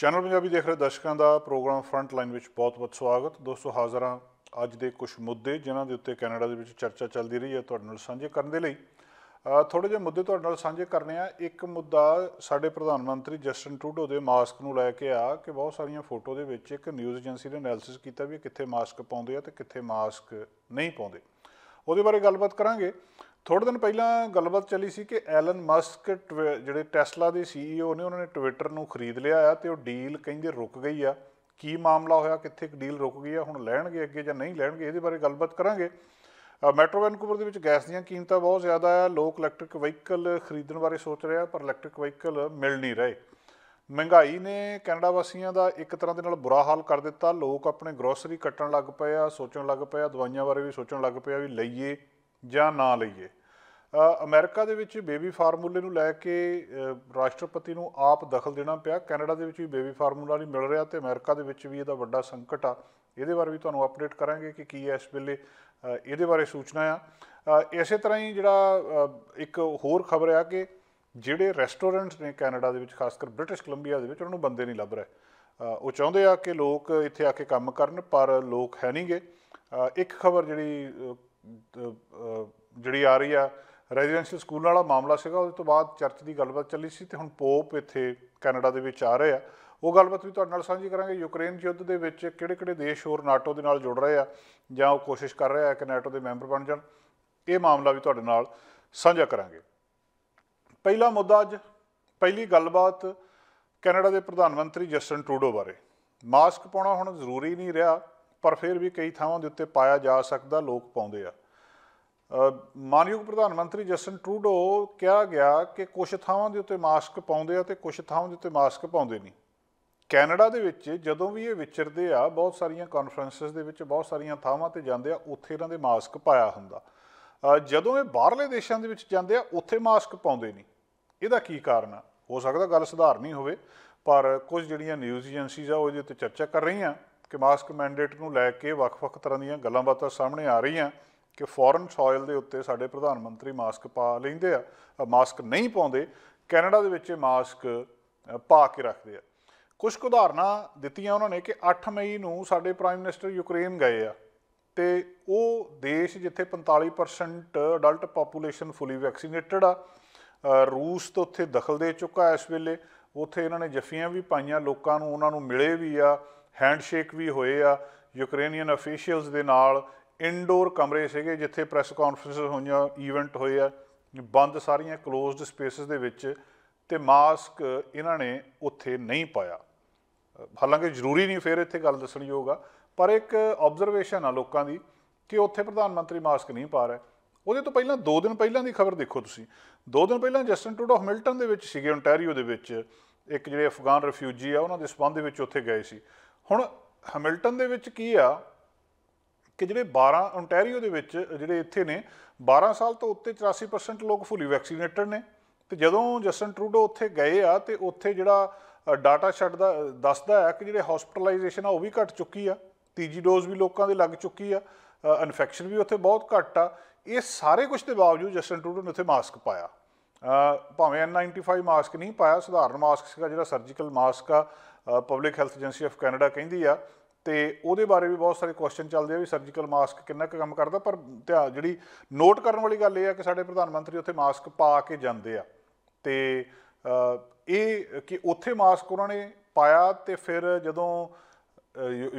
channel Punjabi ਦੇਖ ਰਹੇ ਦਰਸ਼ਕਾਂ ਦਾ ਪ੍ਰੋਗਰਾਮ ਫਰੰਟ ਲਾਈਨ ਵਿੱਚ ਬਹੁਤ-ਬਹੁਤ ਸਵਾਗਤ ਦੋਸਤੋ ਹਾਜ਼ਰ ਹਾਂ ਅੱਜ ਦੇ ਕੁਝ ਮੁੱਦੇ ਜਿਨ੍ਹਾਂ ਦੇ ਉੱਤੇ ਕੈਨੇਡਾ ਦੇ ਵਿੱਚ ਚਰਚਾ ਚੱਲਦੀ ਰਹੀ ਹੈ ਤੁਹਾਡੇ ਨਾਲ ਸਾਂਝੇ ਕਰਨ ਦੇ ਲਈ ਥੋੜੇ ਜਿਹੇ ਮੁੱਦੇ ਤੁਹਾਡੇ ਨਾਲ ਸਾਂਝੇ ਕਰਨੇ ਆ ਇੱਕ ਮੁੱਦਾ ਸਾਡੇ ਪ੍ਰਧਾਨ ਮੰਤਰੀ ਜਸਟਨ ਟਰੂਡੋ ਦੇ ਮਾਸਕ ਨੂੰ ਲੈ ਕੇ ਆ ਕਿ ਬਹੁਤ ਸਾਰੀਆਂ ਫੋਟੋ ਦੇ ਵਿੱਚ ਇੱਕ ਨਿਊਜ਼ ਏਜੰਸੀ ਨੇ ਐਨਾਲਿਸਿਸ ਕੀਤਾ ਵੀ ਕਿੱਥੇ ਮਾਸਕ ਪਾਉਂਦੇ ਆ ਤੇ ਕਿੱਥੇ ਮਾਸਕ ਨਹੀਂ ਪਾਉਂਦੇ ਉਹਦੇ ਬਾਰੇ ਗੱਲਬਾਤ ਕਰਾਂਗੇ ਥੋੜੇ ਦਿਨ ਪਹਿਲਾਂ ਗੱਲਬਾਤ ਚੱਲੀ ਸੀ ਕਿ ਐਲਨ ਮਸਕ ਜਿਹੜੇ ਟੈਸਲਾ ਦੇ ਸੀਈਓ e ਨੇ ਉਹਨਾਂ ਨੇ ਟਵਿੱਟਰ ਨੂੰ ਖਰੀਦ ਲਿਆ ਆ ਤੇ ਉਹ ਡੀਲ ਕਹਿੰਦੇ ਰੁਕ ਗਈ ਆ ਕੀ ਮਾਮਲਾ ਹੋਇਆ ਕਿੱਥੇ ਇੱਕ ਡੀਲ ਰੁਕ ਗਈ ਆ ਹੁਣ ਲੈਣਗੇ ਅੱਗੇ ਜਾਂ ਨਹੀਂ ਲੈਣਗੇ ਇਹਦੇ ਬਾਰੇ ਗੱਲਬਾਤ ਕਰਾਂਗੇ ਮੈਟਰੋ ਵੈਨਕੂਵਰ ਦੇ ਵਿੱਚ ਗੈਸ ਦੀਆਂ ਕੀਮਤਾਂ ਬਹੁਤ ਜ਼ਿਆਦਾ ਆ ਲੋਕ ਇਲੈਕਟ੍ਰਿਕ ਵਹੀਕਲ ਖਰੀਦਣ ਬਾਰੇ ਸੋਚ ਰਹੇ ਆ ਪਰ ਇਲੈਕਟ੍ਰਿਕ ਵਹੀਕਲ ਮਿਲ ਨਹੀਂ ਰਹੇ ਮਹਿੰਗਾਈ ਨੇ ਕੈਨੇਡਾ ਵਾਸੀਆਂ ਦਾ ਇੱਕ ਤਰ੍ਹਾਂ ਦੇ ਨਾਲ ਬੁਰਾ ਹਾਲ ਕਰ ਦਿੱਤਾ ਲੋਕ ਆਪਣੇ ਗਰੋਸਰੀ ਕੱਟਣ ਲੱਗ ਪਏ ਆ ਸੋਚਣ ਲੱਗ ਪਏ ਆ ਦਵਾਈਆਂ ਬਾਰੇ ਵੀ ਸੋਚਣ ਲੱਗ ਪਏ ਆ ਵੀ ਲਈਏ ਜਾਂ ਨਾ ਲਈਏ ਅਮਰੀਕਾ ਦੇ ਵਿੱਚ ਬੇਬੀ ਫਾਰਮੂਲੇ ਨੂੰ ਲੈ ਕੇ ਰਾਸ਼ਟਰਪਤੀ ਨੂੰ ਆਪ ਦਖਲ ਦੇਣਾ ਪਿਆ ਕੈਨੇਡਾ ਦੇ ਵਿੱਚ ਵੀ ਬੇਬੀ ਫਾਰਮੂਲਾ ਨਹੀਂ ਮਿਲ ਰਿਹਾ ਤੇ ਅਮਰੀਕਾ ਦੇ ਵਿੱਚ ਵੀ ਇਹਦਾ ਵੱਡਾ ਸੰਕਟ ਆ ਇਹਦੇ ਬਾਰੇ ਵੀ ਤੁਹਾਨੂੰ ਅਪਡੇਟ ਕਰਾਂਗੇ ਕਿ ਕੀ ਇਸ ਵੇਲੇ ਇਹਦੇ ਬਾਰੇ ਸੂਚਨਾ ਆ ਇਸੇ ਤਰ੍ਹਾਂ ਹੀ ਜਿਹੜਾ ਇੱਕ ਹੋਰ ਖਬਰ ਆ ਕਿ ਜਿਹੜੇ ਰੈਸਟੋਰੈਂਟਸ ਨੇ ਕੈਨੇਡਾ ਦੇ ਵਿੱਚ ਖਾਸ ਕਰ ਬ੍ਰਿਟਿਸ਼ ਕੋਲੰਬੀਆ ਦੇ ਵਿੱਚ ਉਹਨਾਂ ਨੂੰ ਬੰਦੇ ਨਹੀਂ ਲੱਭ ਰਹੇ ਉਹ ਚਾਹੁੰਦੇ ਆ ਕਿ ਲੋਕ ਇੱਥੇ ਆ ਕੇ ਕੰਮ ਕਰਨ ਪਰ ਲੋਕ ਹੈ ਨਹੀਂਗੇ ਇੱਕ ਖਬਰ ਜਿਹੜੀ ਜਿਹੜੀ ਆ ਰਹੀ ਆ ਰੈਜ਼ੀਡੈਂਸ਼ੀਅਲ ਸਕੂਲ ਵਾਲਾ ਮਾਮਲਾ ਸੀਗਾ ਉਸ ਤੋਂ ਬਾਅਦ ਚਰਚ ਦੀ ਗੱਲਬਾਤ ਚੱਲੀ ਸੀ ਤੇ ਹੁਣ ਪੋਪ ਇੱਥੇ ਕੈਨੇਡਾ ਦੇ ਵਿੱਚ ਆ ਰਹੇ ਆ ਉਹ ਗੱਲਬਾਤ ਵੀ ਤੁਹਾਡੇ ਨਾਲ ਸਾਂਝੀ ਕਰਾਂਗੇ ਯੂਕਰੇਨ ਯੁੱਧ ਦੇ ਵਿੱਚ ਕਿਹੜੇ-ਕਿਹੜੇ ਦੇਸ਼ ਹੋਰ ਨਾਟੋ ਦੇ ਨਾਲ ਜੁੜ ਰਹੇ ਆ ਜਾਂ ਉਹ ਕੋਸ਼ਿਸ਼ ਕਰ ਰਹੇ ਆ ਕਿ ਨਾਟੋ ਦੇ ਮੈਂਬਰ ਬਣ ਜਾਣ ਇਹ ਮਾਮਲਾ ਵੀ ਤੁਹਾਡੇ ਨਾਲ ਸਾਂਝਾ ਕਰਾਂਗੇ ਪਹਿਲਾ ਮੁੱਦਾ ਅੱਜ ਪਹਿਲੀ ਗੱਲਬਾਤ ਕੈਨੇਡਾ ਦੇ ਪ੍ਰਧਾਨ ਮੰਤਰੀ ਜਸਟਨ ਟਰੂਡੋ ਬਾਰੇ ਮਾਸਕ ਪਾਉਣਾ ਹੁਣ ਜ਼ਰੂਰੀ ਨਹੀਂ ਰਿਹਾ ਪਰ ਫਿਰ ਵੀ ਕਈ ਥਾਵਾਂ ਦੇ ਉੱਤੇ ਪਾਇਆ ਜਾ ਸਕਦਾ ਲੋਕ ਪਾਉਂਦੇ ਆ ਮਾਨਯੋਗ ਪ੍ਰਧਾਨ ਮੰਤਰੀ ਜਸਟਨ ਟਰੂਡੋ ਕਿਹਾ ਗਿਆ ਕਿ ਕੁਝ ਥਾਵਾਂ ਦੇ ਉੱਤੇ ਮਾਸਕ ਪਾਉਂਦੇ ਆ ਤੇ ਕੁਝ ਥਾਵਾਂ ਦੇ ਉੱਤੇ ਮਾਸਕ ਪਾਉਂਦੇ ਨਹੀਂ ਕੈਨੇਡਾ ਦੇ ਵਿੱਚ ਜਦੋਂ ਵੀ ਇਹ ਵਿਚਰਦੇ ਆ ਬਹੁਤ ਸਾਰੀਆਂ ਕਾਨਫਰੰਸਸ ਦੇ ਵਿੱਚ ਬਹੁਤ ਸਾਰੀਆਂ ਥਾਵਾਂ ਤੇ ਜਾਂਦੇ ਆ ਉੱਥੇ ਇਹਨਾਂ ਦੇ ਮਾਸਕ ਪਾਇਆ ਹੁੰਦਾ ਜਦੋਂ ਇਹ ਬਾਹਰਲੇ ਦੇਸ਼ਾਂ ਦੇ ਵਿੱਚ ਜਾਂਦੇ ਆ ਉੱਥੇ ਮਾਸਕ ਪਾਉਂਦੇ ਨਹੀਂ ਇਹਦਾ ਕੀ ਕਾਰਨ ਆ ਹੋ ਸਕਦਾ ਗੱਲ ਸੁਧਾਰਨੀ ਹੋਵੇ ਪਰ ਕੁਝ ਜਿਹੜੀਆਂ ਨਿਊਜ਼ ਏਜੰਸੀਜ਼ ਆ ਉਹ ਇਹਦੇ ਉੱਤੇ ਚਰਚਾ ਕਰ ਰਹੀਆਂ ਕਿ ਮਾਸਕ ਮੈਂਡੇਟ ਨੂੰ ਲੈ ਕੇ ਵੱਖ-ਵੱਖ ਤਰ੍ਹਾਂ ਦੀਆਂ ਗੱਲਾਂ ਬਾਤਾਂ ਸਾਹਮਣੇ ਆ ਰਹੀਆਂ ਕਿ ਫੋਰਨ ਸੋਇਲ ਦੇ ਉੱਤੇ ਸਾਡੇ ਪ੍ਰਧਾਨ ਮੰਤਰੀ ਮਾਸਕ ਪਾ ਲੈਂਦੇ ਆ ਮਾਸਕ ਨਹੀਂ ਪਾਉਂਦੇ ਕੈਨੇਡਾ ਦੇ ਵਿੱਚ ਮਾਸਕ ਪਾ ਕੇ ਰੱਖਦੇ ਆ ਕੁਝ ਉਦਾਹਰਨਾਂ ਦਿੱਤੀਆਂ ਉਹਨਾਂ ਨੇ ਕਿ 8 ਮਈ ਨੂੰ ਸਾਡੇ ਪ੍ਰਾਈਮ ਮਿਨਿਸਟਰ ਯੂਕਰੇਨ ਗਏ ਆ ਤੇ ਉਹ ਦੇਸ਼ ਜਿੱਥੇ 45% ਅਡਲਟ ਪੋਪੂਲੇਸ਼ਨ ਫੁੱਲੀ ਵੈਕਸੀਨੇਟਡ ਆ ਰੂਸ ਤੋਂ ਉੱਥੇ ਦਖਲ ਦੇ ਚੁੱਕਾ ਇਸ ਵੇਲੇ ਉੱਥੇ ਇਹਨਾਂ ਨੇ ਜਫੀਆਂ ਵੀ ਪਾਈਆਂ ਲੋਕਾਂ ਨੂੰ ਉਹਨਾਂ ਨੂੰ ਮਿਲੇ ਵੀ ਆ ਹੈਂਡਸ਼ੇਕ ਵੀ ਹੋਏ ਆ ਯੂਕਰੇਨੀਅਨ ਅਫੀਸ਼ੀਅਲਸ ਦੇ ਨਾਲ ਇਨਡੋਰ ਕਮਰੇ ਸੀਗੇ ਜਿੱਥੇ ਪ੍ਰੈਸ ਕਾਨਫਰੰਸਸ ਹੋਈਆਂ ਇਵੈਂਟ ਹੋਏ ਆ ਬੰਦ ਸਾਰੀਆਂ ক্লোਜ਼ਡ ਸਪੇਸਿਸ ਦੇ ਵਿੱਚ ਤੇ ਮਾਸਕ ਇਹਨਾਂ ਨੇ ਉੱਥੇ ਨਹੀਂ ਪਾਇਆ ਹਾਲਾਂਕਿ ਜ਼ਰੂਰੀ ਨਹੀਂ ਫਿਰ ਇੱਥੇ ਗੱਲ ਦੱਸਣੀ ਹੋਗਾ ਪਰ ਇੱਕ ਆਬਜ਼ਰਵੇਸ਼ਨ ਆ ਲੋਕਾਂ ਦੀ ਕਿ ਉੱਥੇ ਪ੍ਰਧਾਨ ਮੰਤਰੀ ਮਾਸਕ ਨਹੀਂ ਪਾ ਰਿਹਾ ਉਹਦੇ ਤੋਂ ਪਹਿਲਾਂ 2 ਦਿਨ ਪਹਿਲਾਂ ਦੀ ਖਬਰ ਦੇਖੋ ਤੁਸੀਂ 2 ਦਿਨ ਪਹਿਲਾਂ ਜਸਟਨ ਟੂਡੋ ਹਮਿਲਟਨ ਦੇ ਵਿੱਚ ਸੀਗੇ ਓਨਟਾਰੀਓ ਦੇ ਵਿੱਚ ਇੱਕ ਜਿਹੜੇ ਅਫਗਾਨ ਰਿਫਿਊਜੀ ਆ ਉਹਨਾਂ ਦੇ ਸਬੰਧ ਦੇ ਵਿੱਚ ਉੱਥੇ ਗਏ ਸੀ ਹੁਣ ਹਮਿਲਟਨ ਦੇ ਵਿੱਚ ਕੀ ਆ ਕਿ ਜਿਹੜੇ 12 ਓਨਟਾਰੀਓ ਦੇ ਵਿੱਚ ਜਿਹੜੇ ਇੱਥੇ ਨੇ 12 ਸਾਲ ਤੋਂ ਉੱਤੇ 84% ਲੋਕ ਫੁੱਲੀ ਵੈਕਸੀਨੇਟਡ ਨੇ ਤੇ ਜਦੋਂ ਜਸਨ ਟਰੂਡੋ ਉੱਥੇ ਗਏ ਆ ਤੇ ਉੱਥੇ ਜਿਹੜਾ ਡਾਟਾ ਸ਼ਟ ਦਾ ਦੱਸਦਾ ਹੈ ਕਿ ਜਿਹੜੇ ਹਸਪੀਟਲਾਈਜੇਸ਼ਨ ਆ ਉਹ ਵੀ ਘਟ ਚੁੱਕੀ ਆ ਤੀਜੀ ਡੋਜ਼ ਵੀ ਲੋਕਾਂ ਦੇ ਲੱਗ ਚੁੱਕੀ ਆ ਇਨਫੈਕਸ਼ਨ ਵੀ ਉੱਥੇ ਬਹੁਤ ਘਟ ਆ ਇਹ ਸਾਰੇ ਕੁਝ ਦੇ ਬਾਵਜੂਦ ਜਸਨ ਟਰੂਡੋ ਨੇ ਉੱਥੇ ਮਾਸਕ ਪਾਇਆ ਭਾਵੇਂ N95 ਮਾਸਕ ਨਹੀਂ ਪਾਇਆ ਸਧਾਰਨ ਮਾਸਕ ਸੀਗਾ ਜਿਹੜਾ ਸਰਜੀਕਲ ਮਾਸਕ ਆ Public Health Agency of Canada ਕਹਿੰਦੀ ਆ ਤੇ ਉਹਦੇ ਬਾਰੇ ਵੀ ਬਹੁਤ ਸਾਰੇ ਕੁਐਸਚਨ ਚੱਲਦੇ ਆ ਵੀ ਸਰਜੀਕਲ ਮਾਸਕ ਕਿੰਨਾ ਕੁ ਕੰਮ ਕਰਦਾ ਪਰ ਧਿਆਨ ਜਿਹੜੀ ਨੋਟ ਕਰਨ ਵਾਲੀ ਗੱਲ ਇਹ ਆ ਕਿ ਸਾਡੇ ਪ੍ਰਧਾਨ ਮੰਤਰੀ ਉੱਥੇ ਮਾਸਕ ਪਾ ਕੇ ਜਾਂਦੇ ਆ ਤੇ ਇਹ ਕਿ ਉੱਥੇ ਮਾਸਕ ਉਹਨਾਂ ਨੇ ਪਾਇਆ ਤੇ ਫਿਰ ਜਦੋਂ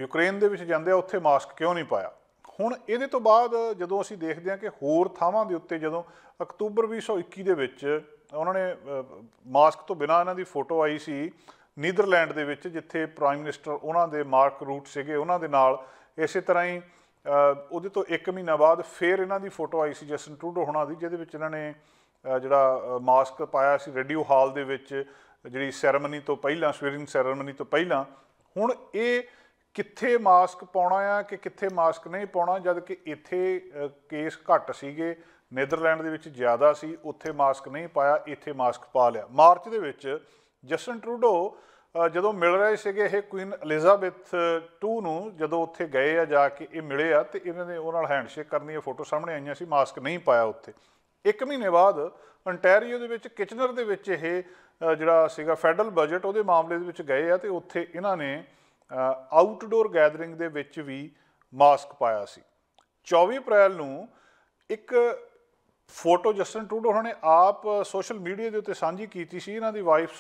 ਯੂਕਰੇਨ ਦੇ ਵਿੱਚ ਜਾਂਦੇ ਆ ਉੱਥੇ ਮਾਸਕ ਕਿਉਂ ਨਹੀਂ ਪਾਇਆ ਹੁਣ ਇਹਦੇ ਤੋਂ ਬਾਅਦ ਜਦੋਂ ਅਸੀਂ ਦੇਖਦੇ ਹਾਂ ਕਿ ਹੋਰ ਥਾਵਾਂ ਦੇ ਉੱਤੇ ਜਦੋਂ ਅਕਤੂਬਰ 2021 ਦੇ ਵਿੱਚ ਉਹਨਾਂ ਨੇ ਮਾਸਕ ਤੋਂ ਬਿਨਾ ਇਹਨਾਂ ਦੀ ਫੋਟੋ ਆਈ ਸੀ ਨੀਦਰਲੈਂਡ ਦੇ ਵਿੱਚ ਜਿੱਥੇ ਪ੍ਰਾਈਮ ਮਿਨਿਸਟਰ ਉਹਨਾਂ ਦੇ ਮਾਰਕ ਰੂਟ ਸੀਗੇ ਉਹਨਾਂ ਦੇ ਨਾਲ ਇਸੇ ਤਰ੍ਹਾਂ ਹੀ ਉਹਦੇ ਤੋਂ 1 ਮਹੀਨਾ ਬਾਅਦ ਫੇਰ ਇਹਨਾਂ ਦੀ ਫੋਟੋ ਆਈ ਸੀ ਜਸਨ ਟਰੂਡੋ ਹੋਣਾ ਦੀ ਜਿਹਦੇ ਵਿੱਚ ਇਹਨਾਂ ਨੇ ਜਿਹੜਾ ਮਾਸਕ ਪਾਇਆ ਸੀ ਰੇਡੀਓ ਹਾਲ ਦੇ ਵਿੱਚ ਜਿਹੜੀ ਸੈਰੇਮਨੀ ਤੋਂ ਪਹਿਲਾਂ ਸਵੇਰਿੰਗ ਸੈਰੇਮਨੀ ਤੋਂ ਪਹਿਲਾਂ ਹੁਣ ਇਹ ਕਿੱਥੇ ਮਾਸਕ ਪਾਉਣਾ ਆ ਕਿ ਕਿੱਥੇ ਮਾਸਕ ਨਹੀਂ ਪਾਉਣਾ ਜਦ ਕਿ ਇੱਥੇ ਕੇਸ ਘੱਟ ਸੀਗੇ ਨੀਦਰਲੈਂਡ ਦੇ ਵਿੱਚ ਜ਼ਿਆਦਾ ਸੀ ਉੱਥੇ ਮਾਸਕ ਨਹੀਂ ਪਾਇਆ ਇੱਥੇ ਮਾਸਕ ਪਾ ਲਿਆ ਮਾਰਚ ਦੇ ਵਿੱਚ ਜਸਟਨ ਟਰੂਡੋ ਜਦੋਂ ਮਿਲ ਰਹੇ ਸੀਗੇ ਇਹ ਕੁਈਨ ਐਲਿਜ਼ਾਬੈਥ 2 ਨੂੰ ਜਦੋਂ ਉੱਥੇ ਗਏ ਆ ਜਾ ਕੇ ਇਹ ਮਿਲੇ ਆ ਤੇ ਇਹਨਾਂ ਨੇ ਉਹ ਨਾਲ ਹੈਂਡਸ਼ੇਕ ਕਰਨੀ ਹੈ ਫੋਟੋ ਸਾਹਮਣੇ ਆਈਆਂ ਸੀ ਮਾਸਕ ਨਹੀਂ ਪਾਇਆ ਉੱਥੇ ਇੱਕ ਮਹੀਨੇ ਬਾਅਦ ਅੰਟਾਰੀਓ ਦੇ ਵਿੱਚ ਕਿਚਨਰ ਦੇ ਵਿੱਚ ਇਹ ਜਿਹੜਾ ਸੀਗਾ ਫੈਡਰਲ ਬਜਟ ਉਹਦੇ ਮਾਮਲੇ ਦੇ ਵਿੱਚ ਗਏ ਆ ਤੇ ਉੱਥੇ ਇਹਨਾਂ ਨੇ ਆਊਟਡੋਰ ਗੈਦਰਿੰਗ ਦੇ ਵਿੱਚ ਵੀ ਮਾਸਕ ਪਾਇਆ ਸੀ 24 ਅਪ੍ਰੈਲ ਨੂੰ ਇੱਕ ਫੋਟੋ ਜਸਟਨ ਟਰੂਡੋ ਉਹਨਾਂ ਨੇ ਆਪ ਸੋਸ਼ਲ ਮੀਡੀਆ ਦੇ ਉੱਤੇ ਸਾਂਝੀ ਕੀਤੀ ਸੀ ਇਹਨਾਂ ਦੀ ਵਾਈਫ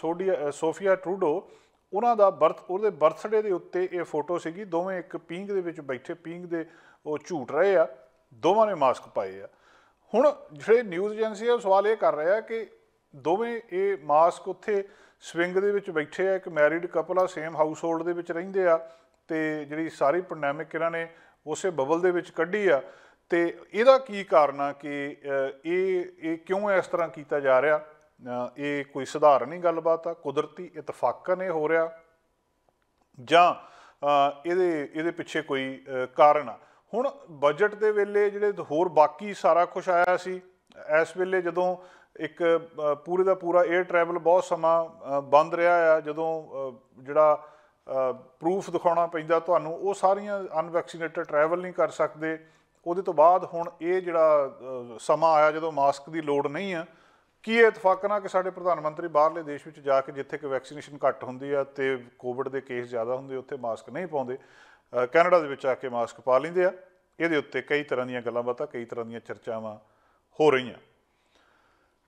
ਸੋਫੀਆ ਟਰੂਡੋ ਉਹਨਾਂ ਦਾ ਬਰਥ ਉਹਦੇ ਬਰਥਡੇ ਦੇ ਉੱਤੇ ਇਹ ਫੋਟੋ ਸੀਗੀ ਦੋਵੇਂ ਇੱਕ ਪੀਂਗ ਦੇ ਵਿੱਚ ਬੈਠੇ ਪੀਂਗ ਦੇ ਉਹ ਝੂਟ ਰਹੇ ਆ ਦੋਵਾਂ ਨੇ ਮਾਸਕ ਪਾਏ ਆ ਹੁਣ ਜਿਹੜੇ ਨਿਊਜ਼ ਏਜੰਸੀ ਆ ਸਵਾਲ ਇਹ ਕਰ ਰਿਹਾ ਕਿ ਦੋਵੇਂ ਇਹ ਮਾਸਕ ਉੱਥੇ ਸਵਿੰਗ ਦੇ ਵਿੱਚ ਬੈਠੇ ਆ ਇੱਕ ਮੈਰਿਡ ਕਪਲ ਆ ਸੇਮ ਹਾਊਸ ਹੋਲਡ ਦੇ ਵਿੱਚ ਰਹਿੰਦੇ ਆ ਤੇ ਜਿਹੜੀ ਸਾਰੀ ਪੈਂਡੈਮਿਕ ਇਹਨਾਂ ਨੇ ਉਸੇ ਬਬਲ ਦੇ ਵਿੱਚ ਕੱਢੀ ਆ ਤੇ ਇਹਦਾ ਕੀ ਕਾਰਨ ਆ ਕਿ ਇਹ ਇਹ ਕਿਉਂ ਇਸ ਤਰ੍ਹਾਂ ਕੀਤਾ ਜਾ ਰਿਹਾ ਇਹ ਕੋਈ ਸਧਾਰਨ ਹੀ ਗੱਲਬਾਤ ਆ ਕੁਦਰਤੀ ਇਤਫਾਕਨ ਇਹ ਹੋ ਰਿਹਾ ਜਾਂ ਇਹਦੇ ਇਹਦੇ ਪਿੱਛੇ ਕੋਈ ਕਾਰਨ ਆ ਹੁਣ ਬਜਟ ਦੇ ਵੇਲੇ ਜਿਹੜੇ ਹੋਰ ਬਾਕੀ ਸਾਰਾ ਕੁਝ ਆਇਆ ਸੀ ਇਸ ਵੇਲੇ ਜਦੋਂ ਇੱਕ ਪੂਰੇ ਦਾ ਪੂਰਾ 에ਅਰ ਟਰੈਵਲ ਬਹੁਤ ਸਮਾਂ ਬੰਦ ਰਿਹਾ ਆ ਜਦੋਂ ਜਿਹੜਾ ਪ੍ਰੂਫ ਦਿਖਾਉਣਾ ਪੈਂਦਾ ਤੁਹਾਨੂੰ ਉਹ ਸਾਰੀਆਂ ਅਨਵੈਕਸੀਨੇਟਡ ਟਰੈਵਲ ਨਹੀਂ ਕਰ ਸਕਦੇ ਉਹਦੇ ਤੋਂ ਬਾਅਦ ਹੁਣ ਇਹ ਜਿਹੜਾ ਸਮਾਂ ਆਇਆ ਜਦੋਂ ਮਾਸਕ ਦੀ ਲੋੜ ਨਹੀਂ ਆ ਕੀ ਇਹ ਇਤਫਾਕ ਨਾਲ ਕਿ ਸਾਡੇ ਪ੍ਰਧਾਨ ਮੰਤਰੀ ਬਾਹਰਲੇ ਦੇਸ਼ ਵਿੱਚ ਜਾ ਕੇ ਜਿੱਥੇ ਕਿ ਵੈਕਸੀਨੇਸ਼ਨ ਘੱਟ ਹੁੰਦੀ ਆ ਤੇ ਕੋਵਿਡ ਦੇ ਕੇਸ ਜ਼ਿਆਦਾ ਹੁੰਦੇ ਉੱਥੇ ਮਾਸਕ ਨਹੀਂ ਪਾਉਂਦੇ ਕੈਨੇਡਾ ਦੇ ਵਿੱਚ ਆ ਕੇ ਮਾਸਕ ਪਾ ਲੈਂਦੇ ਆ ਇਹਦੇ ਉੱਤੇ ਕਈ ਤਰ੍ਹਾਂ ਦੀਆਂ ਗੱਲਾਂ ਬਾਤਾਂ ਕਈ ਤਰ੍ਹਾਂ ਦੀਆਂ ਚਰਚਾਵਾਂ ਹੋ ਰਹੀਆਂ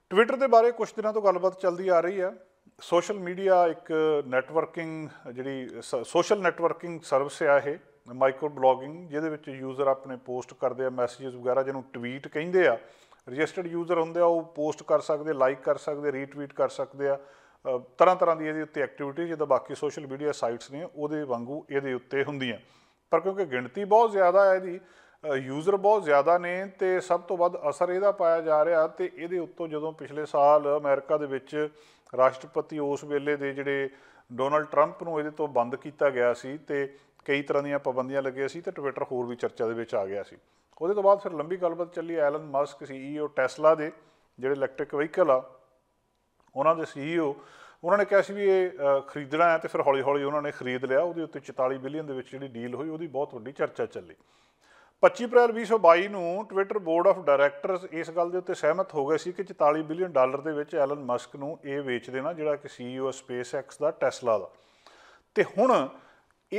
ਟਵਿੱਟਰ ਦੇ ਬਾਰੇ ਕੁਝ ਦਿਨਾਂ ਤੋਂ ਗੱਲਬਾਤ ਚੱਲਦੀ ਆ ਰਹੀ ਆ ਸੋਸ਼ਲ ਮੀਡੀਆ ਇੱਕ ਨੈਟਵਰਕਿੰਗ ਜਿਹੜੀ ਸੋਸ਼ਲ ਨੈਟਵਰਕਿੰਗ ਸਰਵਿਸ ਆ ਇਹ ਮਾਈਕਰੋ ਬਲੌਗਿੰਗ ਜਿਹਦੇ ਵਿੱਚ ਯੂਜ਼ਰ ਆਪਣੇ ਪੋਸਟ ਕਰਦੇ ਆ ਮੈਸੇजेस ਵਗੈਰਾ ਜਿਹਨੂੰ ਟਵੀਟ ਕਹਿੰਦੇ ਆ ਰਜਿਸਟਰਡ ਯੂਜ਼ਰ ਹੁੰਦੇ ਆ ਉਹ ਪੋਸਟ ਕਰ ਸਕਦੇ ਲਾਈਕ ਕਰ ਸਕਦੇ ਰੀਟਵੀਟ ਕਰ ਸਕਦੇ ਆ ਤਰ੍ਹਾਂ ਤਰ੍ਹਾਂ ਦੀ ਇਹਦੇ ਉੱਤੇ ਐਕਟੀਵਿਟੀ ਜਿਹਦਾ ਬਾਕੀ ਸੋਸ਼ਲ ਮੀਡੀਆ ਸਾਈਟਸ ਨੇ ਉਹਦੇ ਵਾਂਗੂ ਇਹਦੇ ਉੱਤੇ ਹੁੰਦੀਆਂ ਪਰ ਕਿਉਂਕਿ ਗਿਣਤੀ ਬਹੁਤ ਜ਼ਿਆਦਾ ਹੈ ਇਹਦੀ ਯੂਜ਼ਰ ਬਹੁਤ ਜ਼ਿਆਦਾ ਨੇ ਤੇ ਸਭ ਤੋਂ ਵੱਧ ਅਸਰ ਇਹਦਾ ਪਾਇਆ ਜਾ ਰਿਹਾ ਤੇ ਇਹਦੇ ਉੱਤੋਂ ਜਦੋਂ ਪਿਛਲੇ ਸਾਲ ਅਮਰੀਕਾ ਦੇ ਵਿੱਚ ਰਾਸ਼ਟਰਪਤੀ ਉਸ ਵੇਲੇ ਦੇ ਜਿਹੜੇ ਡੋਨਲਡ ਟਰੰਪ ਨੂੰ ਇਹਦੇ ਤੋਂ ਬੰਦ ਕੀਤਾ ਗਿਆ ਸੀ ਤੇ ਕਈ ਤਰ੍ਹਾਂ ਦੀਆਂ ਪਾਬੰਦੀਆਂ ਲੱਗੀਆਂ ਸੀ ਤੇ ਟਵਿੱਟਰ ਹੋਰ ਵੀ ਚਰਚਾ ਦੇ ਵਿੱਚ ਆ ਗਿਆ ਸੀ ਉਹਦੇ ਤੋਂ ਬਾਅਦ ਫਿਰ ਲੰਬੀ ਗੱਲਬਾਤ ਚੱਲੀ ਐਲਨ ਮਸਕ ਸੀਈਓ ਟੈਸਲਾ ਦੇ ਜਿਹੜੇ ਇਲੈਕਟ੍ਰਿਕ ਵਹੀਕਲ ਆ ਉਹਨਾਂ ਦੇ ਸੀਈਓ e ਉਹਨਾਂ ਨੇ ਕਿਹਾ ਸੀ ਵੀ ਇਹ ਖਰੀਦਣਾ ਹੈ ਤੇ ਫਿਰ ਹੌਲੀ-ਹੌਲੀ ਉਹਨਾਂ ਨੇ ਖਰੀਦ ਲਿਆ ਉਹਦੇ ਉੱਤੇ 44 ਬਿਲੀਅਨ ਦੇ ਵਿੱਚ ਜਿਹੜੀ ਡੀਲ ਹੋਈ ਉਹਦੀ ਬਹੁਤ ਵੱਡੀ ਚਰਚਾ ਚੱਲੀ 25 ਅਪ੍ਰੈਲ 2022 ਨੂੰ ਟਵਿੱਟਰ ਬੋਰਡ ਆਫ ਡਾਇਰੈਕਟਰਸ ਇਸ ਗੱਲ ਦੇ ਉੱਤੇ ਸਹਿਮਤ ਹੋ ਗਏ ਸੀ ਕਿ 44 ਬਿਲੀਅਨ ਡਾਲਰ ਦੇ ਵਿੱਚ ਐਲਨ ਮਸਕ ਨੂੰ ਇਹ ਵੇਚ ਦੇਣਾ ਜਿਹੜਾ ਕਿ ਸੀਈਓ ਸਪੇਸ ਐਕਸ ਦਾ ਟੈਸਲਾ ਦਾ ਤੇ ਹੁਣ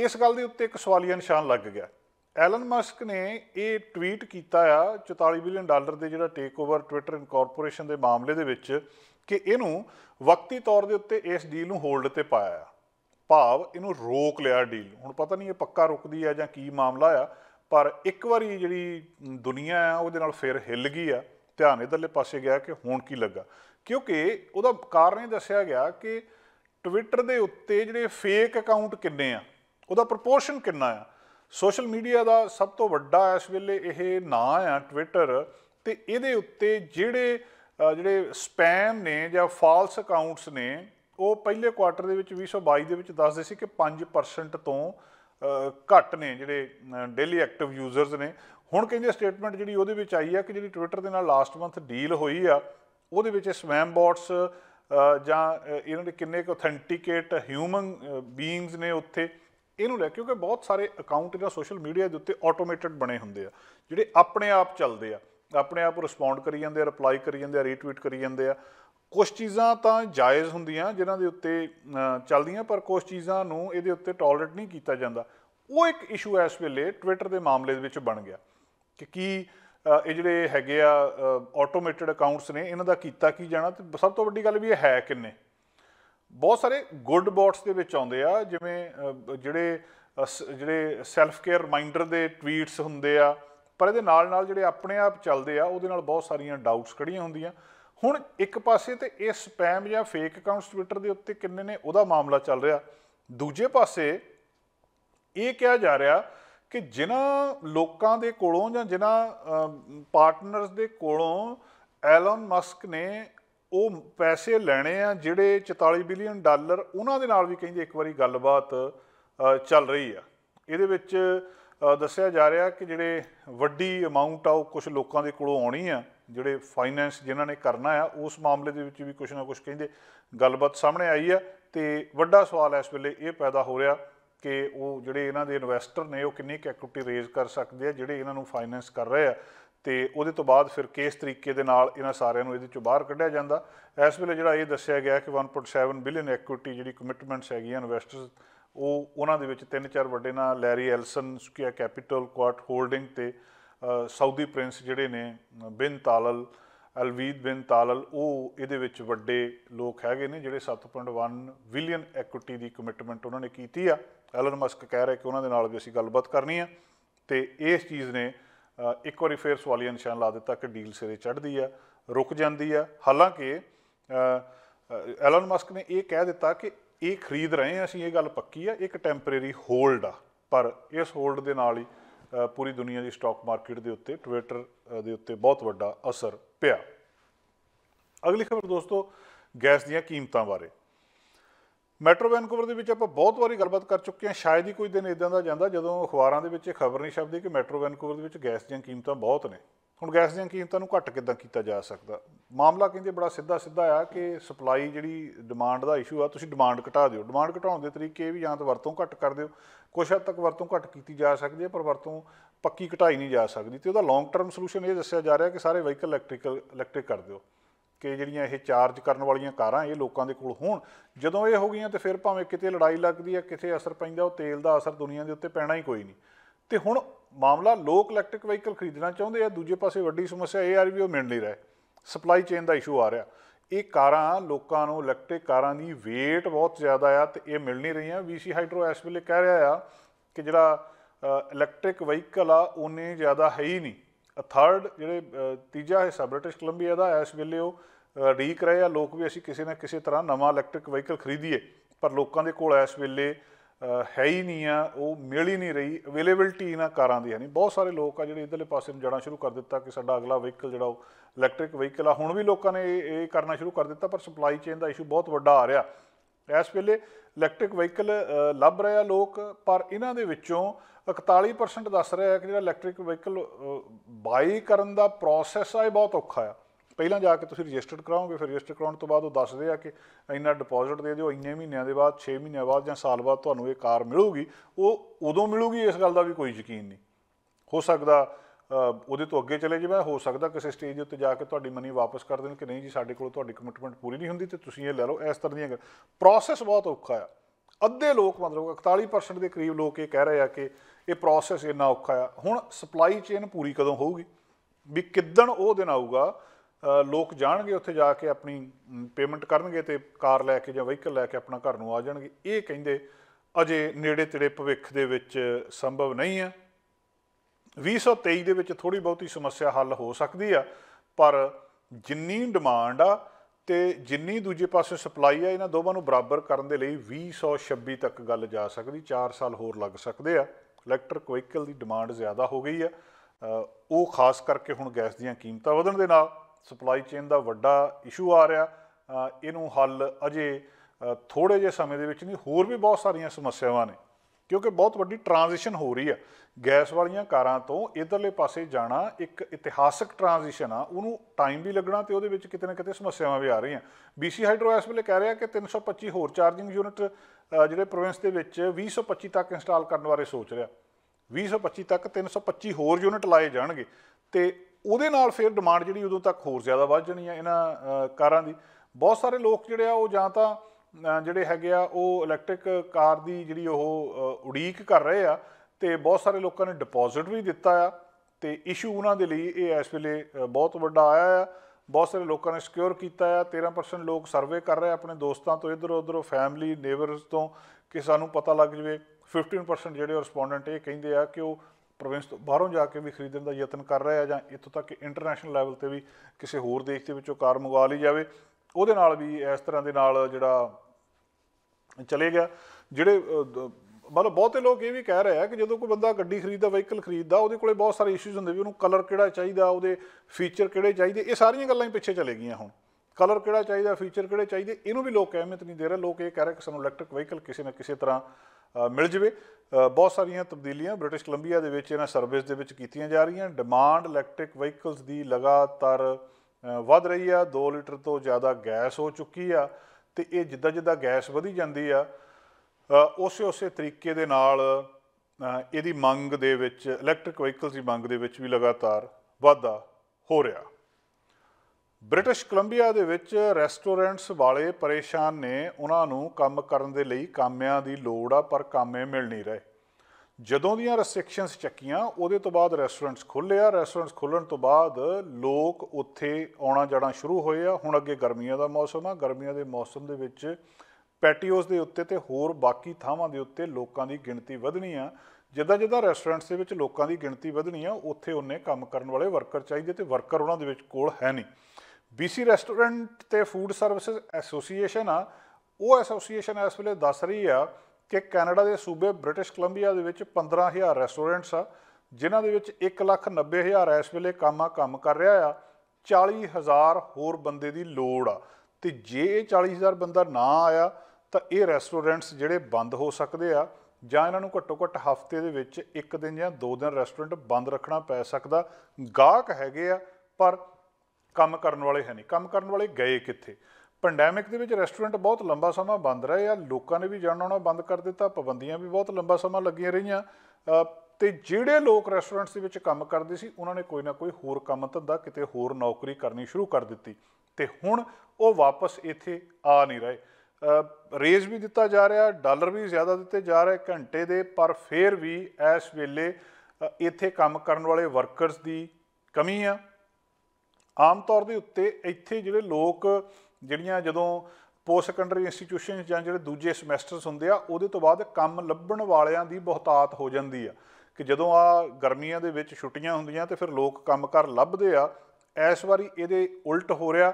ਇਸ ਗੱਲ ਦੇ ਉੱਤੇ ਇੱਕ ਸਵਾਲੀਆ ਨਿਸ਼ਾਨ ਲੱਗ ਗਿਆ ਐਲਨ ਮਸਕ ਨੇ ਇਹ ਟਵੀਟ ਕੀਤਾ ਆ 44 ਬਿਲੀਅਨ ਡਾਲਰ ਦੇ ਜਿਹੜਾ ਟੇਕ ਓਵਰ ਟਵਿੱਟਰ ਇਨਕੋਰਪੋਰੇਸ਼ਨ ਦੇ ਮਾਮਲੇ ਦੇ ਵਿੱਚ ਕਿ ਇਹਨੂੰ ਵਕਤੀ ਤੌਰ ਦੇ ਉੱਤੇ ਇਸ ਡੀਲ ਨੂੰ ਹੋਲਡ ਤੇ ਪਾਇਆ ਆ ਭਾਵ ਇਹਨੂੰ ਰੋਕ ਲਿਆ ਡੀਲ ਹੁਣ ਪਤਾ ਨਹੀਂ ਇਹ ਪੱਕਾ ਰੁਕਦੀ ਆ ਜਾਂ ਕੀ ਮਾਮਲਾ ਆ ਪਰ ਇੱਕ ਵਾਰੀ ਜਿਹੜੀ ਦੁਨੀਆ ਆ ਉਹਦੇ ਨਾਲ ਫੇਰ ਹਿੱਲ ਗਈ ਆ ਧਿਆਨ ਇਧਰਲੇ ਪਾਸੇ ਗਿਆ ਕਿ ਹੁਣ ਕੀ ਲੱਗਾ ਕਿਉਂਕਿ ਉਹਦਾ ਕਾਰਨ ਇਹ ਦੱਸਿਆ ਗਿਆ ਕਿ ਟਵਿੱਟਰ ਦੇ ਉੱਤੇ ਜਿਹੜੇ ਫੇਕ ਅਕਾਊਂਟ ਕਿੰਨੇ ਆ ਉਹਦਾ ਪ੍ਰੋਪੋਰਸ਼ਨ ਕਿੰਨਾ ਆ ਸੋਸ਼ਲ ਮੀਡੀਆ ਦਾ ਸਭ ਤੋਂ ਵੱਡਾ ਇਸ ਵੇਲੇ ਇਹ ਨਾਂ ਆ ਟਵਿੱਟਰ ਤੇ ਇਹਦੇ ਉੱਤੇ ਜਿਹੜੇ ਜਿਹੜੇ ਸਪੈਮ ਨੇ ਜਾਂ ਫਾਲਸ ਅਕਾਊਂਟਸ ਨੇ ਉਹ ਪਹਿਲੇ ਕੁਆਟਰ ਦੇ ਵਿੱਚ 2022 ਦੇ ਵਿੱਚ ਦੱਸਦੇ ਸੀ ਕਿ 5% ਤੋਂ ਘੱਟ ਨੇ ਜਿਹੜੇ ਡੇਲੀ ਐਕਟਿਵ ਯੂਜ਼ਰਸ ਨੇ ਹੁਣ ਕਹਿੰਦੇ ਸਟੇਟਮੈਂਟ ਜਿਹੜੀ ਉਹਦੇ ਵਿੱਚ ਆਈ ਆ ਕਿ ਜਿਹੜੀ ਟਵਿੱਟਰ ਦੇ ਨਾਲ ਲਾਸਟ ਮੰਥ ਡੀਲ ਹੋਈ ਆ ਉਹਦੇ ਵਿੱਚ ਸਵੈਮ ਬੋਟਸ ਜਾਂ ਇਹਨਾਂ ਦੇ ਕਿੰਨੇ ਕੁ ਅਥੈਂਟੀਕੇਟ ਹਿਊਮਨ ਬੀਇੰਗਸ ਨੇ ਉੱਥੇ ਇਹਨੂੰ ਲੈ ਕਿਉਂਕਿ ਬਹੁਤ ਸਾਰੇ ਅਕਾਊਂਟ ਜਿਹੜਾ ਸੋਸ਼ਲ ਮੀਡੀਆ ਦੇ ਉੱਤੇ ਆਟੋਮੇਟਿਡ ਬਣੇ ਹੁੰਦੇ ਆ ਜਿਹੜੇ ਆਪਣੇ ਆਪ ਚੱਲਦੇ ਆ ਆਪਣੇ ਆਪ ਰਿਸਪੌਂਡ ਕਰੀ ਜਾਂਦੇ ਆ ਰਿਪਲਾਈ ਕਰੀ ਜਾਂਦੇ ਆ ਰੀਟਵੀਟ ਕਰੀ ਜਾਂਦੇ ਆ ਕੁਝ ਚੀਜ਼ਾਂ ਤਾਂ ਜਾਇਜ਼ ਹੁੰਦੀਆਂ ਜਿਨ੍ਹਾਂ ਦੇ ਉੱਤੇ ਚੱਲਦੀਆਂ ਪਰ ਕੁਝ ਚੀਜ਼ਾਂ ਨੂੰ ਇਹਦੇ ਉੱਤੇ ਟੋਲਰੇਟ ਨਹੀਂ ਕੀਤਾ ਜਾਂਦਾ ਉਹ ਇੱਕ ਇਸ਼ੂ ਐਸ ਵੇਲੇ ਟਵਿੱਟਰ ਦੇ ਮਾਮਲੇ ਦੇ ਵਿੱਚ ਬਣ ਗਿਆ ਕਿ ਕੀ ਇਹ ਜਿਹੜੇ ਹੈਗੇ ਆ ਆਟੋਮੇਟਿਡ ਅਕਾਊਂਟਸ ਨੇ ਇਹਨਾਂ ਦਾ ਕੀਤਾ ਕੀ ਜਾਣਾ ਤੇ ਸਭ ਤੋਂ ਵੱਡੀ ਗੱਲ ਵੀ ਇਹ ਹੈ ਕਿੰਨੇ ਬਹੁਤ ਸਾਰੇ ਗੁੱਡ ਬੋਟਸ ਦੇ ਵਿੱਚ ਆਉਂਦੇ ਆ ਜਿਵੇਂ ਜਿਹੜੇ ਜਿਹੜੇ ਸੈਲਫ ਕੇਅਰ ਰਿਮਾਈਂਡਰ ਦੇ ਟਵੀਟਸ ਹੁੰਦੇ ਆ ਪਰ ਇਹਦੇ ਨਾਲ ਨਾਲ ਜਿਹੜੇ ਆਪਣੇ ਆਪ ਚੱਲਦੇ ਆ ਉਹਦੇ ਨਾਲ ਬਹੁਤ ਸਾਰੀਆਂ ਡਾਊਟਸ ਖੜੀਆਂ ਹੁੰਦੀਆਂ ਹੁਣ ਇੱਕ ਪਾਸੇ ਤੇ ਇਹ ਸਪੈਮ ਜਾਂ ਫੇਕ ਅਕਾਊਂਟਸ ਟਵਿੱਟਰ ਦੇ ਉੱਤੇ ਕਿੰਨੇ ਨੇ ਉਹਦਾ ਮਾਮਲਾ ਚੱਲ ਰਿਹਾ ਦੂਜੇ ਪਾਸੇ ਇਹ ਕਿਹਾ ਜਾ ਰਿਹਾ ਕਿ ਜਿਨ੍ਹਾਂ ਲੋਕਾਂ ਦੇ ਕੋਲੋਂ ਜਾਂ ਜਿਨ੍ਹਾਂ ਪਾਰਟਨਰਸ ਦੇ ਕੋਲੋਂ ਐਲਨ ਮਸਕ ਨੇ ਉਹ ਪੈਸੇ ਲੈਣੇ ਆ ਜਿਹੜੇ 44 ਬਿਲੀਅਨ ਡਾਲਰ ਉਹਨਾਂ ਦੇ ਨਾਲ ਵੀ ਕਹਿੰਦੇ ਇੱਕ ਵਾਰੀ ਗੱਲਬਾਤ ਚੱਲ ਰਹੀ ਆ ਇਹਦੇ ਵਿੱਚ ਦੱਸਿਆ ਜਾ ਰਿਹਾ ਕਿ ਜਿਹੜੇ ਵੱਡੀ ਅਮਾਉਂਟ ਆ ਉਹ ਕੁਝ ਲੋਕਾਂ ਦੇ ਕੋਲੋਂ ਆਉਣੀ ਆ ਜਿਹੜੇ ਫਾਈਨੈਂਸ ਜਿਨ੍ਹਾਂ ਨੇ ਕਰਨਾ ਆ ਉਸ ਮਾਮਲੇ ਦੇ ਵਿੱਚ ਵੀ ਕੁਝ ਨਾ ਕੁਝ ਕਹਿੰਦੇ ਗੱਲਬਾਤ ਸਾਹਮਣੇ ਆਈ ਆ ਤੇ ਵੱਡਾ ਸਵਾਲ ਇਸ ਵੇਲੇ ਇਹ ਪੈਦਾ ਹੋ ਰਿਹਾ ਕਿ ਉਹ ਜਿਹੜੇ ਇਹਨਾਂ ਦੇ ਇਨਵੈਸਟਰ ਨੇ ਉਹ ਕਿੰਨੀ ਕੁ ਰੇਜ਼ ਕਰ ਸਕਦੇ ਆ ਜਿਹੜੇ ਇਹਨਾਂ ਨੂੰ ਫਾਈਨੈਂਸ ਕਰ ਰਹੇ ਆ ਤੇ ਉਹਦੇ ਤੋਂ ਬਾਅਦ ਫਿਰ ਕੇਸ ਤਰੀਕੇ ਦੇ ਨਾਲ ਇਹਨਾਂ ਸਾਰਿਆਂ ਨੂੰ ਇਹਦੇ ਚੋਂ ਬਾਹਰ ਕੱਢਿਆ ਜਾਂਦਾ ਇਸ ਵੇਲੇ ਜਿਹੜਾ ਇਹ ਦੱਸਿਆ ਗਿਆ ਕਿ 1.7 ਬਿਲੀਅਨ ਇਕੁਇਟੀ ਜਿਹੜੀ ਕਮਿਟਮੈਂਟਸ ਹੈਗੀਆਂ ਇਨਵੈਸਟਰਸ ਉਹ ਉਹਨਾਂ ਦੇ ਵਿੱਚ ਤਿੰਨ ਚਾਰ ਵੱਡੇ ਨਾਂ Larry Ellison Sequoia Capital Qatar holding ਤੇ ਸਾਊਦੀ ਪ੍ਰਿੰਸ ਜਿਹੜੇ ਨੇ ਬਿਨ ਤਾਲਲ ਅਲਵੀਦ ਬਿਨ ਤਾਲਲ ਉਹ ਇਹਦੇ ਵਿੱਚ ਵੱਡੇ ਲੋਕ ਹੈਗੇ ਨੇ ਜਿਹੜੇ 7.1 ਬਿਲੀਅਨ ਇਕੁਇਟੀ ਦੀ ਕਮਿਟਮੈਂਟ ਉਹਨਾਂ ਨੇ ਕੀਤੀ ਆ ਐਲਨ ਮਸਕ ਕਹਿ ਰਿਹਾ ਕਿ ਉਹਨਾਂ ਦੇ ਨਾਲ ਵੀ ਅਸੀਂ ਗੱਲਬਾਤ ਕਰਨੀ ਆ ਤੇ ਇਸ ਚੀਜ਼ ਨੇ ਇੱਕ ਵਾਰੀ ਫੇਰ ਸਵਾਲੀਆ ਨਿਸ਼ਾਨ ਲਾ ਦਿੱਤਾ ਕਿ ਡੀਲ ਸਿਰੇ ਚੜਦੀ ਆ ਰੁਕ ਜਾਂਦੀ ਆ ਹਾਲਾਂਕਿ ਐਲਨ ਮਸਕ ਨੇ ਇਹ ਕਹਿ ਦਿੱਤਾ ਕਿ ਇਹ ਖਰੀਦ ਰਹੇ ਆ ਅਸੀਂ ਇਹ ਗੱਲ ਪੱਕੀ ਆ ਇੱਕ ਟੈਂਪਰੇਰੀ ਹੋਲਡ ਆ ਪਰ ਇਸ ਹੋਲਡ ਦੇ ਨਾਲ ਹੀ ਪੂਰੀ ਦੁਨੀਆ ਦੀ ਸਟਾਕ ਮਾਰਕੀਟ ਦੇ ਉੱਤੇ ਟਵਿੱਟਰ ਦੇ ਉੱਤੇ ਬਹੁਤ ਵੱਡਾ ਅਸਰ ਪਿਆ ਅਗਲੀ ਖਬਰ ਦੋਸਤੋ ਗੈਸ ਦੀਆਂ ਕੀਮਤਾਂ ਬਾਰੇ ਮੈਟਰੋ ਵੈਨਕੂਵਰ ਦੇ ਵਿੱਚ ਆਪਾਂ ਬਹੁਤ ਵਾਰੀ ਗੱਲਬਾਤ ਕਰ ਚੁੱਕੇ ਹਾਂ ਸ਼ਾਇਦ ਹੀ ਕੋਈ ਦਿਨ ਇਦਾਂ ਦਾ ਜਾਂਦਾ ਜਦੋਂ ਅਖਬਾਰਾਂ ਦੇ ਵਿੱਚ ਖਬਰ ਨਹੀਂ ਛਪਦੀ ਕਿ ਮੈਟਰੋ ਵੈਨਕੂਵਰ ਦੇ ਵਿੱਚ ਗੈਸ ਦੀਆਂ ਕੀਮਤਾਂ ਬਹੁਤ ਨੇ ਹੁਣ ਗੈਸ ਦੀਆਂ ਕੀਮਤਾਂ ਨੂੰ ਘੱਟ ਕਿਦਾਂ ਕੀਤਾ ਜਾ ਸਕਦਾ ਮਾਮਲਾ ਕਹਿੰਦੇ ਬੜਾ ਸਿੱਧਾ ਸਿੱਧਾ ਆ ਕਿ ਸਪਲਾਈ ਜਿਹੜੀ ਡਿਮਾਂਡ ਦਾ ਇਸ਼ੂ ਆ ਤੁਸੀਂ ਡਿਮਾਂਡ ਘਟਾ ਦਿਓ ਡਿਮਾਂਡ ਘਟਾਉਣ ਦੇ ਤਰੀਕੇ ਵੀ ਜਾਂ ਤਾਂ ਵਰਤੋਂ ਘੱਟ ਕਰ ਦਿਓ ਕੁਝ ਹੱਦ ਤੱਕ ਵਰਤੋਂ ਘੱਟ ਕੀਤੀ ਜਾ ਸਕਦੀ ਹੈ ਪਰ ਵਰਤੋਂ ਪੱਕੀ ਘਟਾਈ ਨਹੀਂ ਜਾ ਸਕਦੀ ਤੇ ਉਹਦਾ ਲੌਂਗ ਟਰਮ ਸੋਲੂਸ਼ਨ ਇਹ ਦੱਸਿਆ ਜਾ ਰਿਹਾ ਕਿ ਸਾਰੇ ਵਹੀਕਲ ਇਲੈਕਟ੍ਰੀਕਲ ਇਲੈਕਟ੍ਰਿਕ ਕਰ ਦਿਓ ਕਿ ਜਿਹੜੀਆਂ ਇਹ ਚਾਰਜ ਕਰਨ ਵਾਲੀਆਂ ਕਾਰਾਂ ਇਹ ਲੋਕਾਂ ਦੇ ਕੋਲ ਹੋਣ ਜਦੋਂ ਇਹ ਹੋ ਗਈਆਂ ਤੇ ਫਿਰ ਭਾਵੇਂ ਕਿਤੇ ਲੜਾਈ ਲੱਗਦੀ ਹੈ ਕਿਤੇ ਅਸਰ ਪੈਂਦਾ ਉਹ ਤੇਲ ਦਾ ਅਸਰ ਦੁਨੀਆ ਦੇ ਉੱਤੇ ਪੈਣਾ ਹੀ ਕੋਈ ਨਹੀਂ ਤੇ ਹੁਣ ਮਾਮਲਾ ਲੋਕ ਇਲੈਕਟ੍ਰਿਕ ਵਹੀਕਲ ਖਰੀਦਣਾ ਚਾਹੁੰਦੇ ਆ ਦੂਜੇ ਪਾਸੇ ਵੱਡੀ ਸਮੱਸਿਆ ਇਹ ਆ ਰਹੀ ਵੀ ਉਹ ਮਿਲ ਨਹੀਂ ਰਿਹਾ ਸਪਲਾਈ ਚੇਨ ਦਾ ਇਸ਼ੂ ਆ ਰਿਹਾ ਇਹ ਕਾਰਾਂ ਲੋਕਾਂ ਨੂੰ ਇਲੈਕਟ੍ਰਿਕ ਕਾਰਾਂ ਦੀ weight ਬਹੁਤ ਜ਼ਿਆਦਾ ਆ ਤੇ ਇਹ ਮਿਲ ਨਹੀਂ ਰਹੀਆਂ ਵੀਸੀ ਹਾਈਡਰੋ ਐਸ ਵੇਲੇ ਕਹਿ ਰਿਹਾ ਆ ਕਿ ਜਿਹੜਾ ਇਲੈਕਟ੍ਰਿਕ ਵਹੀਕਲ ਆ ਉਹਨੇ ਜ਼ਿਆਦਾ ਹੈ ਹੀ ਨਹੀਂ ਥਰਡ ਜਿਹੜੇ ਤੀਜਾ ਹਿੱਸਾ ਬ੍ਰਿਟਿਸ਼ ਕੋਲੰਬੀਆ ਦਾ ਇਸ ਵੇਲੇ ਉਹ ਰੀਕ ਰਹੇ ਆ ਲੋਕ ਵੀ ਅਸੀਂ ਕਿਸੇ ਨਾ ਕਿਸੇ ਤਰ੍ਹਾਂ ਨਵਾਂ ਇਲੈਕਟ੍ਰਿਕ ਵਹੀਕਲ ਖਰੀਦੀਏ ਪਰ ਲੋਕਾਂ ਦੇ ਕੋਲ ਇਸ ਵੇਲੇ ਹੈ ਹੀ ਨਹੀਂ ਆ ਉਹ ਮਿਲ ਹੀ ਨਹੀਂ ਰਹੀ ਅਵੇਲੇਬਿਲਟੀ ਇਹਨਾਂ ਕਾਰਾਂ ਦੀ ਹੈ ਨਹੀਂ ਬਹੁਤ ਸਾਰੇ ਲੋਕ ਆ ਜਿਹੜੇ ਇਧਰਲੇ ਪਾਸੇ ਨੂੰ ਜਾਣਾ ਸ਼ੁਰੂ ਕਰ ਦਿੱਤਾ ਕਿ ਸਾਡਾ ਅਗਲਾ ਵਹੀਕਲ ਜਿਹੜਾ ਉਹ ਇਲੈਕਟ੍ਰਿਕ ਵਹੀਕਲ ਆ ਹੁਣ ਵੀ ਲੋਕਾਂ ਨੇ ਇਹ ਕਰਨਾ ਸ਼ੁਰੂ ਕਰ ਦਿੱਤਾ ਪਰ ਸਪਲਾਈ ਚੇਨ ਦਾ ਇਸ਼ੂ ਬਹੁਤ ਵੱਡਾ ਆ ਰਿਹਾ ਇਸ ਵੇਲੇ ਇਲੈਕਟ੍ਰਿਕ ਵਹੀਕਲ ਲੱਭ ਰਹੇ ਆ ਲੋਕ ਪਰ ਇਹਨਾਂ ਦੇ ਵਿੱਚੋਂ 41% ਦੱਸ ਰਿਹਾ ਹੈ ਕਿ ਜਿਹੜਾ ਇਲੈਕਟ੍ਰਿਕ ਵਹੀਕਲ ਬਾਈ ਕਰਨ ਦਾ ਪ੍ਰੋਸੈਸ ਆ ਇਹ ਬਹੁਤ ਔਖਾ ਆ ਪਹਿਲਾਂ ਜਾ ਕੇ ਤੁਸੀਂ ਰਜਿਸਟਰਡ ਕਰਾਓਗੇ ਫਿਰ ਰਜਿਸਟਰ ਕਰਾਉਣ ਤੋਂ ਬਾਅਦ ਉਹ ਦੱਸਦੇ ਆ ਕਿ ਇੰਨਾ ਡਿਪੋਜ਼ਿਟ ਦੇ ਦਿਓ ਇੰਨੇ ਮਹੀਨਿਆਂ ਦੇ ਬਾਅਦ 6 ਮਹੀਨਿਆਂ ਬਾਅਦ ਜਾਂ ਸਾਲ ਬਾਅਦ ਤੁਹਾਨੂੰ ਇਹ ਕਾਰ ਮਿਲੂਗੀ ਉਹ ਉਦੋਂ ਮਿਲੂਗੀ ਇਸ ਗੱਲ ਦਾ ਵੀ ਕੋਈ ਯਕੀਨ ਨਹੀਂ ਹੋ ਸਕਦਾ ਉਹਦੇ ਤੋਂ ਅੱਗੇ ਚਲੇ ਜਾਵੇ ਹੋ ਸਕਦਾ ਕਿਸੇ ਸਟੇਜ ਉੱਤੇ ਜਾ ਕੇ ਤੁਹਾਡੀ ਮਨੀ ਵਾਪਸ ਕਰ ਦੇਣ ਕਿ ਨਹੀਂ ਜੀ ਸਾਡੇ ਕੋਲ ਤੁਹਾਡੀ ਕਮਿਟਮੈਂਟ ਪੂਰੀ ਨਹੀਂ ਹੁੰਦੀ ਤੇ ਤੁਸੀਂ ਇਹ ਲੈ ਲਓ ਇਸ ਤਰ੍ਹਾਂ ਦੀਆਂ ਪ੍ਰੋਸੈਸ ਬਹੁਤ ਔਖਾ ਆ ਅੱਧੇ ਲੋਕ ਮਤਲਬ 41% ਦੇ ਕਰੀਬ ਲੋਕ ਇਹ ਕਹਿ ਰਹੇ ਆ ਕਿ ਇਹ ਪ੍ਰੋਸੈਸ ਇੰਨਾ ਔਖਾ ਆ ਹੁਣ ਸਪਲਾਈ ਚੇਨ ਪੂਰੀ ਕਦੋਂ ਹੋਊਗੀ ਵੀ ਕਿੱਦਣ ਉਹ ਦਿਨ ਆਊਗਾ ਲੋਕ ਜਾਣਗੇ ਉੱਥੇ ਜਾ ਕੇ ਆਪਣੀ ਪੇਮੈਂਟ ਕਰਨਗੇ ਤੇ ਕਾਰ ਲੈ ਕੇ ਜਾਂ ਵਹੀਕਲ ਲੈ ਕੇ ਆਪਣਾ ਘਰ ਨੂੰ ਆ ਜਾਣਗੇ ਇਹ ਕਹਿੰਦੇ ਅਜੇ ਨੇੜੇ ਤੇੜੇ ਭਵਿੱਖ ਦੇ ਵਿੱਚ ਸੰਭਵ ਨਹੀਂ ਆ 2023 ਦੇ ਵਿੱਚ ਥੋੜੀ ਬਹੁਤੀ ਸਮੱਸਿਆ ਹੱਲ ਹੋ ਸਕਦੀ ਆ ਪਰ ਜਿੰਨੀ ਡਿਮਾਂਡ ਆ ਤੇ ਜਿੰਨੀ ਦੂਜੇ ਪਾਸੇ ਸਪਲਾਈ ਆ ਇਹਨਾਂ ਦੋਵਾਂ ਨੂੰ ਬਰਾਬਰ ਕਰਨ ਦੇ ਲਈ 2026 ਤੱਕ ਗੱਲ ਜਾ ਸਕਦੀ 4 ਸਾਲ ਹੋਰ ਲੱਗ ਸਕਦੇ ਆ ਇਲੈਕਟ੍ਰਿਕ ਵਹੀਕਲ ਦੀ ਡਿਮਾਂਡ ਜ਼ਿਆਦਾ ਹੋ ਗਈ ਆ ਉਹ ਖਾਸ ਕਰਕੇ ਹੁਣ ਗੈਸ ਦੀਆਂ ਕੀਮਤਾਂ ਵਧਣ ਦੇ ਨਾਲ ਸਪਲਾਈ ਚੇਨ ਦਾ ਵੱਡਾ ਇਸ਼ੂ ਆ ਰਿਹਾ ਇਹਨੂੰ ਹੱਲ ਅਜੇ ਥੋੜੇ ਜਿਹੇ ਸਮੇਂ ਦੇ ਵਿੱਚ ਨਹੀਂ ਹੋਰ ਵੀ ਬਹੁਤ ਸਾਰੀਆਂ ਸਮੱਸਿਆਵਾਂ ਨੇ ਕਿਉਂਕਿ ਬਹੁਤ ਵੱਡੀ ਟ੍ਰਾਂਜੀਸ਼ਨ ਹੋ ਰਹੀ ਆ ਗੈਸ ਵਾਲੀਆਂ ਕਾਰਾਂ ਤੋਂ ਇਧਰਲੇ ਪਾਸੇ ਜਾਣਾ ਇੱਕ ਇਤਿਹਾਸਕ ਟ੍ਰਾਂਜੀਸ਼ਨ ਆ ਉਹਨੂੰ ਟਾਈਮ ਵੀ ਲੱਗਣਾ ਤੇ ਉਹਦੇ ਵਿੱਚ ਕਿਤੇ ਨਾ ਕਿਤੇ ਸਮੱਸਿਆਵਾਂ ਵੀ ਆ ਰਹੀਆਂ BC ਹਾਈਡਰੋ ਇਸ ਵੇਲੇ ਕਹਿ ਰਿਹਾ ਕਿ 325 ਹੋਰ ਚਾਰਜਿੰਗ ਯੂਨਿਟ ਜਿਹੜੇ ਪ੍ਰੋਵਿੰਸ ਦੇ ਵਿੱਚ 2025 ਤੱਕ ਇੰਸਟਾਲ ਕਰਨ ਬਾਰੇ ਸੋਚ ਰਿਹਾ 2025 ਤੱਕ 325 ਹੋਰ ਯੂਨਿਟ ਲਾਏ ਜਾਣਗੇ ਤੇ ਉਹਦੇ ਨਾਲ ਫਿਰ ਡਿਮਾਂਡ ਜਿਹੜੀ ਉਦੋਂ ਤੱਕ ਹੋਰ ਜ਼ਿਆਦਾ ਵੱਧ ਜਾਣੀ ਆ ਇਹਨਾਂ ਕਾਰਾਂ ਦੀ ਬਹੁਤ ਸਾਰੇ ਲੋਕ ਜਿਹੜੇ ਆ ਉਹ ਜਾਂ ਤਾਂ ਜਿਹੜੇ ਹੈਗੇ ਆ ਉਹ ਇਲੈਕਟ੍ਰਿਕ ਕਾਰ ਦੀ ਜਿਹੜੀ ਉਹ ਉਡੀਕ ਕਰ ਰਹੇ ਆ ਤੇ ਬਹੁਤ ਸਾਰੇ ਲੋਕਾਂ ਨੇ ਡਿਪੋਜ਼ਿਟ ਵੀ ਦਿੱਤਾ ਆ ਤੇ ਇਸ਼ੂ ਉਹਨਾਂ ਦੇ ਲਈ ਇਹ ਇਸ ਵੇਲੇ ਬਹੁਤ ਵੱਡਾ ਆਇਆ ਆ ਬਹੁਤ ਸਾਰੇ ਲੋਕਾਂ ਨੇ ਸਿਕਿਉਰ ਕੀਤਾ ਆ 13% ਲੋਕ ਸਰਵੇ ਕਰ ਰਹੇ ਆਪਣੇ ਦੋਸਤਾਂ ਤੋਂ ਇਧਰ ਉਧਰੋਂ ਫੈਮਿਲੀ ਨੇਬਰਸ ਤੋਂ ਕਿ ਸਾਨੂੰ ਪਤਾ ਲੱਗ ਜਵੇ 15% ਜਿਹੜੇ ਰਿਸਪੋਂਡੈਂਟ ਇਹ ਕਹਿੰਦੇ ਆ ਕਿ ਉਹ ਪ੍ਰੋਵਿੰਸ ਤੋਂ ਬਾਹਰੋਂ ਜਾ ਕੇ ਵੀ ਖਰੀਦਣ ਦਾ ਯਤਨ ਕਰ ਰਹੇ ਆ ਜਾਂ ਇੱਥੋਂ ਤੱਕ ਇੰਟਰਨੈਸ਼ਨਲ ਲੈਵਲ ਤੇ ਵੀ ਕਿਸੇ ਹੋਰ ਦੇਸ਼ ਦੇ ਵਿੱਚੋਂ ਕਾਰ ਮੰਗਵਾ ਲਈ ਜਾਵੇ ਉਹਦੇ ਨਾਲ ਵੀ ਇਸ ਤਰ੍ਹਾਂ ਦੇ ਨਾਲ ਜਿਹੜਾ ਚਲੇ ਗਿਆ ਜਿਹੜੇ ਮਤਲਬ ਬਹੁਤੇ ਲੋਕ ਇਹ ਵੀ ਕਹਿ ਰਹੇ ਆ ਕਿ ਜਦੋਂ ਕੋਈ ਬੰਦਾ ਗੱਡੀ ਖਰੀਦਦਾ ਵਹੀਕਲ ਖਰੀਦਦਾ ਉਹਦੇ ਕੋਲੇ ਬਹੁਤ ਸਾਰੇ ਇਸ਼ੂਜ਼ ਹੁੰਦੇ ਵੀ ਉਹਨੂੰ ਕਲਰ ਕਿਹੜਾ ਚਾਹੀਦਾ ਉਹਦੇ ਫੀਚਰ ਕਿਹੜੇ ਚਾਹੀਦੇ ਇਹ ਸਾਰੀਆਂ ਗੱਲਾਂ ਹੀ ਪਿੱਛੇ ਚਲੇ ਗਈਆਂ ਹੁਣ ਕਲਰ ਕਿਹੜਾ ਚਾਹੀਦਾ ਫੀਚਰ ਕਿਹੜੇ ਚਾਹੀਦੇ ਇਹਨੂੰ ਵੀ ਲੋਕ ਅਹਿਮੀਅਤ ਨਹੀਂ ਦੇ ਰਹੇ ਲੋਕ ਇਹ ਕਹਿ ਰਹੇ ਕਿ ਸਾਨੂੰ ਇਲੈਕਟ੍ਰਿਕ ਵਹੀਕਲ ਕਿਸੇ ਨਾ ਕਿਸੇ ਤਰ੍ਹਾਂ ਮਿਲ ਜਵੇ ਬਹੁਤ ਸਾਰੀਆਂ ਤਬਦੀਲੀਆਂ ਬ੍ਰਿਟਿਸ਼ ਕੋਲੰਬੀਆ ਦੇ ਵਿੱਚ ਇਹਨਾਂ ਸਰਵਿਸ ਦੇ ਵਿੱਚ ਕੀਤੀਆਂ ਜਾ ਰਹੀਆਂ ਡਿਮਾਂਡ ਇਲੈਕਟ੍ਰਿਕ ਵਹੀਕਲਸ ਦੀ ਲਗਾਤਾਰ ਵਧ ਰਹੀ ਆ 2 ਲੀਟਰ ਤੋਂ ਜ਼ਿਆਦਾ ਗੈਸ ਹੋ ਚੁੱਕੀ ਆ ਤੇ ਇਹ ਜਿੱਦਾਂ ਜਿੱਦਾਂ ਗੈਸ ਵਧੀ ਜਾਂਦੀ ਆ ਉਸੇ ਉਸੇ ਤਰੀਕੇ ਦੇ ਨਾਲ ਇਹਦੀ ਮੰਗ ਦੇ ਵਿੱਚ ਇਲੈਕਟ੍ਰਿਕ ਵਹੀਕਲਸ ਦੀ ਮੰਗ ਦੇ ਵਿੱਚ ਵੀ ਲਗਾਤਾਰ ਵਾਧਾ ਹੋ ਰਿਹਾ ਬ੍ਰਿਟਿਸ਼ ਕੋਲੰਬੀਆ ਦੇ ਵਿੱਚ ਰੈਸਟੋਰੈਂਟਸ ਵਾਲੇ ਪਰੇਸ਼ਾਨ ਨੇ ਉਹਨਾਂ ਨੂੰ ਕੰਮ ਕਰਨ ਦੇ ਲਈ ਕਾਮਿਆਂ ਦੀ ਲੋੜ ਆ ਪਰ ਕਾਮੇ ਮਿਲ ਨਹੀਂ ਰਹੇ ਜਦੋਂ ਦੀਆਂ ਰੈਸਟ੍ਰਿਕਸ਼ਨਸ ਚੱਕੀਆਂ ਉਹਦੇ ਤੋਂ ਬਾਅਦ ਰੈਸਟੋਰੈਂਟਸ ਖੁੱਲੇ ਆ ਰੈਸਟੋਰੈਂਟਸ ਖੁੱਲਣ ਤੋਂ ਬਾਅਦ ਲੋਕ ਉੱਥੇ ਆਉਣਾ ਜਾਣਾ ਸ਼ੁਰੂ ਹੋਏ ਆ ਹੁਣ ਅੱਗੇ ਗਰਮੀਆਂ ਦਾ ਮੌਸਮ ਆ ਗਰਮੀਆਂ ਦੇ ਮੌਸਮ ਦੇ ਵਿੱਚ ਪੈਟੀਓਜ਼ ਦੇ ਉੱਤੇ ਤੇ ਹੋਰ ਬਾਕੀ ਥਾਵਾਂ ਦੇ ਉੱਤੇ ਲੋਕਾਂ ਦੀ ਗਿਣਤੀ ਵਧਣੀ ਆ ਜਿੱਦਾਂ ਜਿੱਦਾਂ ਰੈਸਟੋਰੈਂਟਸ ਦੇ ਵਿੱਚ ਲੋਕਾਂ ਦੀ ਗਿਣਤੀ ਵਧਣੀ ਆ ਉੱਥੇ ਉਹਨੇ ਕੰਮ ਕਰਨ ਵਾਲੇ ਵਰਕਰ ਚਾਹੀਦੇ ਤੇ ਵਰਕਰ ਉਹਨਾਂ ਦੇ ਵਿੱਚ ਕੋਲ ਹੈ ਨਹੀਂ BC ਰੈਸਟੋਰੈਂਟ ਤੇ ਫੂਡ ਸਰਵਿਸਿਜ਼ ਐਸੋਸੀਏਸ਼ਨ ਆ ਉਹ ਐਸੋਸੀਏਸ਼ਨ ਇਸ ਵੇਲੇ ਦੱਸ ਰਹੀ ਆ ਕਿ ਕੈਨੇਡਾ ਦੇ ਸੂਬੇ ਬ੍ਰਿਟਿਸ਼ ਕੋਲੰਬੀਆ ਦੇ ਵਿੱਚ 15000 ਰੈਸਟੋਰੈਂਟਸ ਆ ਜਿਨ੍ਹਾਂ ਦੇ ਵਿੱਚ 190000 ਇਸ ਵੇਲੇ ਕਾਮਾ ਕੰਮ ਕਰ ਰਿਹਾ ਆ 40000 ਹੋਰ ਬੰਦੇ ਦੀ ਲੋੜ ਆ ਤੇ ਜੇ ਇਹ 40000 ਬੰਦਾ ਨਾ ਆਇਆ ਤਾਂ ਇਹ ਰੈਸਟੋਰੈਂਟਸ ਜਿਹੜੇ ਬੰਦ ਹੋ ਸਕਦੇ ਆ ਜਾਂ ਇਹਨਾਂ ਨੂੰ ਘੱਟੋ ਘੱਟ ਹਫ਼ਤੇ ਦੇ ਵਿੱਚ ਇੱਕ ਦਿਨ ਜਾਂ ਦੋ ਦਿਨ ਰੈਸਟੋਰੈਂਟ ਬੰਦ ਰੱਖਣਾ ਪੈ ਸਕਦਾ ਗਾਹਕ ਹੈਗੇ ਆ ਪਰ ਕੰਮ ਕਰਨ ਵਾਲੇ ਹੈ ਨਹੀਂ ਕੰਮ ਕਰਨ ਵਾਲੇ ਗਏ ਕਿੱਥੇ ਪੈਂਡੈਮਿਕ ਦੇ ਵਿੱਚ ਰੈਸਟੋਰੈਂਟ ਬਹੁਤ ਲੰਬਾ ਸਮਾਂ ਬੰਦ ਰਹੇ ਆ ਲੋਕਾਂ ਨੇ ਵੀ ਜਾਣ ਆਉਣਾ ਬੰਦ ਕਰ ਦਿੱਤਾ ਪਾਬੰਦੀਆਂ ਵੀ ਬਹੁਤ ਲੰਬਾ ਸਮਾਂ ਲੱਗੀਆਂ ਰਹੀਆਂ ਤੇ ਜਿਹੜੇ ਲੋਕ ਰੈਸਟੋਰੈਂਟਸ ਦੇ ਵਿੱਚ ਕੰਮ ਕਰਦੇ ਸੀ ਉਹਨਾਂ ਨੇ ਕੋਈ ਨਾ ਕੋਈ ਹੋਰ ਕੰਮ ਧੰਦਾ ਕਿਤੇ ਹੋਰ ਨੌਕਰੀ ਕਰਨੀ ਸ਼ੁਰੂ ਕਰ ਦਿੱਤੀ ਤੇ ਹੁਣ ਉਹ ਵਾਪਸ ਇੱਥੇ ਆ ਨਹੀਂ ਰਹੇ ਰੇਜ਼ ਵੀ ਦਿੱਤਾ ਜਾ ਰਿਹਾ ਡਾਲਰ ਵੀ ਜ਼ਿਆਦਾ ਦਿੱਤੇ ਜਾ ਰਹੇ ਘੰਟੇ ਦੇ ਪਰ ਫੇਰ ਵੀ ਇਸ ਵੇਲੇ ਇੱਥੇ ਕੰਮ ਕਰਨ ਵਾਲੇ ਵਰਕਰਸ ਦੀ ਕਮੀ ਆ ਆਮ ਤੌਰ ਦੇ ਉੱਤੇ ਇੱਥੇ ਜਿਹੜੇ ਲੋਕ ਜਿਹੜੀਆਂ ਜਦੋਂ ਪੋਸਟ ਸੈਕੰਡਰੀ ਇੰਸਟੀਟਿਊਸ਼ਨ ਜਾਂ ਜਿਹੜੇ ਦੂਜੇ ਸਮੈਸਟਰਸ ਹੁੰਦੇ ਆ ਉਹਦੇ ਤੋਂ ਬਾਅਦ ਕੰਮ ਲੱਭਣ ਵਾਲਿਆਂ ਦੀ ਬਹੁਤਾਤ ਹੋ ਜਾਂਦੀ ਆ ਕਿ ਜਦੋਂ ਆ ਗਰਮੀਆਂ ਦੇ ਵਿੱਚ ਛੁੱਟੀਆਂ ਹੁੰਦੀਆਂ ਤੇ ਫਿਰ ਲੋਕ ਕੰਮਕਾਰ ਲੱਭਦੇ ਆ ਇਸ ਵਾਰੀ ਇਹਦੇ ਉਲਟ ਹੋ ਰਿਹਾ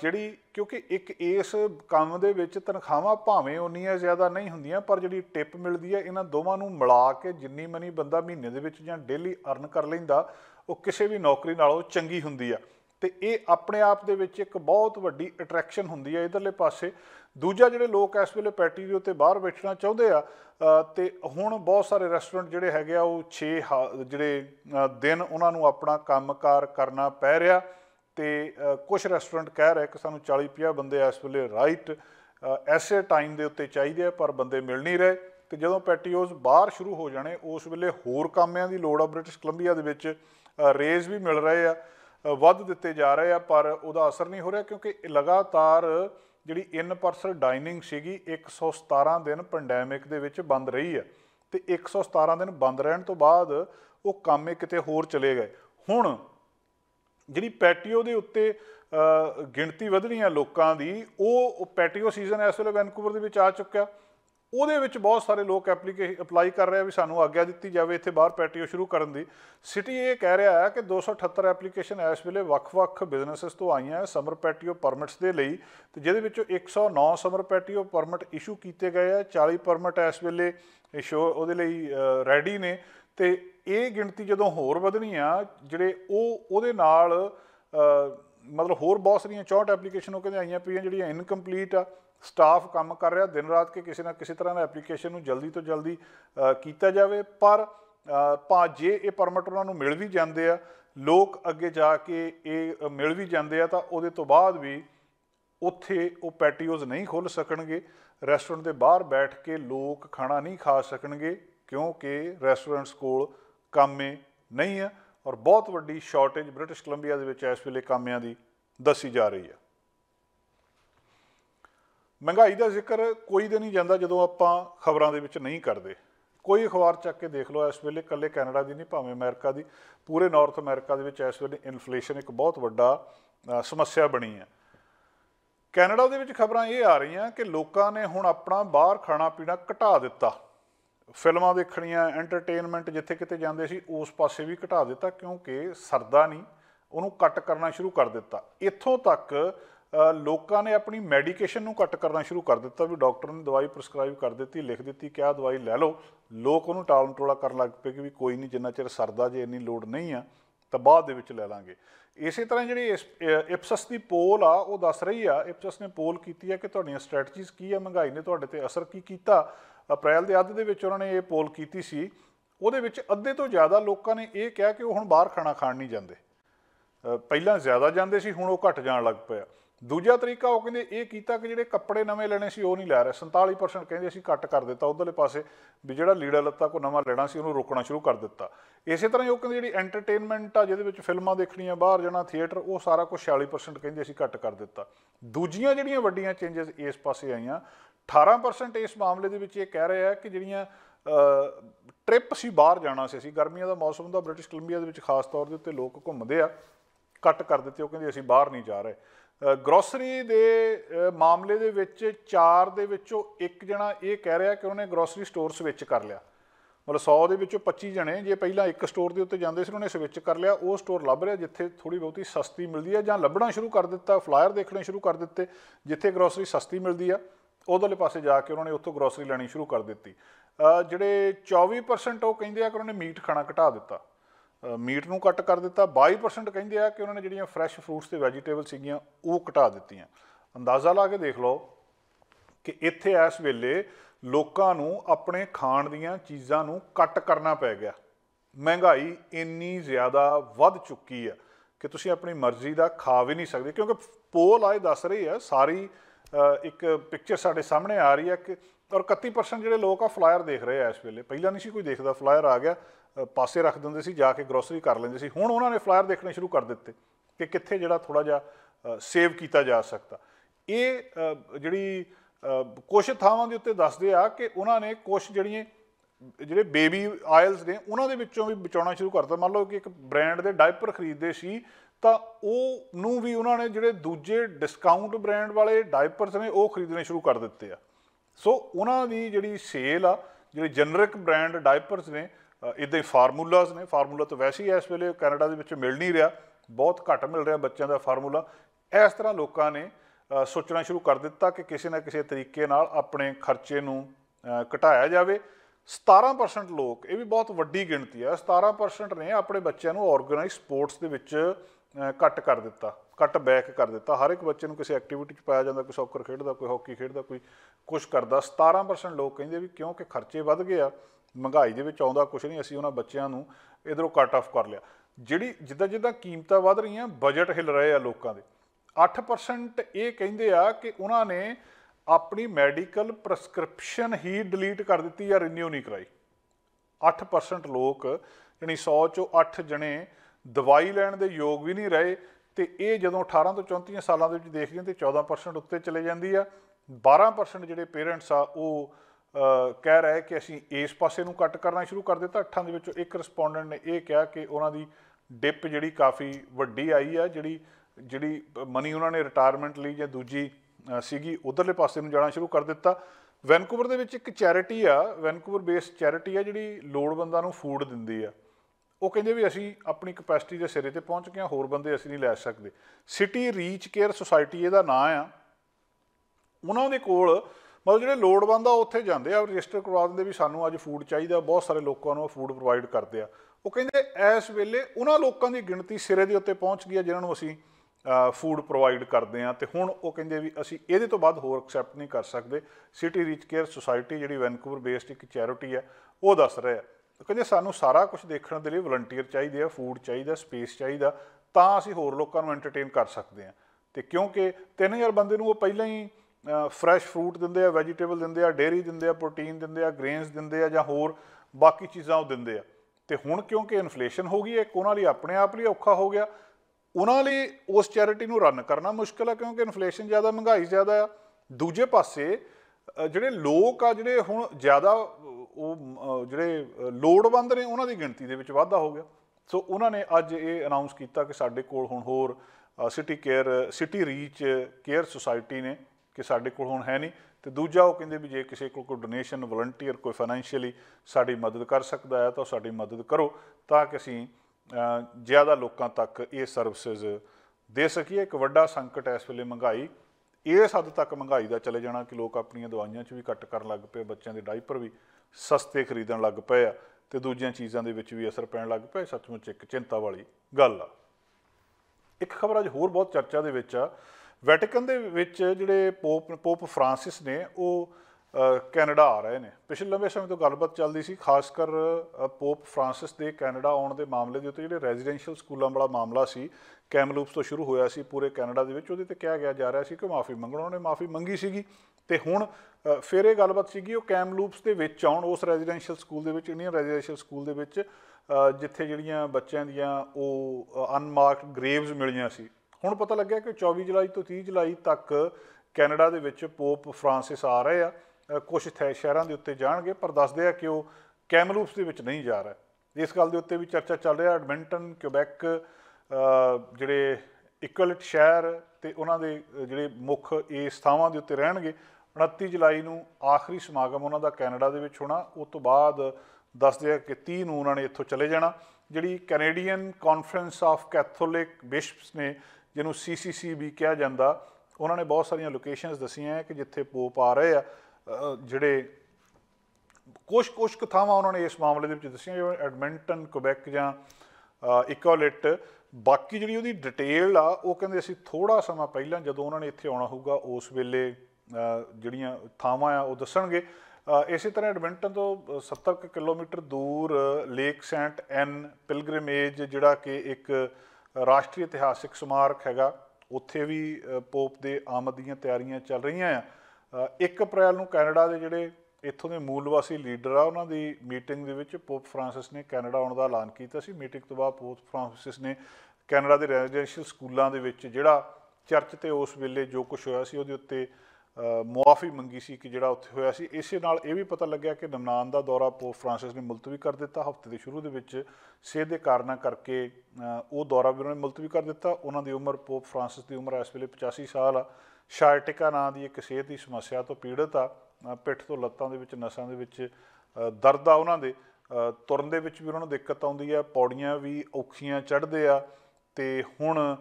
ਜਿਹੜੀ ਕਿਉਂਕਿ ਇੱਕ ਇਸ ਕੰਮ ਦੇ ਵਿੱਚ ਤਨਖਾਹਾਂ ਭਾਵੇਂ ਉਨੀਆਂ ਜ਼ਿਆਦਾ ਨਹੀਂ ਹੁੰਦੀਆਂ ਪਰ ਜਿਹੜੀ ਟਿਪ ਮਿਲਦੀ ਆ ਇਹਨਾਂ ਦੋਵਾਂ ਨੂੰ ਮਿਲਾ ਕੇ ਜਿੰਨੀ ਮਨੀ ਬੰਦਾ ਮਹੀਨੇ ਦੇ ਵਿੱਚ ਜਾਂ ਡੇਲੀ ਅਰਨ ਕਰ ਲੈਂਦਾ ਉਹ ਕਿਸੇ ਵੀ ਨੌਕਰੀ ਨਾਲੋਂ ਚੰਗੀ ਹੁੰਦੀ ਆ ਤੇ ਇਹ ਆਪਣੇ ਆਪ ਦੇ ਵਿੱਚ ਇੱਕ ਬਹੁਤ ਵੱਡੀ ਅਟਰੈਕਸ਼ਨ ਹੁੰਦੀ ਹੈ ਇਧਰਲੇ ਪਾਸੇ ਦੂਜਾ ਜਿਹੜੇ ਲੋਕ ਇਸ ਵੇਲੇ ਪੈਟੀ ਦੇ ਉੱਤੇ ਬਾਹਰ ਬੈਠਣਾ ਚਾਹੁੰਦੇ ਆ ਤੇ ਹੁਣ ਬਹੁਤ ਸਾਰੇ ਰੈਸਟੋਰੈਂਟ ਜਿਹੜੇ ਹੈਗੇ ਆ ਉਹ 6 ਜਿਹੜੇ ਦਿਨ ਉਹਨਾਂ ਨੂੰ ਆਪਣਾ ਕੰਮਕਾਰ ਕਰਨਾ ਪੈ ਰਿਹਾ ਤੇ ਕੁਝ ਰੈਸਟੋਰੈਂਟ ਕਹਿ ਰਹੇ ਕਿ ਸਾਨੂੰ 40 50 ਬੰਦੇ ਇਸ ਵੇਲੇ ਰਾਈਟ ਐਸੇ ਟਾਈਮ ਦੇ ਉੱਤੇ ਚਾਹੀਦੇ ਆ ਪਰ ਬੰਦੇ ਮਿਲ ਨਹੀਂ ਰਹੇ ਤੇ ਜਦੋਂ ਪੈਟੀਓਜ਼ ਬਾਹਰ ਸ਼ੁਰੂ ਹੋ ਜਾਣੇ ਉਸ ਵੇਲੇ ਹੋਰ ਕਾਮਿਆਂ ਦੀ ਲੋੜ ਆ ਬ੍ਰਿਟਿਸ਼ ਕੋਲੰਬੀਆ ਦੇ ਵਿੱਚ ਰੇਜ਼ ਵੀ ਮਿਲ ਰਹੇ ਆ ਵੱਧ ਦਿੱਤੇ ਜਾ ਰਹੇ ਆ ਪਰ ਉਹਦਾ ਅਸਰ ਨਹੀਂ ਹੋ ਰਿਹਾ ਕਿਉਂਕਿ ਲਗਾਤਾਰ ਜਿਹੜੀ ਇਨ ਪਰਸਨ ਡਾਈਨਿੰਗ ਸੀਗੀ 117 ਦਿਨ ਪੈਂਡੈਮਿਕ ਦੇ ਵਿੱਚ ਬੰਦ ਰਹੀ ਹੈ ਤੇ 117 ਦਿਨ ਬੰਦ ਰਹਿਣ ਤੋਂ ਬਾਅਦ ਉਹ ਇਹ ਕਿਤੇ ਹੋਰ ਚਲੇ ਗਏ ਹੁਣ ਜਿਹੜੀ ਪੈਟੀਓ ਦੇ ਉੱਤੇ ਗਿਣਤੀ ਵਧਣੀ ਆ ਲੋਕਾਂ ਦੀ ਉਹ ਪੈਟੀਓ ਸੀਜ਼ਨ ਐਸ ਵੇਲੇ ਵੈਨਕੂਵਰ ਦੇ ਵਿੱਚ ਆ ਚੁੱਕਿਆ ਉਹਦੇ ਵਿੱਚ ਬਹੁਤ ਸਾਰੇ ਲੋਕ ਐਪਲੀਕੇਸ਼ਨ ਅਪਲਾਈ ਕਰ ਰਹੇ ਆ ਵੀ ਸਾਨੂੰ ਆਗਿਆ ਦਿੱਤੀ ਜਾਵੇ ਇੱਥੇ ਬਾਹਰ ਪੈਟੀਓ ਸ਼ੁਰੂ ਕਰਨ ਦੀ ਸਿਟੀ ਇਹ ਕਹਿ ਰਿਹਾ ਹੈ ਕਿ 278 ਐਪਲੀਕੇਸ਼ਨ ਇਸ ਵੇਲੇ ਵੱਖ-ਵੱਖ ਬਿਜ਼ਨੈਸਸ ਤੋਂ ਆਈਆਂ ਸਮਰ ਪੈਟੀਓ ਪਰਮਿਟਸ ਦੇ ਲਈ ਤੇ ਜਿਹਦੇ ਵਿੱਚੋਂ 109 ਸਮਰ ਪੈਟੀਓ ਪਰਮਿਟ ਇਸ਼ੂ ਕੀਤੇ ਗਏ ਆ 40 ਪਰਮਿਟ ਇਸ ਵੇਲੇ ਇਸ਼ੂ ਉਹਦੇ ਲਈ ਰੈਡੀ ਨੇ ਤੇ ਇਹ ਗਿਣਤੀ ਜਦੋਂ ਹੋਰ ਵਧਣੀ ਆ ਜਿਹੜੇ ਉਹ ਉਹਦੇ ਨਾਲ ਮਤਲਬ ਹੋਰ ਬਹੁਤ ਸਾਰੀਆਂ 64 ਐਪਲੀਕੇਸ਼ਨ ਉਹ ਕਹਿੰਦੇ ਆਈਆਂ ਪਈਆਂ ਜਿਹੜੀਆਂ ਇਨਕੰਪਲੀਟ ਆ ਸਟਾਫ ਕੰਮ ਕਰ ਰਿਹਾ ਦਿਨ ਰਾਤ ਕੇ ਕਿਸੇ ਨਾ ਕਿਸੇ ਤਰ੍ਹਾਂ ਦਾ ਐਪਲੀਕੇਸ਼ਨ ਨੂੰ ਜਲਦੀ ਤੋਂ ਜਲਦੀ ਕੀਤਾ ਜਾਵੇ ਪਰ ਪਾ ਜੇ ਇਹ ਪਰਮਿਟ ਉਹਨਾਂ ਨੂੰ ਮਿਲ ਵੀ ਜਾਂਦੇ ਆ ਲੋਕ ਅੱਗੇ ਜਾ ਕੇ ਇਹ ਮਿਲ ਵੀ ਜਾਂਦੇ ਆ ਤਾਂ ਉਹਦੇ ਤੋਂ ਬਾਅਦ ਵੀ ਉੱਥੇ ਉਹ ਪੈਟੀਓਜ਼ ਨਹੀਂ ਖੁੱਲ ਸਕਣਗੇ ਰੈਸਟੋਰੈਂਟ ਦੇ ਬਾਹਰ ਬੈਠ ਕੇ ਲੋਕ ਖਾਣਾ ਨਹੀਂ ਖਾ ਸਕਣਗੇ ਕਿਉਂਕਿ ਰੈਸਟੋਰੈਂਟਸ ਕੋਲ ਕਾਮੇ ਨਹੀਂ ਆ ਔਰ ਬਹੁਤ ਵੱਡੀ ਸ਼ਾਰਟੇਜ ਬ੍ਰਿਟਿਸ਼ ਕੋਲੰਬੀਆ ਦੇ ਵਿੱਚ ਇਸ ਵੇਲੇ ਕਾਮਿਆਂ ਦੀ ਦੱਸੀ ਜਾ ਰਹੀ ਹੈ ਮਹਿੰਗਾਈ ਦਾ ਜ਼ਿਕਰ ਕੋਈ ਦੇ ਨਹੀਂ ਜਾਂਦਾ ਜਦੋਂ ਆਪਾਂ ਖਬਰਾਂ ਦੇ ਵਿੱਚ ਨਹੀਂ ਕਰਦੇ ਕੋਈ ਅਖਬਾਰ ਚੱਕ ਕੇ ਦੇਖ ਲਓ ਇਸ ਵੇਲੇ ਇਕੱਲੇ ਕੈਨੇਡਾ ਦੀ ਨਹੀਂ ਭਾਵੇਂ ਅਮਰੀਕਾ ਦੀ ਪੂਰੇ ਨਾਰਥ ਅਮਰੀਕਾ ਦੇ ਵਿੱਚ ਇਸ ਵੇਲੇ ਇਨਫਲੇਸ਼ਨ ਇੱਕ ਬਹੁਤ ਵੱਡਾ ਸਮੱਸਿਆ ਬਣੀ ਹੈ ਕੈਨੇਡਾ ਦੇ ਵਿੱਚ ਖਬਰਾਂ ਇਹ ਆ ਰਹੀਆਂ ਕਿ ਲੋਕਾਂ ਨੇ ਹੁਣ ਆਪਣਾ ਬਾਹਰ ਖਾਣਾ ਪੀਣਾ ਘਟਾ ਦਿੱਤਾ ਫਿਲਮਾਂ ਦੇਖਣੀਆਂ ਐਂਟਰਟੇਨਮੈਂਟ ਜਿੱਥੇ ਕਿਤੇ ਜਾਂਦੇ ਸੀ ਉਸ ਪਾਸੇ ਵੀ ਘਟਾ ਦਿੱਤਾ ਕਿਉਂਕਿ ਸਰਦਾ ਨਹੀਂ ਉਹਨੂੰ ਕੱਟ ਕਰਨਾ ਸ਼ੁਰੂ ਕਰ ਦਿੱਤਾ ਇੱਥੋਂ ਤੱਕ ਲੋਕਾਂ ਨੇ ਆਪਣੀ ਮੈਡੀਕੇਸ਼ਨ ਨੂੰ ਕੱਟ ਕਰਨਾ ਸ਼ੁਰੂ ਕਰ ਦਿੱਤਾ ਵੀ ਡਾਕਟਰ ਨੇ ਦਵਾਈ ਪ੍ਰਸਕ੍ਰਾਈਬ ਕਰ ਦਿੱਤੀ ਲਿਖ ਦਿੱਤੀ ਕਿ ਆਹ ਦਵਾਈ ਲੈ ਲਓ ਲੋਕ ਉਹਨੂੰ ਟਾਲਮ ਟੋਲਾ ਕਰਨ ਲੱਗ ਪਏ ਕਿ ਵੀ ਕੋਈ ਨਹੀਂ ਜਿੰਨਾ ਚਿਰ ਸਰਦਾ ਜੇ ਇੰਨੀ ਲੋੜ ਨਹੀਂ ਆ ਤਾਂ ਬਾਅਦ ਦੇ ਵਿੱਚ ਲੈ ਲਾਂਗੇ ਇਸੇ ਤਰ੍ਹਾਂ ਜਿਹੜੀ ਇਪਸਸ ਦੀ ਪੋਲ ਆ ਉਹ ਦੱਸ ਰਹੀ ਆ ਇਪਸਸ ਨੇ ਪੋਲ ਕੀਤੀ ਆ ਕਿ ਤੁਹਾਡੀਆਂ ਸਟ੍ਰੈਟਜੀਜ਼ ਕੀ ਆ ਮਹਿੰਗਾਈ ਨੇ ਤੁਹਾਡੇ ਤੇ ਅਸਰ ਕੀ ਕੀਤਾ ਅਪ੍ਰੈਲ ਦੇ ਅੱਧ ਦੇ ਵਿੱਚ ਉਹਨਾਂ ਨੇ ਇਹ ਪੋਲ ਕੀਤੀ ਸੀ ਉਹਦੇ ਵਿੱਚ ਅੱਧੇ ਤੋਂ ਜ਼ਿਆਦਾ ਲੋਕਾਂ ਨੇ ਇਹ ਕਿਹਾ ਕਿ ਉਹ ਹੁਣ ਬਾਹਰ ਖਾਣਾ ਖਾਣ ਨਹੀਂ ਜਾਂਦੇ ਪਹਿਲਾਂ ਜ਼ਿਆਦਾ ਜਾਂਦੇ ਸੀ ਹੁਣ ਉਹ ਘਟ ਜਾਣ ਲੱਗ ਪਿਆ ਦੂਜਾ ਤਰੀਕਾ ਉਹ ਕਹਿੰਦੇ ਇਹ ਕੀਤਾ ਕਿ ਜਿਹੜੇ ਕੱਪੜੇ ਨਵੇਂ ਲੈਣੇ ਸੀ ਉਹ ਨਹੀਂ ਲੈ ਰਹੇ 47% ਕਹਿੰਦੇ ਅਸੀਂ ਕੱਟ ਕਰ ਦਿੱਤਾ ਉਧਰਲੇ ਪਾਸੇ ਵੀ ਜਿਹੜਾ ਲੀੜਾ ਲੱਤਾ ਕੋ ਨਵਾਂ ਲੈਣਾ ਸੀ ਉਹਨੂੰ ਰੋਕਣਾ ਸ਼ੁਰੂ ਕਰ ਦਿੱਤਾ ਇਸੇ ਤਰ੍ਹਾਂ ਹੀ ਉਹ ਕਹਿੰਦੇ ਜਿਹੜੀ ਐਂਟਰਟੇਨਮੈਂਟ ਆ ਜਿਹਦੇ ਵਿੱਚ ਫਿਲਮਾਂ ਦੇਖਣੀਆਂ ਬਾਹਰ ਜਾਣਾ ਥੀਏਟਰ ਉਹ ਸਾਰਾ ਕੁਝ 46% ਕਹਿੰਦੇ ਅਸੀਂ ਕੱਟ ਕਰ ਦਿੱਤਾ ਦੂਜੀਆਂ ਜਿਹੜੀਆਂ ਵੱਡੀਆਂ ਚੇਂਜਸ ਇਸ ਪਾਸੇ ਆਈਆਂ 18% ਇਸ ਮਾਮਲੇ ਦੇ ਵਿੱਚ ਇਹ ਕਹਿ ਰਹੇ ਆ ਕਿ ਜਿਹੜੀਆਂ ਟ੍ਰਿਪ ਸੀ ਬਾਹਰ ਜਾਣਾ ਸੀ ਅਸੀਂ ਗਰਮੀਆਂ ਦਾ ਮੌਸਮ ਦਾ ਬ੍ਰਿਟਿਸ਼ ਕੋਲੰਬੀਆ ਦੇ ਵਿੱਚ ਖਾਸ ਤੌਰ ਦੇ ਉੱਤੇ ਲੋਕ ਘੁੰਮਦੇ ਆ ਕੱਟ ਕਰ ਦਿੱਤੇ ਉਹ ਕਹਿੰਦੇ ਅਸੀਂ ਬਾਹਰ ਨਹੀਂ ਜਾ ਰਹੇ ਗਰੋਸਰੀ ਦੇ ਮਾਮਲੇ ਦੇ ਵਿੱਚ ਚਾਰ ਦੇ ਵਿੱਚੋਂ ਇੱਕ ਜਣਾ ਇਹ ਕਹਿ ਰਿਹਾ ਕਿ ਉਹਨੇ ਗਰੋਸਰੀ ਸਟੋਰ ਸਵਿਚ ਕਰ ਲਿਆ ਮਤਲਬ 100 ਦੇ ਵਿੱਚੋਂ 25 ਜਣੇ ਜੇ ਪਹਿਲਾਂ ਇੱਕ ਸਟੋਰ ਦੇ ਉੱਤੇ ਜਾਂਦੇ ਸੀ ਉਹਨੇ ਸਵਿਚ ਕਰ ਲਿਆ ਉਹ ਸਟੋਰ ਲੱਭ ਰਿਹਾ ਜਿੱਥੇ ਥੋੜੀ ਬਹੁਤੀ ਸਸਤੀ ਮਿਲਦੀ ਹੈ ਜਾਂ ਲੱਭਣਾ ਸ਼ੁਰੂ ਕਰ ਦਿੱਤਾ ਫਲਾਇਰ ਦੇਖਣੇ ਸ਼ੁਰੂ ਕਰ ਦਿੱਤੇ ਜਿੱਥੇ ਗਰੋਸਰੀ ਸਸਤੀ ਮਿਲਦੀ ਆ ਉਧਰਲੇ ਪਾਸੇ ਜਾ ਕੇ ਉਹਨਾਂ ਨੇ ਉੱਥੋਂ ਗਰੋਸਰੀ ਲੈਣੀ ਸ਼ੁਰੂ ਕਰ ਦਿੱਤੀ ਜਿਹੜੇ 24% ਉਹ ਕਹਿੰਦੇ ਆ ਕਿ ਉਹਨਾਂ ਨੇ ਮੀਟ ਖਾਣਾ ਘਟਾ ਦਿੱਤਾ ਮੀਟ ਨੂੰ ਕੱਟ ਕਰ ਦਿੱਤਾ 22% ਕਹਿੰਦੇ ਆ ਕਿ ਉਹਨਾਂ ਨੇ ਜਿਹੜੀਆਂ ਫਰੈਸ਼ ਫਰੂਟਸ ਤੇ ਵੈਜੀਟੇਬਲ ਸੀਗੀਆਂ ਉਹ ਘਟਾ ਦਿੱਤੀਆਂ ਅੰਦਾਜ਼ਾ ਲਾ ਕੇ ਦੇਖ ਲਓ ਕਿ ਇੱਥੇ ਇਸ ਵੇਲੇ ਲੋਕਾਂ ਨੂੰ ਆਪਣੇ ਖਾਣ ਦੀਆਂ ਚੀਜ਼ਾਂ ਨੂੰ ਕੱਟ ਕਰਨਾ ਪੈ ਗਿਆ ਮਹਿੰਗਾਈ ਇੰਨੀ ਜ਼ਿਆਦਾ ਵੱਧ ਚੁੱਕੀ ਹੈ ਕਿ ਤੁਸੀਂ ਆਪਣੀ ਮਰਜ਼ੀ ਦਾ ਖਾ ਵੀ ਨਹੀਂ ਸਕਦੇ ਕਿਉਂਕਿ ਪੋਲ ਆਏ ਦੱਸ ਰਹੀ ਹੈ ਸਾਰੀ ਇੱਕ ਪਿਕਚਰ ਸਾਡੇ ਸਾਹਮਣੇ ਆ ਰਹੀ ਹੈ ਕਿ ਔਰ 31% ਜਿਹੜੇ ਲੋਕ ਆ ਫਲਾਇਰ ਦੇਖ ਰਹੇ ਆ ਇਸ ਵੇਲੇ ਪਹਿਲਾਂ ਨਹੀਂ ਸੀ ਕੋਈ ਦੇਖਦਾ ਫਲਾਇਰ ਆ ਗਿਆ ਪਾਸੇ ਰੱਖ ਦਿੰਦੇ ਸੀ ਜਾ ਕੇ ਗਰੋਸਰੀ ਕਰ ਲੈਂਦੇ ਸੀ ਹੁਣ ਉਹਨਾਂ ਨੇ ਫਲਾਇਰ ਦੇਖਣੇ ਸ਼ੁਰੂ ਕਰ ਦਿੱਤੇ ਕਿ ਕਿੱਥੇ ਜਿਹੜਾ ਥੋੜਾ ਜਿਹਾ ਸੇਵ ਕੀਤਾ ਜਾ ਸਕਦਾ ਇਹ ਜਿਹੜੀ ਕੁਝ ਥਾਵਾਂ ਦੇ ਉੱਤੇ ਦੱਸਦੇ ਆ ਕਿ ਉਹਨਾਂ ਨੇ ਕੁਝ ਜਿਹੜੀਆਂ ਜਿਹੜੇ ਬੇਬੀ ਆਇਲਸ ਨੇ ਉਹਨਾਂ ਦੇ ਵਿੱਚੋਂ ਵੀ ਬਚਾਉਣਾ ਸ਼ੁਰੂ ਕਰਤਾ ਮੰਨ ਲਓ ਕਿ ਇੱਕ ਬ੍ਰਾਂਡ ਦੇ ਡਾਈਪਰ ਖਰੀਦਦੇ ਸੀ ਤਾਂ ਉਹ ਨੂੰ ਵੀ ਉਹਨਾਂ ਨੇ ਜਿਹੜੇ ਦੂਜੇ ਡਿਸਕਾਊਂਟ ਬ੍ਰਾਂਡ ਵਾਲੇ ਡਾਈਪਰਸ ਨੇ ਉਹ ਖਰੀਦਣੇ ਸ਼ੁਰੂ ਕਰ ਦਿੱਤੇ ਆ ਸੋ ਉਹਨਾਂ ਦੀ ਜਿਹੜੀ ਸੇਲ ਆ ਜਿਹੜੇ ਜਨਰਿਕ ਬ੍ਰਾਂਡ ਡਾਈਪਰਸ ਨੇ ਇਦਾਂ ਹੀ ਫਾਰਮੂਲਾਸ ਨੇ ਫਾਰਮੂਲਾ ਤਾਂ ਵੈਸੇ ਹੀ ਇਸ ਵੇਲੇ ਕੈਨੇਡਾ ਦੇ ਵਿੱਚ ਮਿਲ ਨਹੀਂ ਰਿਹਾ ਬਹੁਤ ਘੱਟ ਮਿਲ ਰਿਹਾ ਬੱਚਿਆਂ ਦਾ ਫਾਰਮੂਲਾ ਇਸ ਤਰ੍ਹਾਂ ਲੋਕਾਂ ਨੇ ਸੋਚਣਾ ਸ਼ੁਰੂ ਕਰ ਦਿੱਤਾ ਕਿ ਕਿਸੇ ਨਾ ਕਿਸੇ ਤਰੀਕੇ ਨਾਲ ਆਪਣੇ ਖਰਚੇ ਨੂੰ ਘਟਾਇਆ ਜਾਵੇ 17% ਲੋਕ ਇਹ ਵੀ ਬਹੁਤ ਵੱਡੀ ਗਿਣਤੀ ਆ 17% ਨੇ ਆਪਣੇ ਬੱਚਿਆਂ ਨੂੰ ਆਰਗੇਨਾਈਜ਼ ਸਪੋਰਟਸ ਦੇ ਵਿੱਚ ਕੱਟ ਕਰ ਦਿੱਤਾ ਕੱਟ ਬੈਕ ਕਰ ਦਿੱਤਾ ਹਰ ਇੱਕ ਬੱਚੇ ਨੂੰ ਕਿਸੇ ਐਕਟੀਵਿਟੀ 'ਚ ਪਾਇਆ ਜਾਂਦਾ ਕੋਈ ਸੌਕਰ ਖੇਡਦਾ ਕੋਈ ਹਾਕੀ ਖੇਡਦਾ ਕੋਈ ਕੁਝ ਕਰਦਾ 17% ਲੋਕ ਕਹਿੰਦੇ ਵੀ ਕਿਉਂਕਿ ਖਰਚੇ ਵੱਧ ਗਏ ਆ ਮਹਿੰਗਾਈ ਦੇ ਵਿੱਚ ਆਉਂਦਾ ਕੁਝ ਨਹੀਂ ਅਸੀਂ ਉਹਨਾਂ ਬੱਚਿਆਂ ਨੂੰ ਇਧਰੋਂ ਕੱਟ ਆਫ ਕਰ ਲਿਆ ਜਿਹੜੀ ਜਿੱਦਾਂ ਜਿੱਦਾਂ ਕੀਮਤਾਂ ਵਧ ਰਹੀਆਂ ਬਜਟ ਹਿਲ ਰਹੇ ਆ ਲੋਕਾਂ ਦੇ 8% ਇਹ ਕਹਿੰਦੇ ਆ ਕਿ ਉਹਨਾਂ ਨੇ ਆਪਣੀ ਮੈਡੀਕਲ ਪ੍ਰਸਕ੍ਰਿਪਸ਼ਨ ਹੀ ਡਿਲੀਟ ਕਰ ਦਿੱਤੀ ਜਾਂ ਰੀਨਿਊ ਨਹੀਂ ਕਰਾਈ 8% ਲੋਕ ਯਾਨੀ 100 ਚੋਂ 8 ਜਣੇ ਦਵਾਈ ਲੈਣ ਦੇ ਯੋਗ ਵੀ ਨਹੀਂ ਰਹੇ ਤੇ ਇਹ ਜਦੋਂ 18 ਤੋਂ 34 ਸਾਲਾਂ ਦੇ ਵਿੱਚ ਦੇਖਦੇ ਤੇ 14% ਉੱਤੇ ਚਲੇ ਜਾਂਦੀ ਆ 12% ਜਿਹੜੇ ਪੇਰੈਂਟਸ ਆ ਉਹ ਕਹਿ ਰਿਹਾ ਹੈ ਕਿ ਅਸੀਂ ਇਸ ਪਾਸੇ ਨੂੰ ਕੱਟ ਕਰਨਾ ਸ਼ੁਰੂ ਕਰ ਦਿੱਤਾ ਅੱਠਾਂ ਦੇ ਵਿੱਚੋਂ ਇੱਕ ਰਿਸਪੋਂਡੈਂਟ ਨੇ ਇਹ ਕਿਹਾ ਕਿ ਉਹਨਾਂ ਦੀ ਡਿਪ ਜਿਹੜੀ ਕਾਫੀ ਵੱਡੀ ਆਈ ਆ ਜਿਹੜੀ ਜਿਹੜੀ ਮਨੀ ਉਹਨਾਂ ਨੇ ਰਿਟਾਇਰਮੈਂਟ ਲਈ ਜਾਂ ਦੂਜੀ ਸੀਗੀ ਉਧਰਲੇ ਪਾਸੇ ਨੂੰ ਜਾਣਾ ਸ਼ੁਰੂ ਕਰ ਦਿੱਤਾ ਵੈਨਕੂਵਰ ਦੇ ਵਿੱਚ ਇੱਕ ਚੈਰਿਟੀ ਆ ਵੈਨਕੂਵਰ ਬੇਸ ਚੈਰਿਟੀ ਆ ਜਿਹੜੀ ਲੋੜਵੰਦਾਂ ਨੂੰ ਫੂਡ ਦਿੰਦੀ ਆ ਉਹ ਕਹਿੰਦੇ ਵੀ ਅਸੀਂ ਆਪਣੀ ਕਪੈਸਿਟੀ ਦੇ ਸਿਰੇ ਤੇ ਪਹੁੰਚ ਗਏ ਹੋਰ ਬੰਦੇ ਅਸੀਂ ਨਹੀਂ ਲੈ ਸਕਦੇ ਸਿਟੀ ਰੀਚ ਕੇਅਰ ਸੁਸਾਇਟੀ ਇਹਦਾ ਨਾਂ ਆ ਉਹਨਾਂ ਦੇ ਕੋਲ ਮਤਲਬ ਜਿਹੜੇ ਲੋੜਵੰਦ ਆ ਉੱਥੇ ਜਾਂਦੇ ਆ ਰਜਿਸਟਰ ਕਰਵਾ ਦਿੰਦੇ ਵੀ ਸਾਨੂੰ ਅੱਜ ਫੂਡ ਚਾਹੀਦਾ ਬਹੁਤ ਸਾਰੇ ਲੋਕਾਂ ਨੂੰ ਫੂਡ ਪ੍ਰੋਵਾਈਡ ਕਰਦੇ ਆ ਉਹ ਕਹਿੰਦੇ ਐਸ ਵੇਲੇ ਉਹਨਾਂ ਲੋਕਾਂ ਦੀ ਗਿਣਤੀ ਸਿਰੇ ਦੇ ਉੱਤੇ ਪਹੁੰਚ ਗਈ ਆ ਜਿਨ੍ਹਾਂ ਨੂੰ ਅਸੀਂ ਫੂਡ ਪ੍ਰੋਵਾਈਡ ਕਰਦੇ ਆ ਤੇ ਹੁਣ ਉਹ ਕਹਿੰਦੇ ਵੀ ਅਸੀਂ ਇਹਦੇ ਤੋਂ ਬਾਅਦ ਹੋਰ ਐਕਸੈਪਟ ਨਹੀਂ ਕਰ ਸਕਦੇ ਸਿਟੀ ਰੀਚ ਕੇਅਰ ਸੁਸਾਇਟੀ ਜਿਹੜੀ ਵੈਨਕੂਵਰ ਬੇਸਡ ਇੱਕ ਚੈਰਿਟੀ ਆ ਉਹ ਦੱਸ ਰਿਹਾ ਕਹਿੰਦੇ ਸਾਨੂੰ ਸਾਰਾ ਕੁਝ ਦੇਖਣ ਦੇ ਲਈ ਵਲੰਟੀਅਰ ਚਾਹੀਦੇ ਆ ਫੂਡ ਚਾਹੀਦਾ ਸਪੇਸ ਚਾਹੀਦਾ ਤਾਂ ਅਸੀਂ ਹੋਰ ਲੋਕਾਂ ਨੂੰ ਐਂਟਰਟੇਨ ਕਰ ਸਕਦੇ ਆ ਤੇ ਕਿਉਂਕਿ 3000 ਬੰਦੇ ਨੂੰ ਉਹ ਪਹਿਲਾਂ ਹੀ ਫਰੈਸ਼ ਫਰੂਟ ਦਿੰਦੇ ਆ ਵੈਜੀਟੇਬਲ ਦਿੰਦੇ ਆ ਡੇਰੀ ਦਿੰਦੇ ਆ ਪ੍ਰੋਟੀਨ ਦਿੰਦੇ ਆ ਗ੍ਰੇਨਸ ਦਿੰਦੇ ਆ ਜਾਂ ਹੋਰ ਬਾਕੀ ਚੀਜ਼ਾਂ ਉਹ ਦਿੰਦੇ ਆ ਤੇ ਹੁਣ ਕਿਉਂਕਿ ਇਨਫਲੇਸ਼ਨ ਹੋ ਗਈ ਹੈ ਉਹਨਾਂ ਲਈ ਆਪਣੇ ਆਪ ਲਈ ਔਖਾ ਹੋ ਗਿਆ ਉਹਨਾਂ ਲਈ ਉਸ ਚੈਰਿਟੀ ਨੂੰ ਰਨ ਕਰਨਾ ਮੁਸ਼ਕਲ ਹੈ ਕਿਉਂਕਿ ਇਨਫਲੇਸ਼ਨ ਜ਼ਿਆਦਾ ਮਹਿੰਗਾਈ ਜ਼ਿਆਦਾ ਆ ਦੂਜੇ ਪਾਸੇ ਜਿਹੜੇ ਲੋਕ ਆ ਜਿਹੜੇ ਹੁਣ ਜ਼ਿਆਦਾ ਉਹ ਜਿਹੜੇ ਲੋੜਵੰਦ ਨੇ ਉਹਨਾਂ ਦੀ ਗਿਣਤੀ ਦੇ ਵਿੱਚ ਵਾਧਾ ਹੋ ਗਿਆ ਸੋ ਉਹਨਾਂ ਨੇ ਅੱਜ ਇਹ ਅਨਾਉਂਸ ਕੀਤਾ ਕਿ ਸਾਡੇ ਕੋਲ ਹੁਣ ਹੋਰ City Care City Reach Care Society ਨੇ ਕਿ ਸਾਡੇ ਕੋਲ ਹੁਣ ਹੈ ਨਹੀਂ ਤੇ ਦੂਜਾ ਉਹ ਕਹਿੰਦੇ ਵੀ ਜੇ ਕਿਸੇ ਕੋਲ ਕੋਈ ਡੋਨੇਸ਼ਨ ਵਲੰਟੀਅਰ ਕੋਈ ਫਾਈਨੈਂਸ਼ੀਅਲੀ ਸਾਡੀ ਮਦਦ ਕਰ ਸਕਦਾ ਹੈ ਤਾਂ ਸਾਡੀ ਮਦਦ ਕਰੋ ਤਾਂ ਕਿ ਅਸੀਂ ਜ਼ਿਆਦਾ ਲੋਕਾਂ ਤੱਕ ਇਹ ਸਰਵਿਸਿਜ਼ ਦੇ ਸਕੀਏ ਇੱਕ ਵੱਡਾ ਸੰਕਟ ਇਸ ਵੇਲੇ ਮਹਿੰਗਾਈ ਇਸ ਹੱਦ ਤੱਕ ਮਹਿੰਗਾਈ ਦਾ ਚਲੇ ਜਾਣਾ ਕਿ ਲੋਕ ਆਪਣੀਆਂ ਦਵਾਈਆਂ 'ਚ ਵੀ ਕੱਟ ਕਰਨ ਲੱਗ ਪਏ ਬੱਚਿਆਂ ਦੇ ਡਾਈਪਰ ਵੀ ਸਸਤੇ ਖਰੀਦਣ ਲੱਗ ਪਏ ਆ ਤੇ ਦੂਜੀਆਂ ਚੀਜ਼ਾਂ ਦੇ ਵਿੱਚ ਵੀ ਅਸਰ ਪੈਣ ਲੱਗ ਪਏ ਸੱਚਮੁੱਚ ਇੱਕ ਚਿੰਤਾ ਵਾਲੀ ਗੱਲ ਆ ਇੱਕ ਖਬਰ ਅੱਜ ਹੋਰ ਬਹੁਤ ਚਰਚਾ ਦੇ ਵਿੱਚ ਆ ਵੈਟਿਕਨ ਦੇ ਵਿੱਚ ਜਿਹੜੇ ਪੋਪ ਪੋਪ ਫ੍ਰਾਂਸਿਸ ਨੇ ਉਹ ਕੈਨੇਡਾ ਆ ਰਹੇ ਨੇ ਪਿਛਲੇ ਲੰਬੇ ਸਮੇਂ ਤੋਂ ਗੱਲਬਾਤ ਚੱਲਦੀ ਸੀ ਖਾਸ ਕਰ ਪੋਪ ਫ੍ਰਾਂਸਿਸ ਦੇ ਕੈਨੇਡਾ ਆਉਣ ਦੇ ਮਾਮਲੇ ਦੇ ਉੱਤੇ ਜਿਹੜੇ ਰੈਜ਼ੀਡੈਂਸ਼ੀਅਲ ਸਕੂਲਾਂ ਵਾਲਾ ਮਾਮਲਾ ਸੀ ਕੈਮਲੂਪਸ ਤੋਂ ਸ਼ੁਰੂ ਹੋਇਆ ਸੀ ਪੂਰੇ ਕੈਨੇਡਾ ਦੇ ਵਿੱਚ ਉਹਦੇ ਤੇ ਕਿਹਾ ਗਿਆ ਜਾ ਰਿਹਾ ਸੀ ਕਿ ਮਾਫੀ ਮੰਗਣਾ ਉਹਨੇ ਮਾਫੀ ਮੰਗੀ ਸੀਗੀ ਤੇ ਹੁਣ ਫਿਰ ਇਹ ਗੱਲਬਾਤ ਸੀਗੀ ਉਹ ਕੈਮਲੂਪਸ ਦੇ ਵਿੱਚ ਆਉਣ ਉਸ ਰੈਜ਼ੀਡੈਂਸ਼ੀਅਲ ਸਕੂਲ ਦੇ ਵਿੱਚ ਇੰਡੀਅਨ ਰੈਜ਼ੀਡੈਂਸ਼ੀਅਲ ਸਕੂਲ ਦੇ ਵਿੱਚ ਜਿੱਥੇ ਜਿਹੜੀਆਂ ਬੱਚਿਆਂ ਦੀਆਂ ਉਹ ਅਨਮਾਰਕਡ ਗ੍ਰੇਵਸ ਮਿਲੀਆਂ ਸੀ ਹੁਣ ਪਤਾ ਲੱਗਿਆ ਕਿ 24 ਜੁਲਾਈ ਤੋਂ 30 ਜੁਲਾਈ ਤੱਕ ਕੈਨੇਡਾ ਦੇ ਵਿੱਚ ਪੋਪ ਫ੍ਰਾਂਸਿਸ ਆ ਰਹੇ ਆ ਕੁਝ ਥੈ ਸ਼ਹਿਰਾਂ ਦੇ ਉੱਤੇ ਜਾਣਗੇ ਪਰ ਦੱਸਦੇ ਆ ਕਿ ਉਹ ਕੈਮਲੂਪਸ ਦੇ ਵਿੱਚ ਨਹੀਂ ਜਾ ਰਿਹਾ ਇਸ ਗੱਲ ਦੇ ਉੱਤੇ ਵੀ ਚਰਚਾ ਚੱਲ ਰਹੀ ਹੈ ਐਡਮਿੰਟਨ ਕਿਊਬੈਕ ਜਿਹੜੇ ਇਕੁਅਲਿਟ ਸ਼ਹਿਰ ਤੇ ਉਹਨਾਂ ਦੇ ਜਿਹੜੇ ਮੁੱਖ ਇਹ ਸਥਾਵਾਂ ਦੇ ਉੱਤੇ ਰਹਿਣਗੇ 29 ਜੁਲਾਈ ਨੂੰ ਆਖਰੀ ਸਮਾਗਮ ਉਹਨਾਂ ਦਾ ਕੈਨੇਡਾ ਦੇ ਵਿੱਚ ਹੋਣਾ ਉਸ ਤੋਂ ਬਾਅਦ ਦੱਸਦੇ ਆ ਕਿ 30 ਨੂੰ ਉਹਨਾਂ ਨੇ ਇੱਥੋਂ ਚਲੇ ਜਾਣਾ ਜਿਹੜੀ Canadian Conference of Catholic Bishops ਨੇ ਜਿਹਨੂੰ ਸੀਸੀਸੀ ਵੀ ਕਿਹਾ ਜਾਂਦਾ ਉਹਨਾਂ ਨੇ ਬਹੁਤ ਸਾਰੀਆਂ ਲੋਕੇਸ਼ਨਸ ਦਸੀਆਂ ਕਿ ਜਿੱਥੇ ਪੋਪ ਆ ਰਹੇ ਆ ਜਿਹੜੇ ਕੁਝ ਕੁਝ ਕਥਾਵਾਂ ਉਹਨਾਂ ਨੇ ਇਸ ਮਾਮਲੇ ਦੇ ਵਿੱਚ ਦਸੀਆਂ ਜਿਵੇਂ ਐਡਮਿੰਟਨ ਕੁਬੈਕ ਜਾਂ ਇਕੋਲਿਟ ਬਾਕੀ ਜਿਹੜੀ ਉਹਦੀ ਡਿਟੇਲ ਆ ਉਹ ਕਹਿੰਦੇ ਅਸੀਂ ਥੋੜਾ ਸਮਾਂ ਪਹਿਲਾਂ ਜਦੋਂ ਉਹਨਾਂ ਨੇ ਇੱਥੇ ਆਉਣਾ ਹੋਊਗਾ ਉਸ ਵੇਲੇ ਜਿਹੜੀਆਂ ਥਾਵਾਂ ਆ ਉਹ ਦੱਸਣਗੇ ਇਸੇ ਤਰ੍ਹਾਂ ਐਡਮਿੰਟਨ ਤੋਂ 70 ਕਿਲੋਮੀਟਰ ਦੂਰ ਲੇਕ ਸੈਂਟ ਐਨ ਪਿਲਗ੍ਰਿਮੇਜ ਜਿਹੜਾ ਕਿ ਇੱਕ ਰਾਸ਼ਟਰੀ ਇਤਿਹਾਸਿਕ ਸਮਾਰਕ ਹੈਗਾ ਉੱਥੇ ਵੀ ਪੋਪ ਦੇ ਆਮਦ ਦੀਆਂ ਤਿਆਰੀਆਂ ਚੱਲ ਰਹੀਆਂ ਆ 1 ਅਪ੍ਰੈਲ ਨੂੰ ਕੈਨੇਡਾ ਦੇ ਜਿਹੜੇ ਇੱਥੋਂ ਦੇ ਮੂਲ ਵਾਸੀ ਲੀਡਰ ਆ ਉਹਨਾਂ ਦੀ ਮੀਟਿੰਗ ਦੇ ਵਿੱਚ ਪੋਪ ਫ੍ਰਾਂਸਿਸ ਨੇ ਕੈਨੇਡਾ ਆਉਣ ਦਾ ਐਲਾਨ ਕੀਤਾ ਸੀ ਮੀਟਿੰਗ ਤੋਂ ਬਾਅਦ ਪੋਪ ਫ੍ਰਾਂਸਿਸ ਨੇ ਕੈਨੇਡਾ ਦੇ ਰੈਜ਼ੀਡੈਂਸ਼ੀਅਲ ਸਕੂਲਾਂ ਦੇ ਵਿੱਚ ਜਿਹੜਾ ਚਰਚ ਤੇ ਉਸ ਵੇਲੇ ਜੋ ਕੁਝ ਹੋਇਆ ਸੀ ਉਹਦੇ ਉੱਤੇ ਮੁਆਫੀ ਮੰਗੀ ਸੀ ਕਿ ਜਿਹੜਾ ਉੱਥੇ ਹੋਇਆ ਸੀ ਇਸੇ ਨਾਲ ਇਹ ਵੀ ਪਤਾ ਲੱਗਿਆ ਕਿ ਨਮਨਾਨ ਦਾ ਦੌਰਾ ਪੋਪ ਫ੍ਰਾਂਸਿਸ ਨੇ ਮੁਲਤਵੀ ਕਰ ਦਿੱਤਾ ਹਫ਼ਤੇ ਦੇ ਸ਼ੁਰੂ ਦੇ ਵਿੱਚ ਸਿਹਤ ਦੇ ਕਾਰਨਾਂ ਕਰਕੇ ਉਹ ਦੌਰਾ ਵੀ ਉਹਨਾਂ ਨੇ ਮੁਲਤਵੀ ਕਰ ਦਿੱਤਾ ਉਹਨਾਂ ਦੀ ਉਮਰ ਪੋਪ ਫ੍ਰਾਂਸਿਸ ਦੀ ਉਮਰ ਇਸ ਵੇਲੇ 85 ਸਾਲ ਆ ਸ਼ਾਇਟਿਕਾ ਨਾਂ ਦੀ ਇੱਕ ਸਿਹਤ ਦੀ ਸਮੱਸਿਆ ਤੋਂ ਪੀੜਤ ਆ ਪਿੱਠ ਤੋਂ ਲੱਤਾਂ ਦੇ ਵਿੱਚ ਨਸਾਂ ਦੇ ਵਿੱਚ ਦਰਦ ਆ ਉਹਨਾਂ ਦੇ ਤੁਰਨ ਦੇ ਵਿੱਚ ਵੀ ਉਹਨਾਂ ਨੂੰ ਦਿੱਕਤ ਆਉਂਦੀ ਆ ਪੌੜੀਆਂ ਵੀ ਔਖੀਆਂ ਚੜ੍ਹਦੇ ਆ ਤੇ ਹੁਣ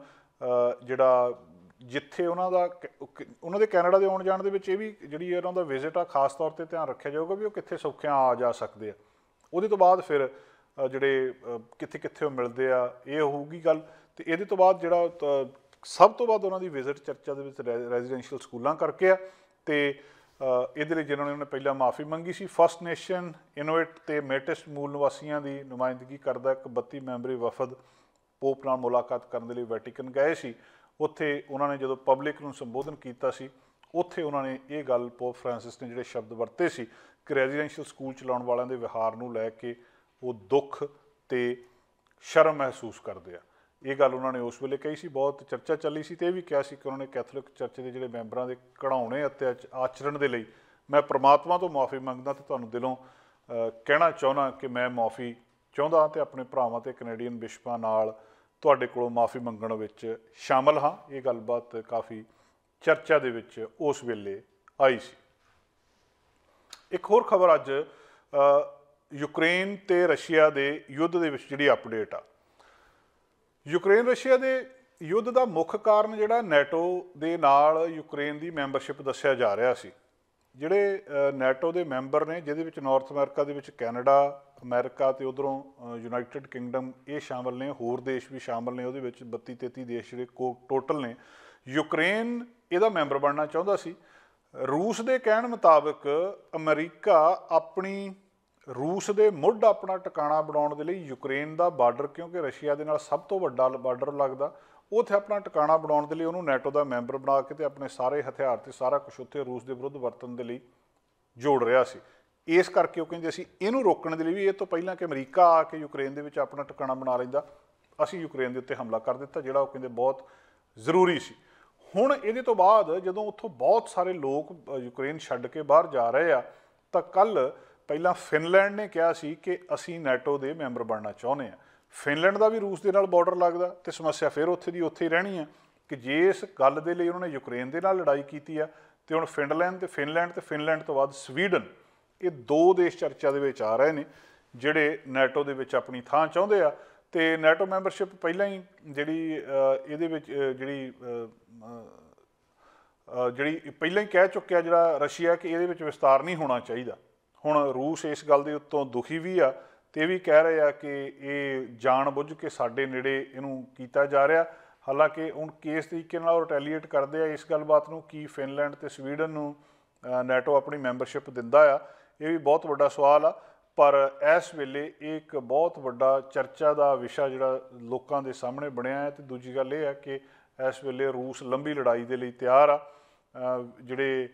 ਜਿਹੜਾ ਜਿੱਥੇ ਉਹਨਾਂ ਦਾ ਉਹਨਾਂ ਦੇ ਕੈਨੇਡਾ ਦੇ ਆਉਣ ਜਾਣ ਦੇ ਵਿੱਚ ਇਹ ਵੀ ਜਿਹੜੀ ਉਹਨਾਂ ਦਾ ਵਿਜ਼ਿਟ ਆ ਖਾਸ ਤੌਰ ਤੇ ਧਿਆਨ ਰੱਖਿਆ ਜਾਊਗਾ ਵੀ ਉਹ ਕਿੱਥੇ ਸੌਖਿਆਂ ਆ ਜਾ ਸਕਦੇ ਆ ਉਹਦੇ ਤੋਂ ਬਾਅਦ ਫਿਰ ਜਿਹੜੇ ਕਿੱਥੇ ਕਿੱਥੇ ਉਹ ਮਿਲਦੇ ਆ ਇਹ ਹੋਊਗੀ ਗੱਲ ਤੇ ਇਹਦੇ ਤੋਂ ਬਾਅਦ ਜਿਹੜਾ ਸਭ ਤੋਂ ਬਾਅਦ ਉਹਨਾਂ ਦੀ ਵਿਜ਼ਿਟ ਚਰਚਾ ਦੇ ਵਿੱਚ ਰੈਜ਼ੀਡੈਂਸ਼ੀਅਲ ਸਕੂਲਾਂ ਕਰਕੇ ਆ ਤੇ ਇਹਦੇ ਲਈ ਜਿਨ੍ਹਾਂ ਨੇ ਉਹਨੇ ਪਹਿਲਾਂ ਮਾਫੀ ਮੰਗੀ ਸੀ ਫਸਟ ਨੇਸ਼ਨ ਇਨੋਵੇਟ ਤੇ ਮੇਟਿਸ ਮੂਲ ਨਿਵਾਸੀਆਂ ਦੀ ਨੁਮਾਇੰਦਗੀ ਕਰਦਾ ਇੱਕ 32 ਮੈਂਬਰੀ ਵਫਦ ਪੋਪ ਨਾਲ ਮੁਲਾਕਾਤ ਕਰਨ ਦੇ ਲਈ ਵੈਟੀਕਨ ਗਏ ਸੀ ਉੱਥੇ ਉਹਨਾਂ ਨੇ ਜਦੋਂ ਪਬਲਿਕ ਨੂੰ ਸੰਬੋਧਨ ਕੀਤਾ ਸੀ ਉੱਥੇ ਉਹਨਾਂ ਨੇ ਇਹ ਗੱਲ ਪੋਪ ਫ੍ਰਾਂਸਿਸ ਨੇ ਜਿਹੜੇ ਸ਼ਬਦ ਵਰਤੇ ਸੀ ਕਿ ਰੈਜ਼ੀਡੈਂਸ਼ੀਅਲ ਸਕੂਲ ਚਲਾਉਣ ਵਾਲਿਆਂ ਦੇ ਵਿਹਾਰ ਨੂੰ ਲੈ ਕੇ ਉਹ ਦੁੱਖ ਤੇ ਸ਼ਰਮ ਮਹਿਸੂਸ ਕਰਦੇ ਆ ਇਹ ਗੱਲ ਉਹਨਾਂ ਨੇ ਉਸ ਵੇਲੇ ਕਹੀ ਸੀ ਬਹੁਤ ਚਰਚਾ ਚੱਲੀ ਸੀ ਤੇ ਇਹ ਵੀ ਕਿਹਾ ਸੀ ਕਿ ਉਹਨਾਂ ਨੇ ਕੈਥੋਲਿਕ ਚਰਚ ਦੇ ਜਿਹੜੇ ਮੈਂਬਰਾਂ ਦੇ ਕਢਾਉਣੇ ਅਤੇ ਆਚਰਣ ਦੇ ਲਈ ਮੈਂ ਪ੍ਰਮਾਤਮਾ ਤੋਂ ਮਾਫੀ ਮੰਗਦਾ ਤੇ ਤੁਹਾਨੂੰ ਦਿਲੋਂ ਕਹਿਣਾ ਚਾਹੁੰਦਾ ਕਿ ਮੈਂ ਮਾਫੀ ਚਾਹੁੰਦਾ ਤੇ ਆਪਣੇ ਭਰਾਵਾਂ ਤੇ ਕੈਨੇਡੀਅਨ ਵਿਸ਼ਵਾਂ ਨਾਲ ਤੁਹਾਡੇ ਕੋਲੋਂ ਮਾਫੀ ਮੰਗਣ ਵਿੱਚ ਸ਼ਾਮਲ ਹਾਂ ਇਹ ਗੱਲਬਾਤ ਕਾਫੀ ਚਰਚਾ ਦੇ ਵਿੱਚ ਉਸ ਵੇਲੇ ਆਈ ਸੀ ਇੱਕ ਹੋਰ ਖਬਰ ਅੱਜ ਯੂਕਰੇਨ ਤੇ ਰਸ਼ੀਆ ਦੇ ਯੁੱਧ ਦੇ ਵਿੱਚ ਜਿਹੜੀ ਅਪਡੇਟ ਆ ਯੂਕਰੇਨ ਰਸ਼ੀਆ ਦੇ ਯੁੱਧ ਦਾ ਮੁੱਖ ਕਾਰਨ ਜਿਹੜਾ ਨੈਟੋ ਦੇ ਨਾਲ ਯੂਕਰੇਨ ਦੀ ਮੈਂਬਰਸ਼ਿਪ ਦੱਸਿਆ ਜਾ ਰਿਹਾ ਸੀ ਜਿਹੜੇ ਨੈਟੋ ਦੇ ਮੈਂਬਰ ਨੇ ਜਿਹਦੇ ਵਿੱਚ ਨਾਰਥ ਅਮਰੀਕਾ ਦੇ ਵਿੱਚ ਕੈਨੇਡਾ ਅਮਰੀਕਾ ਤੇ ਉਧਰੋਂ ਯੂਨਾਈਟਿਡ ਕਿੰਗਡਮ ਇਹ ਸ਼ਾਮਲ ਨੇ ਹੋਰ ਦੇਸ਼ ਵੀ ਸ਼ਾਮਲ ਨੇ ਉਹਦੇ ਵਿੱਚ 32 33 ਦੇਸ਼ ਜਿਹੜੇ ਟੋਟਲ ਨੇ ਯੂਕਰੇਨ ਇਹਦਾ ਮੈਂਬਰ ਬਣਨਾ ਚਾਹੁੰਦਾ ਸੀ ਰੂਸ ਦੇ ਕਹਿਣ ਮੁਤਾਬਕ ਅਮਰੀਕਾ ਆਪਣੀ ਰੂਸ ਦੇ ਮੁੱਢ ਆਪਣਾ ਟਿਕਾਣਾ ਬਣਾਉਣ ਦੇ ਲਈ ਯੂਕਰੇਨ ਦਾ ਬਾਰਡਰ ਕਿਉਂਕਿ ਰਸ਼ੀਆ ਦੇ ਨਾਲ ਸਭ ਤੋਂ ਵੱਡਾ ਬਾਰਡਰ ਲੱਗਦਾ ਉਥੇ ਆਪਣਾ ਟਿਕਾਣਾ ਬਣਾਉਣ ਦੇ ਲਈ ਉਹਨੂੰ ਨੈਟੋ ਦਾ ਮੈਂਬਰ ਬਣਾ ਕੇ ਤੇ ਆਪਣੇ ਸਾਰੇ ਹਥਿਆਰ ਤੇ ਸਾਰਾ ਕੁਝ ਉੱਥੇ ਰੂਸ ਦੇ ਵਿਰੁੱਧ ਵਰਤਣ ਦੇ ਲਈ ਜੋੜ ਰਿਹਾ ਸੀ ਇਸ ਕਰਕੇ ਉਹ ਕਹਿੰਦੇ ਅਸੀਂ ਇਹਨੂੰ ਰੋਕਣ ਦੇ ਲਈ ਵੀ ਇਹ ਤੋਂ ਪਹਿਲਾਂ ਕਿ ਅਮਰੀਕਾ ਆ ਕੇ ਯੂਕਰੇਨ ਦੇ ਵਿੱਚ ਆਪਣਾ ਟਿਕਾਣਾ ਬਣਾ ਲੈਂਦਾ ਅਸੀਂ ਯੂਕਰੇਨ ਦੇ ਉੱਤੇ ਹਮਲਾ ਕਰ ਦਿੱਤਾ ਜਿਹੜਾ ਉਹ ਕਹਿੰਦੇ ਬਹੁਤ ਜ਼ਰੂਰੀ ਸੀ ਹੁਣ ਇਹਦੇ ਤੋਂ ਬਾਅਦ ਜਦੋਂ ਉੱਥੋਂ ਬਹੁਤ ਸਾਰੇ ਲੋਕ ਯੂਕਰੇਨ ਛੱਡ ਕੇ ਬਾਹਰ ਜਾ ਰਹੇ ਆ ਤਾਂ ਕੱਲ ਪਹਿਲਾਂ ਫਿਨਲੈਂਡ ਨੇ ਕਿਹਾ ਸੀ ਕਿ ਅਸੀਂ ਨੈਟੋ ਦੇ ਮੈਂਬਰ ਬਣਨਾ ਚਾਹੁੰਦੇ ਆ ਫਿਨਲੈਂਡ ਦਾ ਵੀ ਰੂਸ ਦੇ ਨਾਲ ਬਾਰਡਰ ਲੱਗਦਾ ਤੇ ਸਮੱਸਿਆ ਫਿਰ ਉੱਥੇ ਦੀ ਉੱਥੇ ਹੀ ਰਹਿਣੀ ਆ ਕਿ ਜੇ ਇਸ ਗੱਲ ਦੇ ਲਈ ਉਹਨਾਂ ਨੇ ਯੂਕਰੇਨ ਦੇ ਨਾਲ ਲੜਾਈ ਕੀਤੀ ਆ ਤੇ ਹੁਣ ਫਿਨਲੈਂਡ ਤੇ ਫਿਨਲੈਂਡ ਤੇ ਫਿਨਲੈਂਡ ਤੋਂ ਬਾਅਦ ਸਵੀਡਨ ਇਹ ਦੋ ਦੇਸ਼ ਚਰਚਾ ਦੇ ਵਿੱਚ ਆ ਰਹੇ ਨੇ ਜਿਹੜੇ ਨੈਟੋ ਦੇ ਵਿੱਚ ਆਪਣੀ ਥਾਂ ਚਾਹੁੰਦੇ ਆ ਤੇ ਨੈਟੋ ਮੈਂਬਰਸ਼ਿਪ ਪਹਿਲਾਂ ਹੀ ਜਿਹੜੀ ਇਹਦੇ ਵਿੱਚ ਜਿਹੜੀ ਜਿਹੜੀ ਪਹਿਲਾਂ ਹੀ ਕਹਿ ਚੁੱਕਿਆ ਜਿਹੜਾ ਰਸ਼ੀਆ ਕਿ ਇਹਦੇ ਵਿੱਚ ਵਿਸਤਾਰ ਨਹੀਂ ਹੋਣਾ ਚਾਹੀਦਾ ਹੁਣ ਰੂਸ ਇਸ ਗੱਲ ਦੇ ਉੱਤੋਂ ਦੁਖੀ ਵੀ ਆ ਤੇ ਵੀ ਕਹਿ ਰਹੇ ਆ ਕਿ ਇਹ ਜਾਣ ਬੁੱਝ ਕੇ ਸਾਡੇ ਨੇੜੇ ਇਹਨੂੰ ਕੀਤਾ ਜਾ ਰਿਹਾ ਹਾਲਾਂਕਿ ਹੁਣ ਕੇਸ ਤਰੀਕੇ ਨਾਲ ਰਿਟੈਲੀਏਟ ਕਰਦੇ ਆ ਇਸ ਗੱਲਬਾਤ ਨੂੰ ਕੀ ਫਿਨਲੈਂਡ ਤੇ ਸਵੀਡਨ ਨੂੰ ਨੈਟੋ ਆਪਣੀ ਮੈਂਬਰਸ਼ਿਪ ਦਿੰਦਾ ਆ ਇਹ ਵੀ ਬਹੁਤ ਵੱਡਾ ਸਵਾਲ ਆ ਪਰ ਇਸ ਵੇਲੇ ਇੱਕ ਬਹੁਤ ਵੱਡਾ ਚਰਚਾ ਦਾ ਵਿਸ਼ਾ ਜਿਹੜਾ ਲੋਕਾਂ ਦੇ ਸਾਹਮਣੇ ਬਣਿਆ ਹੈ ਤੇ ਦੂਜੀ ਗੱਲ ਇਹ ਹੈ ਕਿ ਇਸ ਵੇਲੇ ਰੂਸ ਲੰਬੀ ਲੜਾਈ ਦੇ ਲਈ ਤਿਆਰ ਆ ਜਿਹੜੇ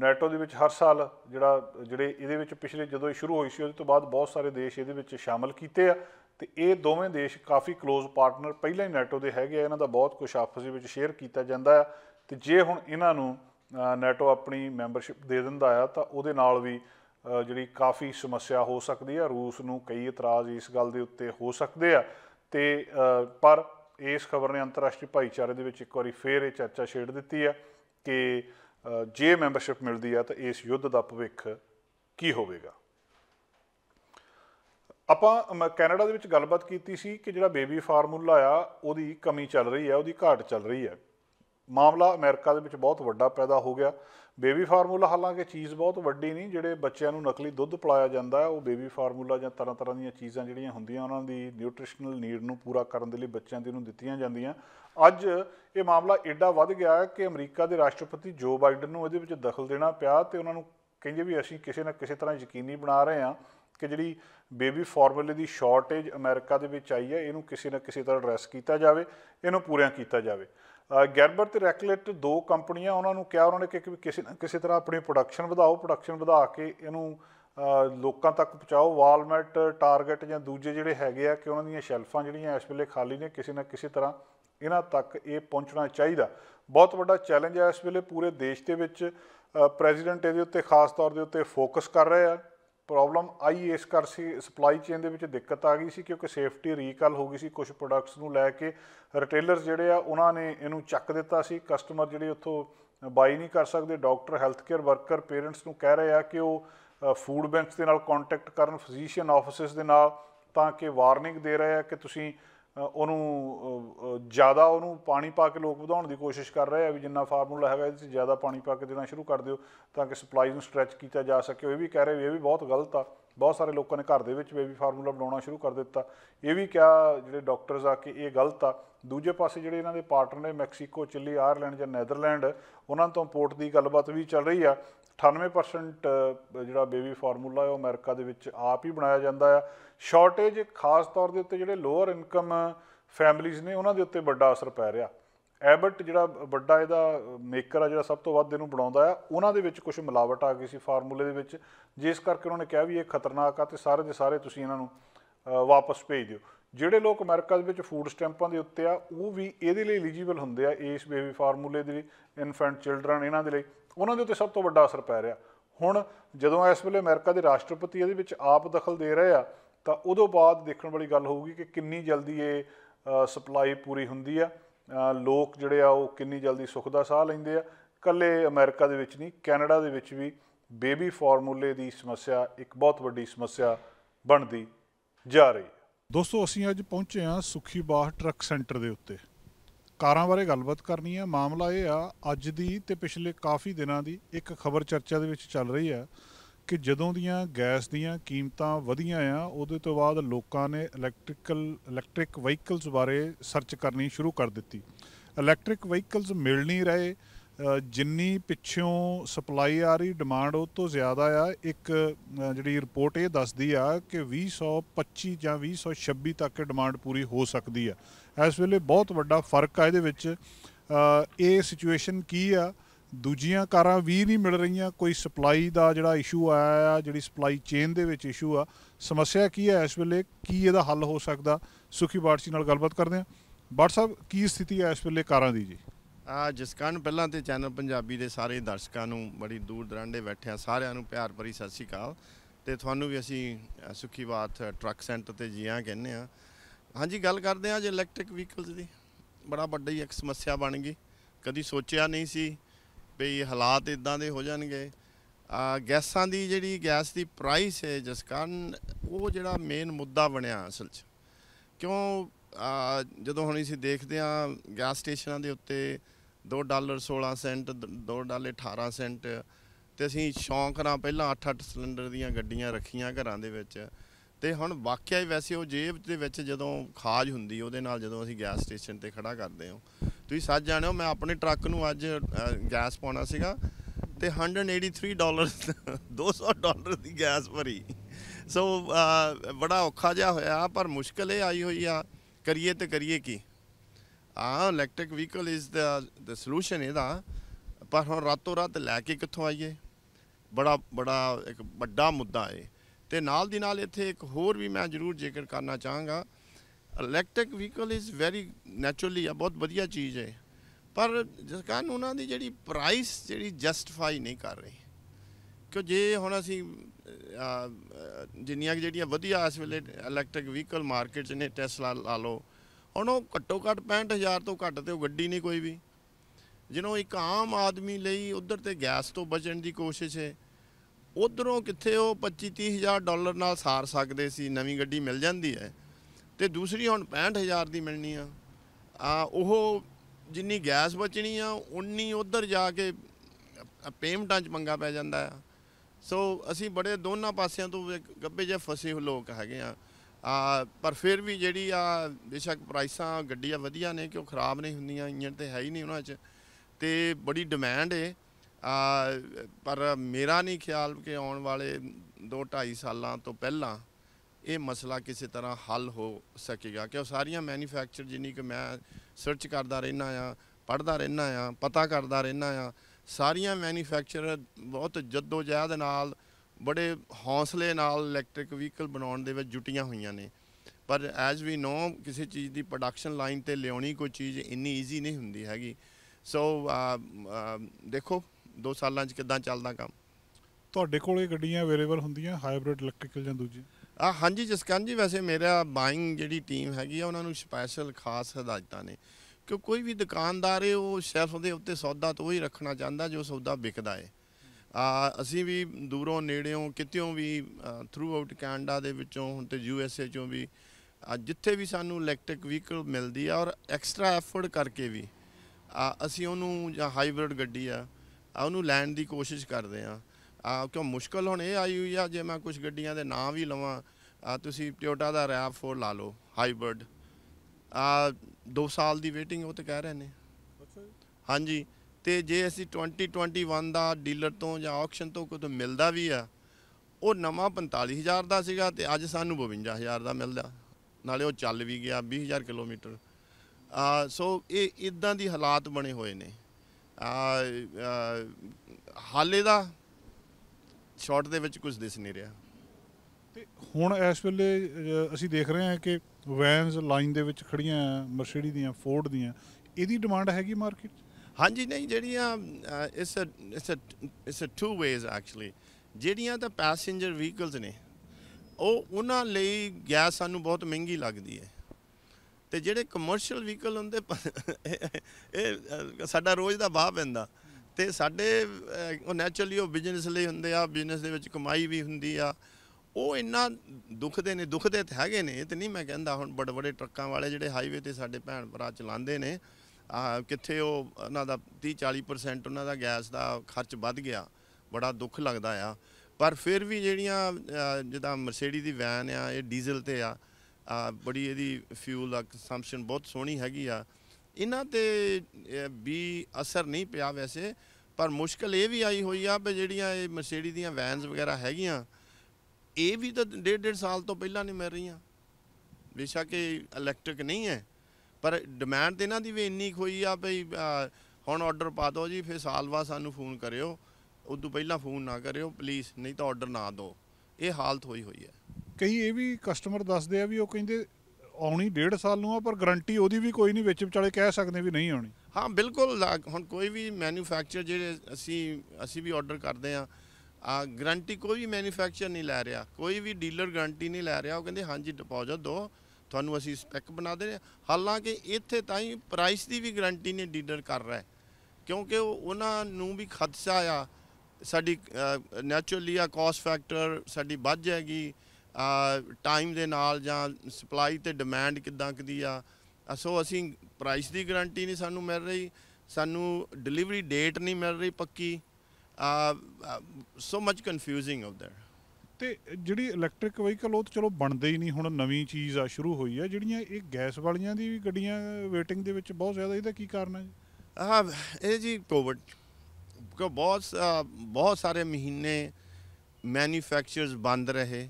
ਨੈਟੋ ਦੇ ਵਿੱਚ ਹਰ ਸਾਲ ਜਿਹੜਾ ਜਿਹੜੇ ਇਹਦੇ ਵਿੱਚ ਪਿਛਲੇ ਜਦੋਂ ਇਹ ਸ਼ੁਰੂ ਹੋਈ ਸੀ ਉਹਦੇ ਤੋਂ ਬਾਅਦ ਬਹੁਤ ਸਾਰੇ ਦੇਸ਼ ਇਹਦੇ ਵਿੱਚ ਸ਼ਾਮਲ ਕੀਤੇ ਆ ਤੇ ਇਹ ਦੋਵੇਂ ਦੇਸ਼ ਕਾਫੀ ক্লোਜ਼ ਪਾਰਟਨਰ ਪਹਿਲਾਂ ਹੀ ਨੈਟੋ ਦੇ ਹੈਗੇ ਆ ਇਹਨਾਂ ਦਾ ਬਹੁਤ ਕੁਝ ਆਪਸ ਵਿੱਚ ਸ਼ੇਅਰ ਕੀਤਾ ਜਾਂਦਾ ਆ ਤੇ ਜੇ ਹੁਣ ਇਹਨਾਂ ਨੂੰ ਨੈਟੋ ਆਪਣੀ ਮੈਂਬਰਸ਼ਿਪ ਦੇ ਦਿੰਦਾ ਆ ਤਾਂ ਉਹਦੇ ਨਾਲ ਵੀ ਜਿਹੜੀ ਕਾਫੀ ਸਮੱਸਿਆ ਹੋ ਸਕਦੀ ਆ ਰੂਸ ਨੂੰ ਕਈ ਇਤਰਾਜ਼ ਇਸ ਗੱਲ ਦੇ ਉੱਤੇ ਹੋ ਸਕਦੇ ਆ ਤੇ ਪਰ ਇਸ ਖਬਰ ਨੇ ਅੰਤਰਰਾਸ਼ਟਰੀ ਭਾਈਚਾਰੇ ਦੇ ਵਿੱਚ ਇੱਕ ਵਾਰੀ ਫੇਰ ਇਹ ਚਰਚਾ ਛੇੜ ਦਿੱਤੀ ਆ ਕਿ ਜੇ ਮੈਂਬਰਸ਼ਿਪ ਮਿਲਦੀ ਆ ਤਾਂ ਇਸ ਯੁੱਧ ਦਾ ਭਵਿੱਖ ਕੀ ਹੋਵੇਗਾ ਆਪਾਂ ਕੈਨੇਡਾ ਦੇ ਵਿੱਚ ਗੱਲਬਾਤ ਕੀਤੀ ਸੀ ਕਿ ਜਿਹੜਾ ਬੇਬੀ ਫਾਰਮੂਲਾ ਆ ਉਹਦੀ ਕਮੀ ਚੱਲ ਰਹੀ ਆ ਉਹਦੀ ਘਾਟ ਚੱਲ ਰਹੀ ਆ ਮਾਮਲਾ ਅਮਰੀਕਾ ਦੇ ਵਿੱਚ ਬਹੁਤ ਵੱਡਾ ਪੈਦਾ ਹੋ ਗਿਆ ਬੇਬੀ ਫਾਰਮੂਲਾ ਹਾਲਾਂਕਿ ਚੀਜ਼ ਬਹੁਤ ਵੱਡੀ ਨਹੀਂ ਜਿਹੜੇ ਬੱਚਿਆਂ ਨੂੰ ਨਕਲੀ ਦੁੱਧ ਪਿਲਾਇਆ ਜਾਂਦਾ ਹੈ ਉਹ ਬੇਬੀ ਫਾਰਮੂਲਾ ਜਾਂ ਤਰ੍ਹਾਂ ਤਰ੍ਹਾਂ ਦੀਆਂ ਚੀਜ਼ਾਂ ਜਿਹੜੀਆਂ ਹੁੰਦੀਆਂ ਉਹਨਾਂ ਦੀ ਨਿਊਟ੍ਰੀਸ਼ਨਲ ਨੀਡ ਨੂੰ ਪੂਰਾ ਕਰਨ ਦੇ ਲਈ ਬੱਚਿਆਂ ਦੇ ਨੂੰ ਦਿੱਤੀਆਂ ਜਾਂਦੀਆਂ ਅੱਜ ਇਹ ਮਾਮਲਾ ਏਡਾ ਵੱਧ ਗਿਆ ਹੈ ਕਿ ਅਮਰੀਕਾ ਦੇ ਰਾਸ਼ਟਰਪਤੀ ਜੋ ਬਾਈਡਨ ਨੂੰ ਇਹਦੇ ਵਿੱਚ ਦਖਲ ਦੇਣਾ ਪਿਆ ਤੇ ਉਹਨਾਂ ਨੂੰ ਕਹਿੰਦੇ ਵੀ ਅਸੀਂ ਕਿਸੇ ਨਾ ਕਿਸੇ ਤਰ੍ਹਾਂ ਯਕੀਨੀ ਬਣਾ ਰਹੇ ਹਾਂ ਕਿ ਜਿਹੜੀ ਬੇਬੀ ਫਾਰਮੂਲੇ ਦੀ ਸ਼ਾਰਟੇਜ ਅਮਰੀਕਾ ਦੇ ਵਿੱਚ ਆਈ ਹੈ ਇਹਨੂੰ ਕਿਸੇ ਨਾ ਕਿਸੇ ਤਰ੍ਹਾਂ ਐਡਰੈਸ ਕੀਤਾ ਜਾਵੇ ਇਹਨੂੰ ਪੂਰਿਆਂ ਕੀਤਾ ਜਾਵੇ ਗੈਰਬਰ ਤੇ ਰੈਕਲੇਟ ਦੋ ਕੰਪਨੀਆਂ ਉਹਨਾਂ ਨੂੰ ਕਿਹਾ ਉਹਨਾਂ ਨੇ ਕਿ ਕਿਸੇ ਕਿਸੇ ਤਰ੍ਹਾਂ ਆਪਣੀ ਪ੍ਰੋਡਕਸ਼ਨ ਵਧਾਓ ਪ੍ਰੋਡਕਸ਼ਨ ਵਧਾ ਕੇ ਇਹਨੂੰ ਲੋਕਾਂ ਤੱਕ ਪਹੁੰਚਾਓ ਵਾਲਮਾਰਟ ਟਾਰਗੇਟ ਜਾਂ ਦੂਜੇ ਜਿਹੜੇ ਹੈਗੇ ਆ ਕਿ ਉਹਨਾਂ ਦੀਆਂ ਸ਼ੈਲਫਾਂ ਜਿਹੜੀਆਂ ਇਸ ਵੇਲੇ ਖਾਲੀ ਨੇ ਕਿਸੇ ਨਾ ਕਿਸੇ ਤਰ੍ਹਾਂ ਇਹਨਾਂ ਤੱਕ ਇਹ ਪਹੁੰਚਣਾ ਚਾਹੀਦਾ ਬਹੁਤ ਵੱਡਾ ਚੈਲੰਜ ਹੈ ਇਸ ਵੇਲੇ ਪੂਰੇ ਦੇਸ਼ ਦੇ ਵਿੱਚ ਪ੍ਰੈਜ਼ੀਡੈਂਟ ਇਹਦੇ ਉੱਤੇ ਖਾਸ ਤੌਰ ਦੇ ਉੱਤੇ ਫੋਕਸ ਕਰ ਰਹੇ ਆ ਪ੍ਰੋਬਲਮ ਆਈ ਇਸ ਕਰ ਸੀ ਸਪਲਾਈ ਚੇਨ ਦੇ ਵਿੱਚ ਦਿੱਕਤ ਆ ਗਈ ਸੀ ਕਿਉਂਕਿ ਸੇਫਟੀ ਰੀਕਾਲ ਹੋ ਗਈ ਸੀ ਕੁਝ ਪ੍ਰੋਡਕਟਸ ਨੂੰ ਲੈ ਕੇ ਰਿਟੇਲਰਸ ਜਿਹੜੇ ਆ ਉਹਨਾਂ ਨੇ ਇਹਨੂੰ ਚੱਕ ਦਿੱਤਾ ਸੀ ਕਸਟਮਰ ਜਿਹੜੇ ਉੱਥੋਂ ਬਾਈ ਨਹੀਂ ਕਰ ਸਕਦੇ doctor health care worker parents ਨੂੰ ਕਹਿ ਰਹੇ ਆ ਕਿ ਉਹ ਫੂਡ ਬੈਂਕਸ ਦੇ ਨਾਲ ਕੰਟੈਕਟ ਕਰਨ ਫਿਜ਼ੀਸ਼ੀਅਨ ਆਫਿਸਸ ਦੇ ਨਾਲ ਤਾਂ ਕਿ ਵਾਰਨਿੰਗ ਦੇ ਰਹੇ ਆ ਕਿ ਤੁਸੀਂ ਉਹਨੂੰ ਜ਼ਿਆਦਾ ਉਹਨੂੰ ਪਾਣੀ ਪਾ ਕੇ ਲੋਕ ਵਧਾਉਣ ਦੀ ਕੋਸ਼ਿਸ਼ ਕਰ ਰਹੇ ਆ ਵੀ ਜਿੰਨਾ ਫਾਰਮੂਲਾ ਹੈਗਾ ਇਹਦੇ 'ਚ ਜ਼ਿਆਦਾ ਪਾਣੀ ਪਾ ਕੇ ਦੇਣਾ ਸ਼ੁਰੂ ਕਰ ਦਿਓ ਤਾਂ ਕਿ ਸਪਲਾਈ ਨੂੰ ਸਟ੍ਰੈਚ ਕੀਤਾ ਜਾ ਸਕੇ ਉਹ ਵੀ ਕਹਿ ਰਹੇ ਵੀ ਇਹ ਵੀ ਬਹੁਤ ਗਲਤ ਆ ਬਹੁਤ ਸਾਰੇ ਲੋਕਾਂ ਨੇ ਘਰ ਦੇ ਵਿੱਚ ਬੇਬੀ ਫਾਰਮੂਲਾ ਬਣਾਉਣਾ ਸ਼ੁਰੂ ਕਰ ਦਿੱਤਾ ਇਹ ਵੀ ਕਿਹਾ ਜਿਹੜੇ ਡਾਕਟਰਸ ਆ ਕਿ ਇਹ ਗਲਤ ਆ ਦੂਜੇ ਪਾਸੇ ਜਿਹੜੇ ਇਹਨਾਂ ਦੇ ਪਾਰਟਨਰ ਨੇ ਮੈਕਸੀਕੋ ਚਿੱਲੀ ਆਇਰਲੈਂਡ ਜਾਂ ਨੈਦਰਲੈਂਡ ਉਹਨਾਂ ਤੋਂ ਪੋਰਟ ਦੀ ਗੱਲਬਾਤ ਵੀ ਚੱਲ ਰਹੀ ਆ 98% ਜਿਹੜਾ ਬੇਬੀ ਫਾਰਮੂਲਾ ਹੈ ਉਹ ਅਮਰੀਕਾ ਦੇ ਵਿੱਚ ਆਪ ਹੀ ਬਣਾਇਆ ਜਾਂਦਾ ਹੈ ਸ਼ਾਰਟੇਜ ਖਾਸ ਤੌਰ ਦੇ ਉੱਤੇ ਜਿਹੜੇ ਲੋਅਰ ਇਨਕਮ ਫੈਮਿਲੀਆਂ ਨੇ ਉਹਨਾਂ ਦੇ ਉੱਤੇ ਵੱਡਾ ਅਸਰ ਪੈ ਰਿਹਾ ਐਬਟ ਜਿਹੜਾ ਵੱਡਾ ਇਹਦਾ ਮੇਕਰ ਆ ਜਿਹੜਾ ਸਭ ਤੋਂ ਵੱਧ ਇਹਨੂੰ ਬਣਾਉਂਦਾ ਆ ਉਹਨਾਂ ਦੇ ਵਿੱਚ ਕੁਝ ਮਿਲਾਵਟ ਆ ਗਈ ਸੀ ਫਾਰਮੂਲੇ ਦੇ ਵਿੱਚ ਜਿਸ ਕਰਕੇ ਉਹਨਾਂ ਨੇ ਕਿਹਾ ਵੀ ਇਹ ਖਤਰਨਾਕ ਆ ਤੇ ਸਾਰੇ ਦੇ ਸਾਰੇ ਤੁਸੀਂ ਇਹਨਾਂ ਨੂੰ ਵਾਪਸ ਭੇਜ ਦਿਓ ਜਿਹੜੇ ਲੋਕ ਅਮਰੀਕਾ ਦੇ ਵਿੱਚ ਫੂਡ ਸਟੈਂਪਾਂ ਦੇ ਉੱਤੇ ਆ ਉਹ ਵੀ ਇਹਦੇ ਲਈ ਐਲੀਜੀਬਲ ਹੁੰਦੇ ਆ ਇਸ ਬੇਬੀ ਫਾਰਮੂਲੇ ਦੇ ਲਈ ਇਨਫੈਂਟ ਚਿਲਡਰਨ ਇਹਨਾਂ ਦੇ ਲਈ ਉਹਨਾਂ ਦੇ ਉੱਤੇ ਸਭ ਤੋਂ ਵੱਡਾ ਅਸਰ ਪੈ ਰਿਹਾ ਹੁਣ ਜਦੋਂ ਇਸ ਵੇਲੇ ਅਮਰੀਕਾ ਦੇ ਰਾਸ਼ਟਰਪਤੀ ਇਹਦੇ ਵਿੱਚ ਆਪ ਦਖਲ ਦੇ ਰਹੇ ਆ ਤਾਂ ਉਦੋਂ ਬਾਅਦ ਦੇਖਣ ਵਾਲੀ ਗੱਲ ਹੋਊਗੀ ਕਿ ਕਿੰਨੀ ਜਲਦੀ ਇਹ ਸਪਲਾਈ ਪੂਰੀ ਹੁੰਦੀ ਆ ਲੋਕ ਜਿਹੜੇ ਆ ਉਹ ਕਿੰਨੀ ਜਲਦੀ ਸੁੱਖ ਦਾ ਸਾਹ ਲੈਂਦੇ ਆ ਕੱਲੇ ਅਮਰੀਕਾ ਦੇ ਵਿੱਚ ਨਹੀਂ ਕੈਨੇਡਾ ਦੇ ਵਿੱਚ ਵੀ ਬੇਬੀ ਫਾਰਮੂਲੇ ਦੀ ਸਮੱਸਿਆ ਇੱਕ ਬਹੁਤ ਵੱਡੀ ਸਮੱਸਿਆ ਬਣਦੀ ਜਾ ਰਹੀ ਹੈ ਦੋਸਤੋ ਅਸੀਂ ਅੱਜ ਪਹੁੰਚੇ ਆ ਸੁਖੀ ਬਾਹ ਟਰੱਕ ਸੈਂਟਰ ਦੇ ਉੱਤੇ ਕਾਰਾਂ ਬਾਰੇ ਗੱਲਬਾਤ ਕਰਨੀ ਹੈ ਮਾਮਲਾ ਇਹ ਆ ਅੱਜ ਦੀ ਤੇ ਪਿਛਲੇ ਕਾਫੀ ਦਿਨਾਂ ਦੀ ਇੱਕ ਖਬਰ ਚਰਚਾ ਦੇ ਵਿੱਚ ਚੱਲ ਰਹੀ ਹੈ ਕਿ ਜਦੋਂ ਦੀਆਂ ਗੈਸ ਦੀਆਂ ਕੀਮਤਾਂ ਵਧੀਆਂ ਆ ਉਹਦੇ ਤੋਂ ਬਾਅਦ ਲੋਕਾਂ ਨੇ ਇਲੈਕਟ੍ਰੀਕਲ ਇਲੈਕਟ੍ਰਿਕ ਵਹੀਕਲਸ ਬਾਰੇ ਸਰਚ ਕਰਨੀ ਸ਼ੁਰੂ ਕਰ ਦਿੱਤੀ ਇਲੈਕਟ੍ਰਿਕ ਵਹੀਕਲਸ ਮਿਲ ਨਹੀਂ ਰਹੇ ਜਿੰਨੀ ਪਿੱਛੋਂ ਸਪਲਾਈ ਆ ਰਹੀ ਡਿਮਾਂਡ ਉਹ ਤੋਂ ਜ਼ਿਆਦਾ ਆ ਇੱਕ ਜਿਹੜੀ ਰਿਪੋਰਟ ਇਹ ਦੱਸਦੀ ਆ ਕਿ 2025 ਜਾਂ 2026 ਤੱਕ ਡਿਮਾਂਡ ਪੂਰੀ ਹੋ ਸਕਦੀ ਆ ਇਸ ਵੇਲੇ ਬਹੁਤ ਵੱਡਾ ਫਰਕ ਆ ਇਹਦੇ ਵਿੱਚ ਇਹ ਸਿਚੁਏਸ਼ਨ ਕੀ ਆ ਦੂਜੀਆਂ ਕਾਰਾਂ ਵੀ ਨਹੀਂ ਮਿਲ ਰਹੀਆਂ ਕੋਈ ਸਪਲਾਈ ਦਾ ਜਿਹੜਾ ਇਸ਼ੂ ਆਇਆ ਆ ਜਿਹੜੀ ਸਪਲਾਈ ਚੇਨ ਦੇ ਵਿੱਚ ਇਸ਼ੂ ਆ ਸਮੱਸਿਆ ਕੀ ਹੈ ਇਸ ਵੇਲੇ ਕੀ ਇਹਦਾ ਹੱਲ ਹੋ ਸਕਦਾ ਸੁਖੀ ਬਾਟਸੀ ਨਾਲ ਗੱਲਬਾਤ ਕਰਦੇ ਆ ਬਾਟ ਸਾਹਿਬ ਕੀ ਸਥਿਤੀ ਹੈ ਇਸ ਵੇਲੇ ਕਾਰਾਂ ਦੀ ਜੀ ਆ ਜਿਸ ਜਸਕਨ ਪਹਿਲਾਂ ਤੇ ਚੈਨਲ ਪੰਜਾਬੀ ਦੇ ਸਾਰੇ ਦਰਸ਼ਕਾਂ ਨੂੰ ਬੜੀ ਦੂਰ ਦਰਾਂਡੇ ਬੈਠਿਆ ਸਾਰਿਆਂ ਨੂੰ ਪਿਆਰ ਭਰੀ ਸਤਿ ਸ਼੍ਰੀ ਅਕਾਲ ਤੇ ਤੁਹਾਨੂੰ ਵੀ ਅਸੀਂ ਸੁਖੀ ਬਾਤ ਟਰੱਕ ਸੈਂਟਰ ਤੇ ਜੀਆਂ ਕਹਿੰਨੇ ਆ ਹਾਂਜੀ ਗੱਲ ਕਰਦੇ ਆ ਜੇ ਇਲੈਕਟ੍ਰਿਕ ਵਹੀਕਲਸ ਦੀ ਬੜਾ ਵੱਡੀ ਇੱਕ ਸਮੱਸਿਆ ਬਣ ਗਈ ਕਦੀ ਸੋਚਿਆ ਨਹੀਂ ਸੀ ਵੀ ਹਾਲਾਤ ਇਦਾਂ ਦੇ ਹੋ ਜਾਣਗੇ ਆ ਗੈਸਾਂ ਦੀ ਜਿਹੜੀ ਗੈਸ ਦੀ ਪ੍ਰਾਈਸ ਹੈ ਜਿਸ ਕਾਰਨ ਉਹ ਜਿਹੜਾ ਮੇਨ ਮੁੱਦਾ ਬਣਿਆ ਅਸਲ 'ਚ ਕਿਉਂ ਜਦੋਂ ਹੁਣ ਅਸੀਂ ਦੇਖਦੇ ਆ ਗੈਸ ਸਟੇਸ਼ਨਾਂ ਦੇ ਉੱਤੇ 2 ਡਾਲਰ 16 ਸੈਂਟ 2 ਡਾਲਰ 18 ਸੈਂਟ ਤੇ ਅਸੀਂ ਸ਼ੌਂਕ ਨਾਲ ਪਹਿਲਾਂ 8-8 ਸਿਲੰਡਰ ਦੀਆਂ ਗੱਡੀਆਂ ਰੱਖੀਆਂ ਘਰਾਂ ਦੇ ਵਿੱਚ ਤੇ ਹੁਣ ਵਾਕਿਆ ਹੀ ਵੈਸੇ ਉਹ ਜੇਬ ਦੇ ਵਿੱਚ ਜਦੋਂ ਖਾਜ ਹੁੰਦੀ ਉਹਦੇ ਨਾਲ ਜਦੋਂ ਅਸੀਂ ਗੈਸ ਸਟੇਸ਼ਨ ਤੇ ਖੜਾ ਕਰਦੇ ਹਾਂ ਤੁਸੀਂ ਸੱਚ ਜਾਣਿਓ ਮੈਂ ਆਪਣੇ ਟਰੱਕ ਨੂੰ ਅੱਜ ਗੈਸ ਪਾਉਣਾ ਸੀਗਾ ਤੇ 183 ਡਾਲਰ 200 ਡਾਲਰ ਦੀ ਗੈਸ ਭਰੀ ਸੋ ਬੜਾ ਔਖਾ ਜਿਹਾ ਹੋਇਆ ਪਰ ਮੁਸ਼ਕਲ ਇਹ ਆਈ ਹੋਈ ਆ ਕਰੀਏ ਤੇ ਕਰੀਏ ਕੀ ਆ electric vehicle is the the solution ਇਹਦਾ ਪਰ ਹੁਣ ਰਾਤੋਂ ਰਾਤ ਲੈ ਕੇ ਕਿੱਥੋਂ ਆਈਏ ਬੜਾ ਬੜਾ ਇੱਕ ਵੱਡਾ ਮੁੱਦਾ ਹੈ ਤੇ ਨਾਲ ਦੀ ਨਾਲ ਇੱਥੇ ਇੱਕ ਹੋਰ ਵੀ ਮੈਂ ਜ਼ਰੂਰ ਜ਼ਿਕਰ ਕਰਨਾ ਚਾਹਾਂਗਾ electric vehicle is very naturally ਆ ਬਹੁਤ ਵਧੀਆ ਚੀਜ਼ ਹੈ ਪਰ ਜਿਸ ਕਾਰਨ ਉਹਨਾਂ ਦੀ ਜਿਹੜੀ ਪ੍ਰਾਈਸ ਜਿਹੜੀ ਜਸਟੀਫਾਈ ਨਹੀਂ ਕਰ ਰਹੀ ਕਿ ਜੇ ਹੁਣ ਅਸੀਂ ਜਿੰਨੀਆਂ ਜਿਹੜੀਆਂ ਵਧੀਆ ਇਸ ਵੇਲੇ ਇਲੈਕਟ੍ਰਿਕ ਵਹੀਕਲ ਮਾਰਕੀਟ 'ਚ ਨੇ ਟੈਸਲਾ ਲਾ ਲਓ ਹੁਣ ਉਹ ਘੱਟੋ ਘੱਟ 65000 ਤੋਂ ਘੱਟ ਤੇ ਉਹ ਗੱਡੀ ਨਹੀਂ ਕੋਈ ਵੀ ਜਿਹਨੂੰ ਇੱਕ ਆਮ ਆਦਮੀ ਲਈ ਉਧਰ ਤੇ ਗੈਸ ਤੋਂ ਬਚਣ ਦੀ ਕੋਸ਼ਿਸ਼ ਹੈ ਉਧਰੋਂ ਕਿੱਥੇ ਉਹ 25-30000 ਡਾਲਰ ਨਾਲ ਸਾਰ ਸਕਦੇ ਸੀ ਨਵੀਂ ਗੱਡੀ ਮਿਲ ਜਾਂਦੀ ਹੈ ਤੇ ਦੂਸਰੀ ਹੁਣ 65000 ਦੀ ਮਿਲਣੀ ਆ ਆ ਉਹ ਜਿੰਨੀ ਗੈਸ ਬਚਣੀ ਆ ਉਨੀ ਉਧਰ ਜਾ ਕੇ ਪੇਮੈਂਟਾਂ 'ਚ ਮੰਗਾ ਪੈ ਜਾਂਦਾ ਆ ਸੋ ਅਸੀਂ ਬੜੇ ਦੋਨਾਂ ਪਾਸਿਆਂ ਤੋਂ ਗੱਬੇ ਜੇ ਫਸੇ ਹੋ ਲੋਕ ਹੈਗੇ ਆ ਆ ਪਰ ਫਿਰ ਵੀ ਜਿਹੜੀ ਆ ਬੇਸ਼ੱਕ ਪ੍ਰਾਈਸਾਂ ਗੱਡੀਆਂ ਵਧੀਆ ਨੇ ਕਿਉਂ ਖਰਾਬ ਨਹੀਂ ਹੁੰਦੀਆਂ ਇੰਜਣ ਤੇ ਹੈ ਹੀ ਨਹੀਂ ਉਹਨਾਂ 'ਚ ਤੇ ਬੜੀ ਡਿਮਾਂਡ ਏ ਪਰ ਮੇਰਾ ਨਹੀਂ ਖਿਆਲ ਕਿ ਆਉਣ ਵਾਲੇ 2 2.5 ਸਾਲਾਂ ਤੋਂ ਪਹਿਲਾਂ ਇਹ ਮਸਲਾ ਕਿਸੇ ਤਰ੍ਹਾਂ ਹੱਲ ਹੋ ਸਕੇਗਾ ਕਿ ਉਹ ਸਾਰੀਆਂ ਮੈਨੂਫੈਕਚਰ ਜਿੰਨੀ ਕਿ ਮੈਂ ਸਰਚ ਕਰਦਾ ਰਹਿਣਾ ਆ ਪੜਦਾ ਰਹਿਣਾ ਆ ਪਤਾ ਕਰਦਾ ਰਹਿਣਾ ਆ ਸਾਰੀਆਂ ਮੈਨੂਫੈਕਚਰ ਬਹੁਤ ਜਾਇਦ ਨਾਲ ਬੜੇ ਹੌਸਲੇ ਨਾਲ ਇਲੈਕਟ੍ਰਿਕ ਵਹੀਕਲ ਬਣਾਉਣ ਦੇ ਵਿੱਚ ਜੁਟੀਆਂ ਹੋਈਆਂ ਨੇ ਪਰ ਐਜ਼ ਵੀ ਨੋ ਕਿਸੇ ਚੀਜ਼ ਦੀ ਪ੍ਰੋਡਕਸ਼ਨ ਲਾਈਨ ਤੇ ਲਿਆਉਣੀ ਕੋਈ ਚੀਜ਼ ਇੰਨੀ ਈਜ਼ੀ ਨਹੀਂ ਹੁੰਦੀ ਹੈਗੀ ਸੋ ਦੇਖੋ 2 ਸਾਲਾਂ 'ਚ ਕਿੱਦਾਂ ਚੱਲਦਾ ਕੰਮ ਤੁਹਾਡੇ ਕੋਲੇ ਗੱਡੀਆਂ ਅਵੇਲੇਬਲ ਹੁੰਦੀਆਂ ਹਾਈਬ੍ਰਿਡ ਇਲੈਕਟ੍ਰੀਕਲ ਜਾਂ ਦੂਜੀ ਆ ਹਾਂਜੀ ਜਸਕਨ ਜੀ ਵੈਸੇ ਮੇਰਾ ਬਾਇੰਗ ਜਿਹੜੀ ਟੀਮ ਹੈਗੀ ਆ ਉਹਨਾਂ ਨੂੰ ਸਪੈਸ਼ਲ ਖਾਸ ਹਦਾਇਤਾਂ ਨੇ ਕਿ ਕੋਈ ਵੀ ਦੁਕਾਨਦਾਰ ਹੈ ਉਹ ਸ਼ੈਲਫ ਦੇ ਉੱਤੇ ਸੌਦਾ ਤੋਂ ਹੀ ਰੱਖਣਾ ਚਾਹੁੰਦਾ ਜੋ ਸੌਦਾ ਵਿਕਦਾ ਹੈ ਆ ਅਸੀਂ ਵੀ ਦੂਰੋਂ ਨੇੜਿਓਂ ਕਿਤਿਓਂ ਵੀ ਥਰੂ ਆਊਟ ਕੈਨੇਡਾ ਦੇ ਵਿੱਚੋਂ ਹੁਣ ਤੇ ਯੂ ਐਸ ਏ ਚੋਂ ਵੀ ਜਿੱਥੇ ਵੀ ਸਾਨੂੰ ਇਲੈਕਟ੍ਰਿਕ ਵਹੀਕਲ ਮਿਲਦੀ ਆ ਔਰ ਐਕਸਟਰਾ ਐਫਰਟ ਕਰਕੇ ਵੀ ਅਸੀਂ ਉਹਨੂੰ ਜਾਂ ਹਾਈਬ੍ਰਿਡ ਗੱਡੀ ਆ ਆ ਉਹਨੂੰ ਲੈਣ ਦੀ ਕੋਸ਼ਿਸ਼ ਕਰਦੇ ਆ ਆ ਕਿਉਂ ਮੁਸ਼ਕਲ ਹੁਣ ਇਹ ਆਈ ਹੋਈ ਆ ਜੇ ਮੈਂ ਕੁਝ ਗੱਡੀਆਂ ਦੇ ਨਾਂ ਵੀ ਲਵਾਂ ਆ ਤੁਸੀਂ ਟਿਓਟਾ ਦਾ ਰੈਪ 4 ਲਾ ਲਓ ਹਾਈਬ੍ਰਿਡ ਆ 2 ਸਾਲ ਦੀ ਵੇਟਿੰਗ ਉਹ ਤੇ ਕਹਿ ਰਹੇ ਨੇ ਹਾਂਜੀ ਤੇ ਜੇ ਅਸੀਂ 2021 ਦਾ ਡੀਲਰ ਤੋਂ ਜਾਂ ਆਕਸ਼ਨ ਤੋਂ ਕੋਈ ਮਿਲਦਾ ਵੀ ਆ ਉਹ ਨਵਾਂ 45000 ਦਾ ਸੀਗਾ ਤੇ ਅੱਜ ਸਾਨੂੰ 52000 ਦਾ ਮਿਲਦਾ ਨਾਲੇ ਉਹ ਚੱਲ ਵੀ ਗਿਆ 20000 ਕਿਲੋਮੀਟਰ ਆ ਸੋ ਇਹ ਇਦਾਂ ਦੀ ਹਾਲਾਤ ਬਣੇ ਹੋਏ ਨੇ ਹਾਲੇ ਦਾ ਸ਼ਾਟ ਦੇ ਵਿੱਚ ਕੁਝ ਦਿਸ ਨਹੀਂ ਰਿਹਾ ਤੇ ਹੁਣ ਇਸ ਵੇਲੇ ਅਸੀਂ ਦੇਖ ਰਹੇ ਹਾਂ ਕਿ ਵੈਨਸ ਲਾਈਨ ਦੇ ਵਿੱਚ ਖੜੀਆਂ ਮਰਸੀਡੀ ਦੀਆਂ ਫੋਰਡ ਦੀਆਂ ਇਹਦੀ ਡਿਮਾਂਡ ਹੈਗੀ ਮਾਰਕੀਟ ਹਾਂਜੀ ਨਹੀਂ ਜਿਹੜੀਆਂ ਇਸ ਇਸ ਇਸ uh uh two ways actually ਜਿਹੜੀਆਂ ਤਾਂ ਪੈਸੇਂਜਰ ਵਹੀਕਲਸ ਨੇ ਉਹ ਉਹਨਾਂ ਲਈ ਗੈਸ ਸਾਨੂੰ ਬਹੁਤ ਮਹਿੰਗੀ ਲੱਗਦੀ ਹੈ ਤੇ ਜਿਹੜੇ ਕਮਰਸ਼ੀਅਲ ਵਹੀਕਲ ਹੁੰਦੇ ਇਹ ਸਾਡਾ ਰੋਜ਼ ਦਾ ਬਾਹ ਪੈਂਦਾ ਤੇ ਸਾਡੇ ਉਹ ਨੇਚਰਲੀ ਉਹ ਬਿਜ਼ਨਸ ਲਈ ਹੁੰਦੇ ਆ ਬਿਜ਼ਨਸ ਦੇ ਵਿੱਚ ਕਮਾਈ ਵੀ ਹੁੰਦੀ ਆ ਉਹ ਇੰਨਾ ਦੁਖਦੇ ਨੇ ਦੁਖਦੇ ਤੇ ਹੈਗੇ ਨੇ ਤੇ ਨਹੀਂ ਮੈਂ ਕਹਿੰਦਾ ਹੁਣ ਬੜੇ ਬੜੇ ਟਰੱਕਾਂ ਵਾਲੇ ਜਿਹੜੇ ਹਾਈਵੇ ਤੇ ਸਾਡੇ ਭੈਣ ਭਰਾ ਚਲਾਉਂਦੇ ਨੇ ਆ ਕਿੱਥੇ ਉਹ ਉਹਨਾਂ ਦਾ 30 40% ਉਹਨਾਂ ਦਾ ਗੈਸ ਦਾ ਖਰਚ ਵੱਧ ਗਿਆ ਬੜਾ ਦੁੱਖ ਲੱਗਦਾ ਆ ਪਰ ਫਿਰ ਵੀ ਜਿਹੜੀਆਂ ਜਿਹਦਾ ਮਰਸੀਡੀ ਦੀ ਵੈਨ ਆ ਇਹ ਡੀਜ਼ਲ ਤੇ ਆ ਆ ਬੜੀ ਇਹਦੀ ਫਿਊਲ ਕੰਸਮਪਸ਼ਨ ਬਹੁਤ ਸੋਹਣੀ ਹੈਗੀ ਆ ਇਹਨਾਂ ਤੇ ਵੀ ਅਸਰ ਨਹੀਂ ਪਿਆ ਵੈਸੇ ਪਰ ਮੁਸ਼ਕਲ ਇਹ ਵੀ ਆਈ ਹੋਈ ਆ ਵੀ ਜਿਹੜੀਆਂ ਇਹ ਮਰਸੀਡੀ ਦੀਆਂ ਵੈਨਸ ਵਗੈਰਾ ਹੈਗੀਆਂ ਇਹ ਵੀ ਤਾਂ ਡੇਢ ਡੇਢ ਸਾਲ ਤੋਂ ਪਹਿਲਾਂ ਨਹੀਂ ਮਿਲ ਰਹੀਆਂ ਬੇਸ਼ੱਕ ਇਹ ਇਲੈਕਟ੍ਰਿਕ ਨਹੀਂ ਹੈ ਪਰ ਡਿਮਾਂਡ ਤੇ ਇਹਨਾਂ ਦੀ ਵੀ ਇੰਨੀ ਖੋਈ ਆ ਭਈ ਹੁਣ ਆਰਡਰ ਪਾ ਦਿਓ ਜੀ ਫਿਰ ਸਾਲ ਬਾਅਦ ਸਾਨੂੰ ਫੋਨ ਕਰਿਓ ਉਦੋਂ ਪਹਿਲਾਂ ਫੋਨ ਨਾ ਕਰਿਓ ਪਲੀਜ਼ ਨਹੀਂ ਤਾਂ ਆਰਡਰ ਨਾ ਦਿਓ ਇਹ ਹਾਲਤ ਹੋਈ ਹੋਈ ਹੈ ਕਈ ਇਹ ਵੀ ਕਸਟਮਰ ਦੱਸਦੇ ਆ ਵੀ ਉਹ ਕਹਿੰਦੇ ਆਉਣੀ 1.5 ਸਾਲ ਨੂੰ ਆ ਪਰ ਗਰੰਟੀ ਉਹਦੀ ਵੀ ਕੋਈ ਨਹੀਂ ਵਿੱਚ ਵਿਚਾਲੇ ਕਹਿ ਸਕਦੇ ਵੀ ਨਹੀਂ ਆਉਣੀ ਹਾਂ ਬਿਲਕੁਲ ਹੁਣ ਕੋਈ ਵੀ ਮੈਨੂਫੈਕਚਰ ਜਿਹੜੇ ਅਸੀਂ ਅਸੀਂ ਵੀ ਆਰਡਰ ਕਰਦੇ ਆ ਆ ਗਰੰਟੀ ਕੋਈ ਵੀ ਮੈਨੂਫੈਕਚਰ ਨਹੀਂ ਲੈ ਰਿਹਾ ਕੋਈ ਵੀ ਡੀਲਰ ਗਰੰਟੀ ਨਹੀਂ ਲੈ ਰਿਹਾ ਉਹ ਕਹਿੰਦੇ ਹਾਂਜੀ ਡਿਪੋਜ਼ਿਟ ਦੋ ਤੁਹਾਨੂੰ ਅਸੀਂ ਸਪੈਕ ਬਣਾ ਦੇ ਰਹੇ ਹਾਲਾਂਕਿ ਇੱਥੇ ਤਾਂ ਹੀ ਪ੍ਰਾਈਸ ਦੀ ਵੀ ਗਰੰਟੀ ਨੇ ਡੀਲਰ ਕਰ ਰਿਹਾ ਕਿਉਂਕਿ ਉਹਨਾਂ ਨੂੰ ਵੀ ਖਦਸ਼ਾ ਆ ਸਾਡੀ ਨੇਚਰਲੀ ਆ ਕਾਸਟ ਫੈਕਟਰ ਸਾਡੀ ਵੱਧ ਜਾਏਗੀ ਟਾਈਮ ਦੇ ਨਾਲ ਜਾਂ ਸਪਲਾਈ ਤੇ ਡਿਮਾਂਡ ਕਿਦਾਂ ਕਦੀ ਆ ਸੋ ਅਸੀਂ ਪ੍ਰਾਈਸ ਦੀ ਗਾਰੰਟੀ ਨਹੀਂ ਸਾਨੂੰ ਮਿਲ ਰਹੀ ਸਾਨੂੰ ਡਿਲੀਵਰੀ ਡੇਟ ਨਹੀਂ ਮਿਲ ਰਹੀ ਪੱਕੀ so much confusing of that ਤੇ ਜਿਹੜੀ ਇਲੈਕਟ੍ਰਿਕ ਵਹੀਕਲ ਉਹ ਤਾਂ ਚਲੋ ਬਣਦੇ ਹੀ ਨਹੀਂ ਹੁਣ ਨਵੀਂ ਚੀਜ਼ ਆ ਸ਼ੁਰੂ ਹੋਈ ਆ ਜਿਹੜੀਆਂ ਇਹ ਗੈਸ ਵਾਲੀਆਂ ਦੀ ਵੀ ਗੱਡੀਆਂ ਵੇਟਿੰਗ ਦੇ ਵਿੱਚ ਬਹੁਤ ਜ਼ਿਆਦਾ ਇਹਦਾ ਕੀ ਕਾਰਨ ਹੈ ਆ ਇਹ ਜੀ ਕੋਵਿਡ ਕੋ ਬਹੁਤ ਬਹੁਤ ਸਾਰੇ ਮਹੀਨੇ ਮੈਨੂਫੈਕਚਰਸ ਬੰਦ ਰਹੇ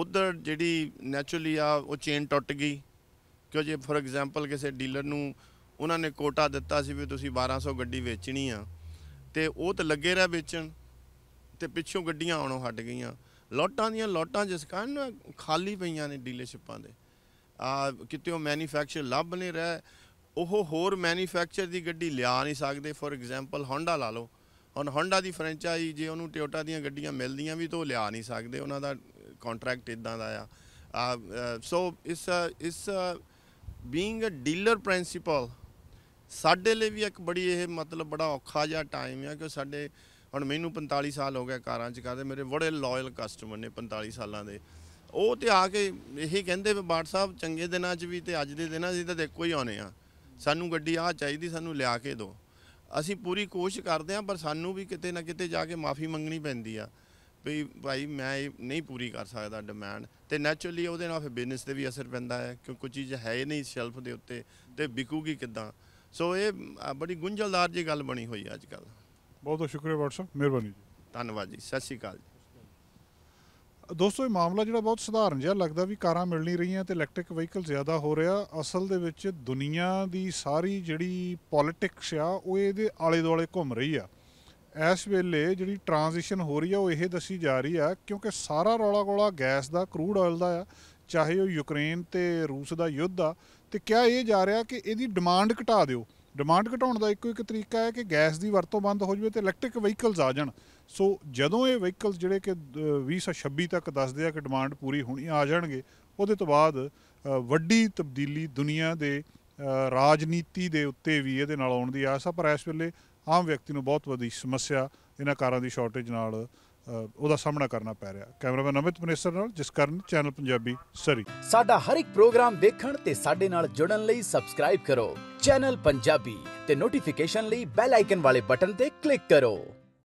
ਉਧਰ ਜਿਹੜੀ ਨੇਚਰਲੀ ਆ ਉਹ ਚੇਨ ਟੁੱਟ ਗਈ ਕਿਉਂ ਜੇ ਫੋਰ ਐਗਜ਼ਾਮਪਲ ਕਿਸੇ ਡੀਲਰ ਨੂੰ ਉਹਨਾਂ ਨੇ ਕੋਟਾ ਦਿੱਤਾ ਸੀ ਵੀ ਤੁਸੀਂ 1200 ਗੱਡੀ ਵੇਚਣੀ ਆ ਤੇ ਉਹ ਤਾਂ ਲੱਗੇ ਰਹਿ ਵੇਚਣ ਤੇ ਪਿੱਛੋਂ ਗੱਡੀਆਂ ਆਉਣੋਂ ਹਟ ਗਈਆਂ ਲੋਟਾਂ ਦੀਆਂ ਲੋਟਾਂ ਜਿਸ ਕਾਰਨ ਖਾਲੀ ਪਈਆਂ ਨੇ ਡੀਲਰਸ਼ਿਪਾਂ ਦੇ ਆ ਕਿਤੇ ਉਹ ਮੈਨੂਫੈਕਚਰ ਲੱਭ ਨਹੀਂ ਰਿਹਾ ਉਹ ਹੋਰ ਮੈਨੂਫੈਕਚਰ ਦੀ ਗੱਡੀ ਲਿਆ ਨਹੀਂ ਸਕਦੇ ਫੋਰ ਐਗਜ਼ਾਮਪਲ ਹੌਂਡਾ ਲਾ ਲਓ ਹੁਣ ਹੌਂਡਾ ਦੀ ਫਰੈਂਚਾਈਜ਼ ਜੇ ਉਹਨੂੰ ਟੋਯੋਟਾ ਦੀਆਂ ਗੱਡੀਆਂ ਮਿਲਦੀਆਂ ਵੀ ਤਾਂ ਉਹ ਲਿਆ ਨਹੀਂ ਸਕਦੇ ਉਹਨਾਂ ਦਾ ਕੰਟਰੈਕਟ ਇਦਾਂ ਦਾ ਆ ਸੋ ਇਸ ਇਸ ਬੀਇੰਗ ਅ ਡੀਲਰ ਪ੍ਰਿੰਸੀਪਲ ਸਾਡੇ ਲਈ ਵੀ ਇੱਕ ਬੜੀ ਇਹ ਮਤਲਬ ਬੜਾ ਔਖਾ ਜਿਹਾ ਟਾਈਮ ਆ ਕਿ ਸਾਡੇ ਹੁਣ ਮੈਨੂੰ 45 ਸਾਲ ਹੋ ਗਿਆ ਕਾਰਾਂ 'ਚ ਕਰਦੇ ਮੇਰੇ ਬੜੇ ਲਾਇਲ ਕਸਟਮਰ ਨੇ 45 ਸਾਲਾਂ ਦੇ ਉਹ ਤੇ ਆ ਕੇ ਇਹ ਕਹਿੰਦੇ ਵੀ ਬਾਟ ਸਾਹਿਬ ਚੰਗੇ ਦਿਨਾਂ 'ਚ ਵੀ ਤੇ ਅੱਜ ਦੇ ਦਿਨਾਂ 'ਚ ਤਾਂ ਦੇਖੋ ਹੀ ਆਉਨੇ ਆ ਸਾਨੂੰ ਗੱਡੀ ਆ ਚਾਹੀਦੀ ਸਾਨੂੰ ਲਿਆ ਕੇ ਦਿਓ ਅਸੀਂ ਪੂਰੀ ਕੋਸ਼ਿਸ਼ ਕਰਦੇ ਆ ਪਰ ਸਾਨੂੰ ਵੀ ਕਿਤੇ ਨਾ ਕਿਤੇ ਜਾ ਕੇ ਮਾਫੀ ਮੰਗਣੀ ਪੈਂਦੀ ਆ ਵੀ ਭਾਈ ਮੈਂ ਇਹ ਨਹੀਂ ਪੂਰੀ ਕਰ ਸਕਦਾ ਡਿਮਾਂਡ ਤੇ ਨੈਚੁਰਲੀ ਉਹਦੇ ਨਾਲ ਫਿਰ ਬਿਜ਼ਨਸ ਤੇ ਵੀ ਅਸਰ ਪੈਂਦਾ ਹੈ ਕਿਉਂਕਿ ਕੋਈ ਚੀਜ਼ ਹੈ ਹੀ ਨਹੀਂ ਸ਼ੈਲਫ ਦੇ ਉੱਤੇ ਤੇ ਵਿਕੂਗੀ ਕਿੱਦਾਂ ਸੋ ਇਹ ਬੜੀ ਗੁੰਝਲਦਾਰ ਜੀ ਗੱਲ ਬਣੀ ਹੋਈ ਅੱਜ ਕੱਲ ਬਹੁਤ ਬਹੁਤ ਸ਼ੁਕਰੀਆ ਵਟਸਐਪ ਮਿਹਰਬਾਨੀ ਜੀ ਧੰਨਵਾਦ ਜੀ ਸਤਿ ਸ਼੍ਰੀ ਅਕਾਲ ਦੋਸਤੋ ਇਹ ਮਾਮਲਾ ਜਿਹੜਾ ਬਹੁਤ ਸਧਾਰਨ ਜਿਹਾ ਲੱਗਦਾ ਵੀ ਕਾਰਾਂ ਮਿਲ ਨਹੀਂ ਰਹੀਆਂ ਤੇ ਇਲੈਕਟ੍ਰਿਕ ਵਹੀਕਲ ਜ਼ਿਆਦਾ ਹੋ ਰਿਹਾ ਅਸਲ ਦੇ ਵਿੱਚ ਦੁਨੀਆ ਦੀ ਸਾਰੀ ਜਿਹੜੀ ਪੋਲਿਟਿਕਸ ਆ ਉਹ ਇਹਦੇ ਆਲੇ-ਦੁਆਲੇ ਘੁੰਮ ਰਹੀ ਆ ਇਸ ਵੇਲੇ ਜਿਹੜੀ ਟ੍ਰਾਂਜੀਸ਼ਨ ਹੋ ਰਹੀ ਆ ਉਹ ਇਹ ਦੱਸੀ ਜਾ ਰਹੀ ਆ ਕਿਉਂਕਿ ਸਾਰਾ ਰੌਲਾ ਗੋਲਾ ਗੈਸ ਦਾ ਕਰੂਡ ਆਇਲ ਦਾ ਆ ਚਾਹੇ ਉਹ ਯੂਕਰੇਨ ਤੇ ਰੂਸ ਦਾ ਯੁੱਧ ਆ ਤੇ ਕਿਹਾ ਇਹ ਜਾ ਰਿਹਾ ਕਿ ਇਹਦੀ ਡਿਮਾਂਡ ਘਟਾ ਦਿਓ ਡਿਮਾਂਡ ਘਟਾਉਣ ਦਾ ਇੱਕੋ ਇੱਕ ਤਰੀਕਾ ਹੈ ਕਿ ਗੈਸ ਦੀ ਵਰਤੋਂ ਬੰਦ ਹੋ ਜਵੇ ਤੇ ਇਲੈਕਟ੍ਰਿਕ ਵਹੀਕਲਸ ਆ ਜਾਣ ਸੋ ਜਦੋਂ ਇਹ ਵਹੀਕਲਸ ਜਿਹੜੇ ਕਿ 2026 ਤੱਕ ਦੱਸਦੇ ਆ ਕਿ ਡਿਮਾਂਡ ਪੂਰੀ ਹੋਣੀ ਆ ਜਾਣਗੇ ਉਹਦੇ ਤੋਂ ਬਾਅਦ ਵੱਡੀ ਤਬਦੀਲੀ ਦੁਨੀਆ ਦੇ ਰਾਜਨੀਤੀ ਦੇ ਉੱਤੇ ਵੀ ਇਹਦੇ ਨਾਲ ਆਉਣ ਦੀ ਆਸ ਆ ਪਰ ਇਸ ਵੇਲੇ ਆਮ ਵਿਅਕਤੀ ਨੂੰ ਬਹੁਤ ਵੱਡੀ ਸਮੱਸਿਆ ਇਹਨਾਂ ਕਾਰਾਂ ਦੀ ਸ਼ਾਰਟੇਜ ਨਾਲ ਉਹਦਾ ਸਾਹਮਣਾ ਕਰਨਾ ਪੈ ਰਿਹਾ ਕੈਮਰਾਮੈਨ ਅਮਿਤ ਪਨੇਸਰ ਨਾਲ ਜਿਸ ਕਰਨ ਚੈਨਲ ਪੰਜਾਬੀ ਸਰੀ ਸਾਡਾ ਹਰ ਇੱਕ ਪ੍ਰੋਗਰਾਮ ਦੇਖਣ ਤੇ ਸਾਡੇ ਨਾਲ ਜੁੜਨ ਲਈ ਸਬਸਕ੍ਰਾਈਬ ਕਰੋ ਚੈਨਲ ਪੰਜਾਬੀ ਤੇ ਨੋਟੀਫਿਕੇਸ਼ਨ ਲਈ ਬੈਲ ਆਈਕਨ ਵਾਲੇ ਬਟਨ ਤੇ ਕਲਿੱਕ ਕਰੋ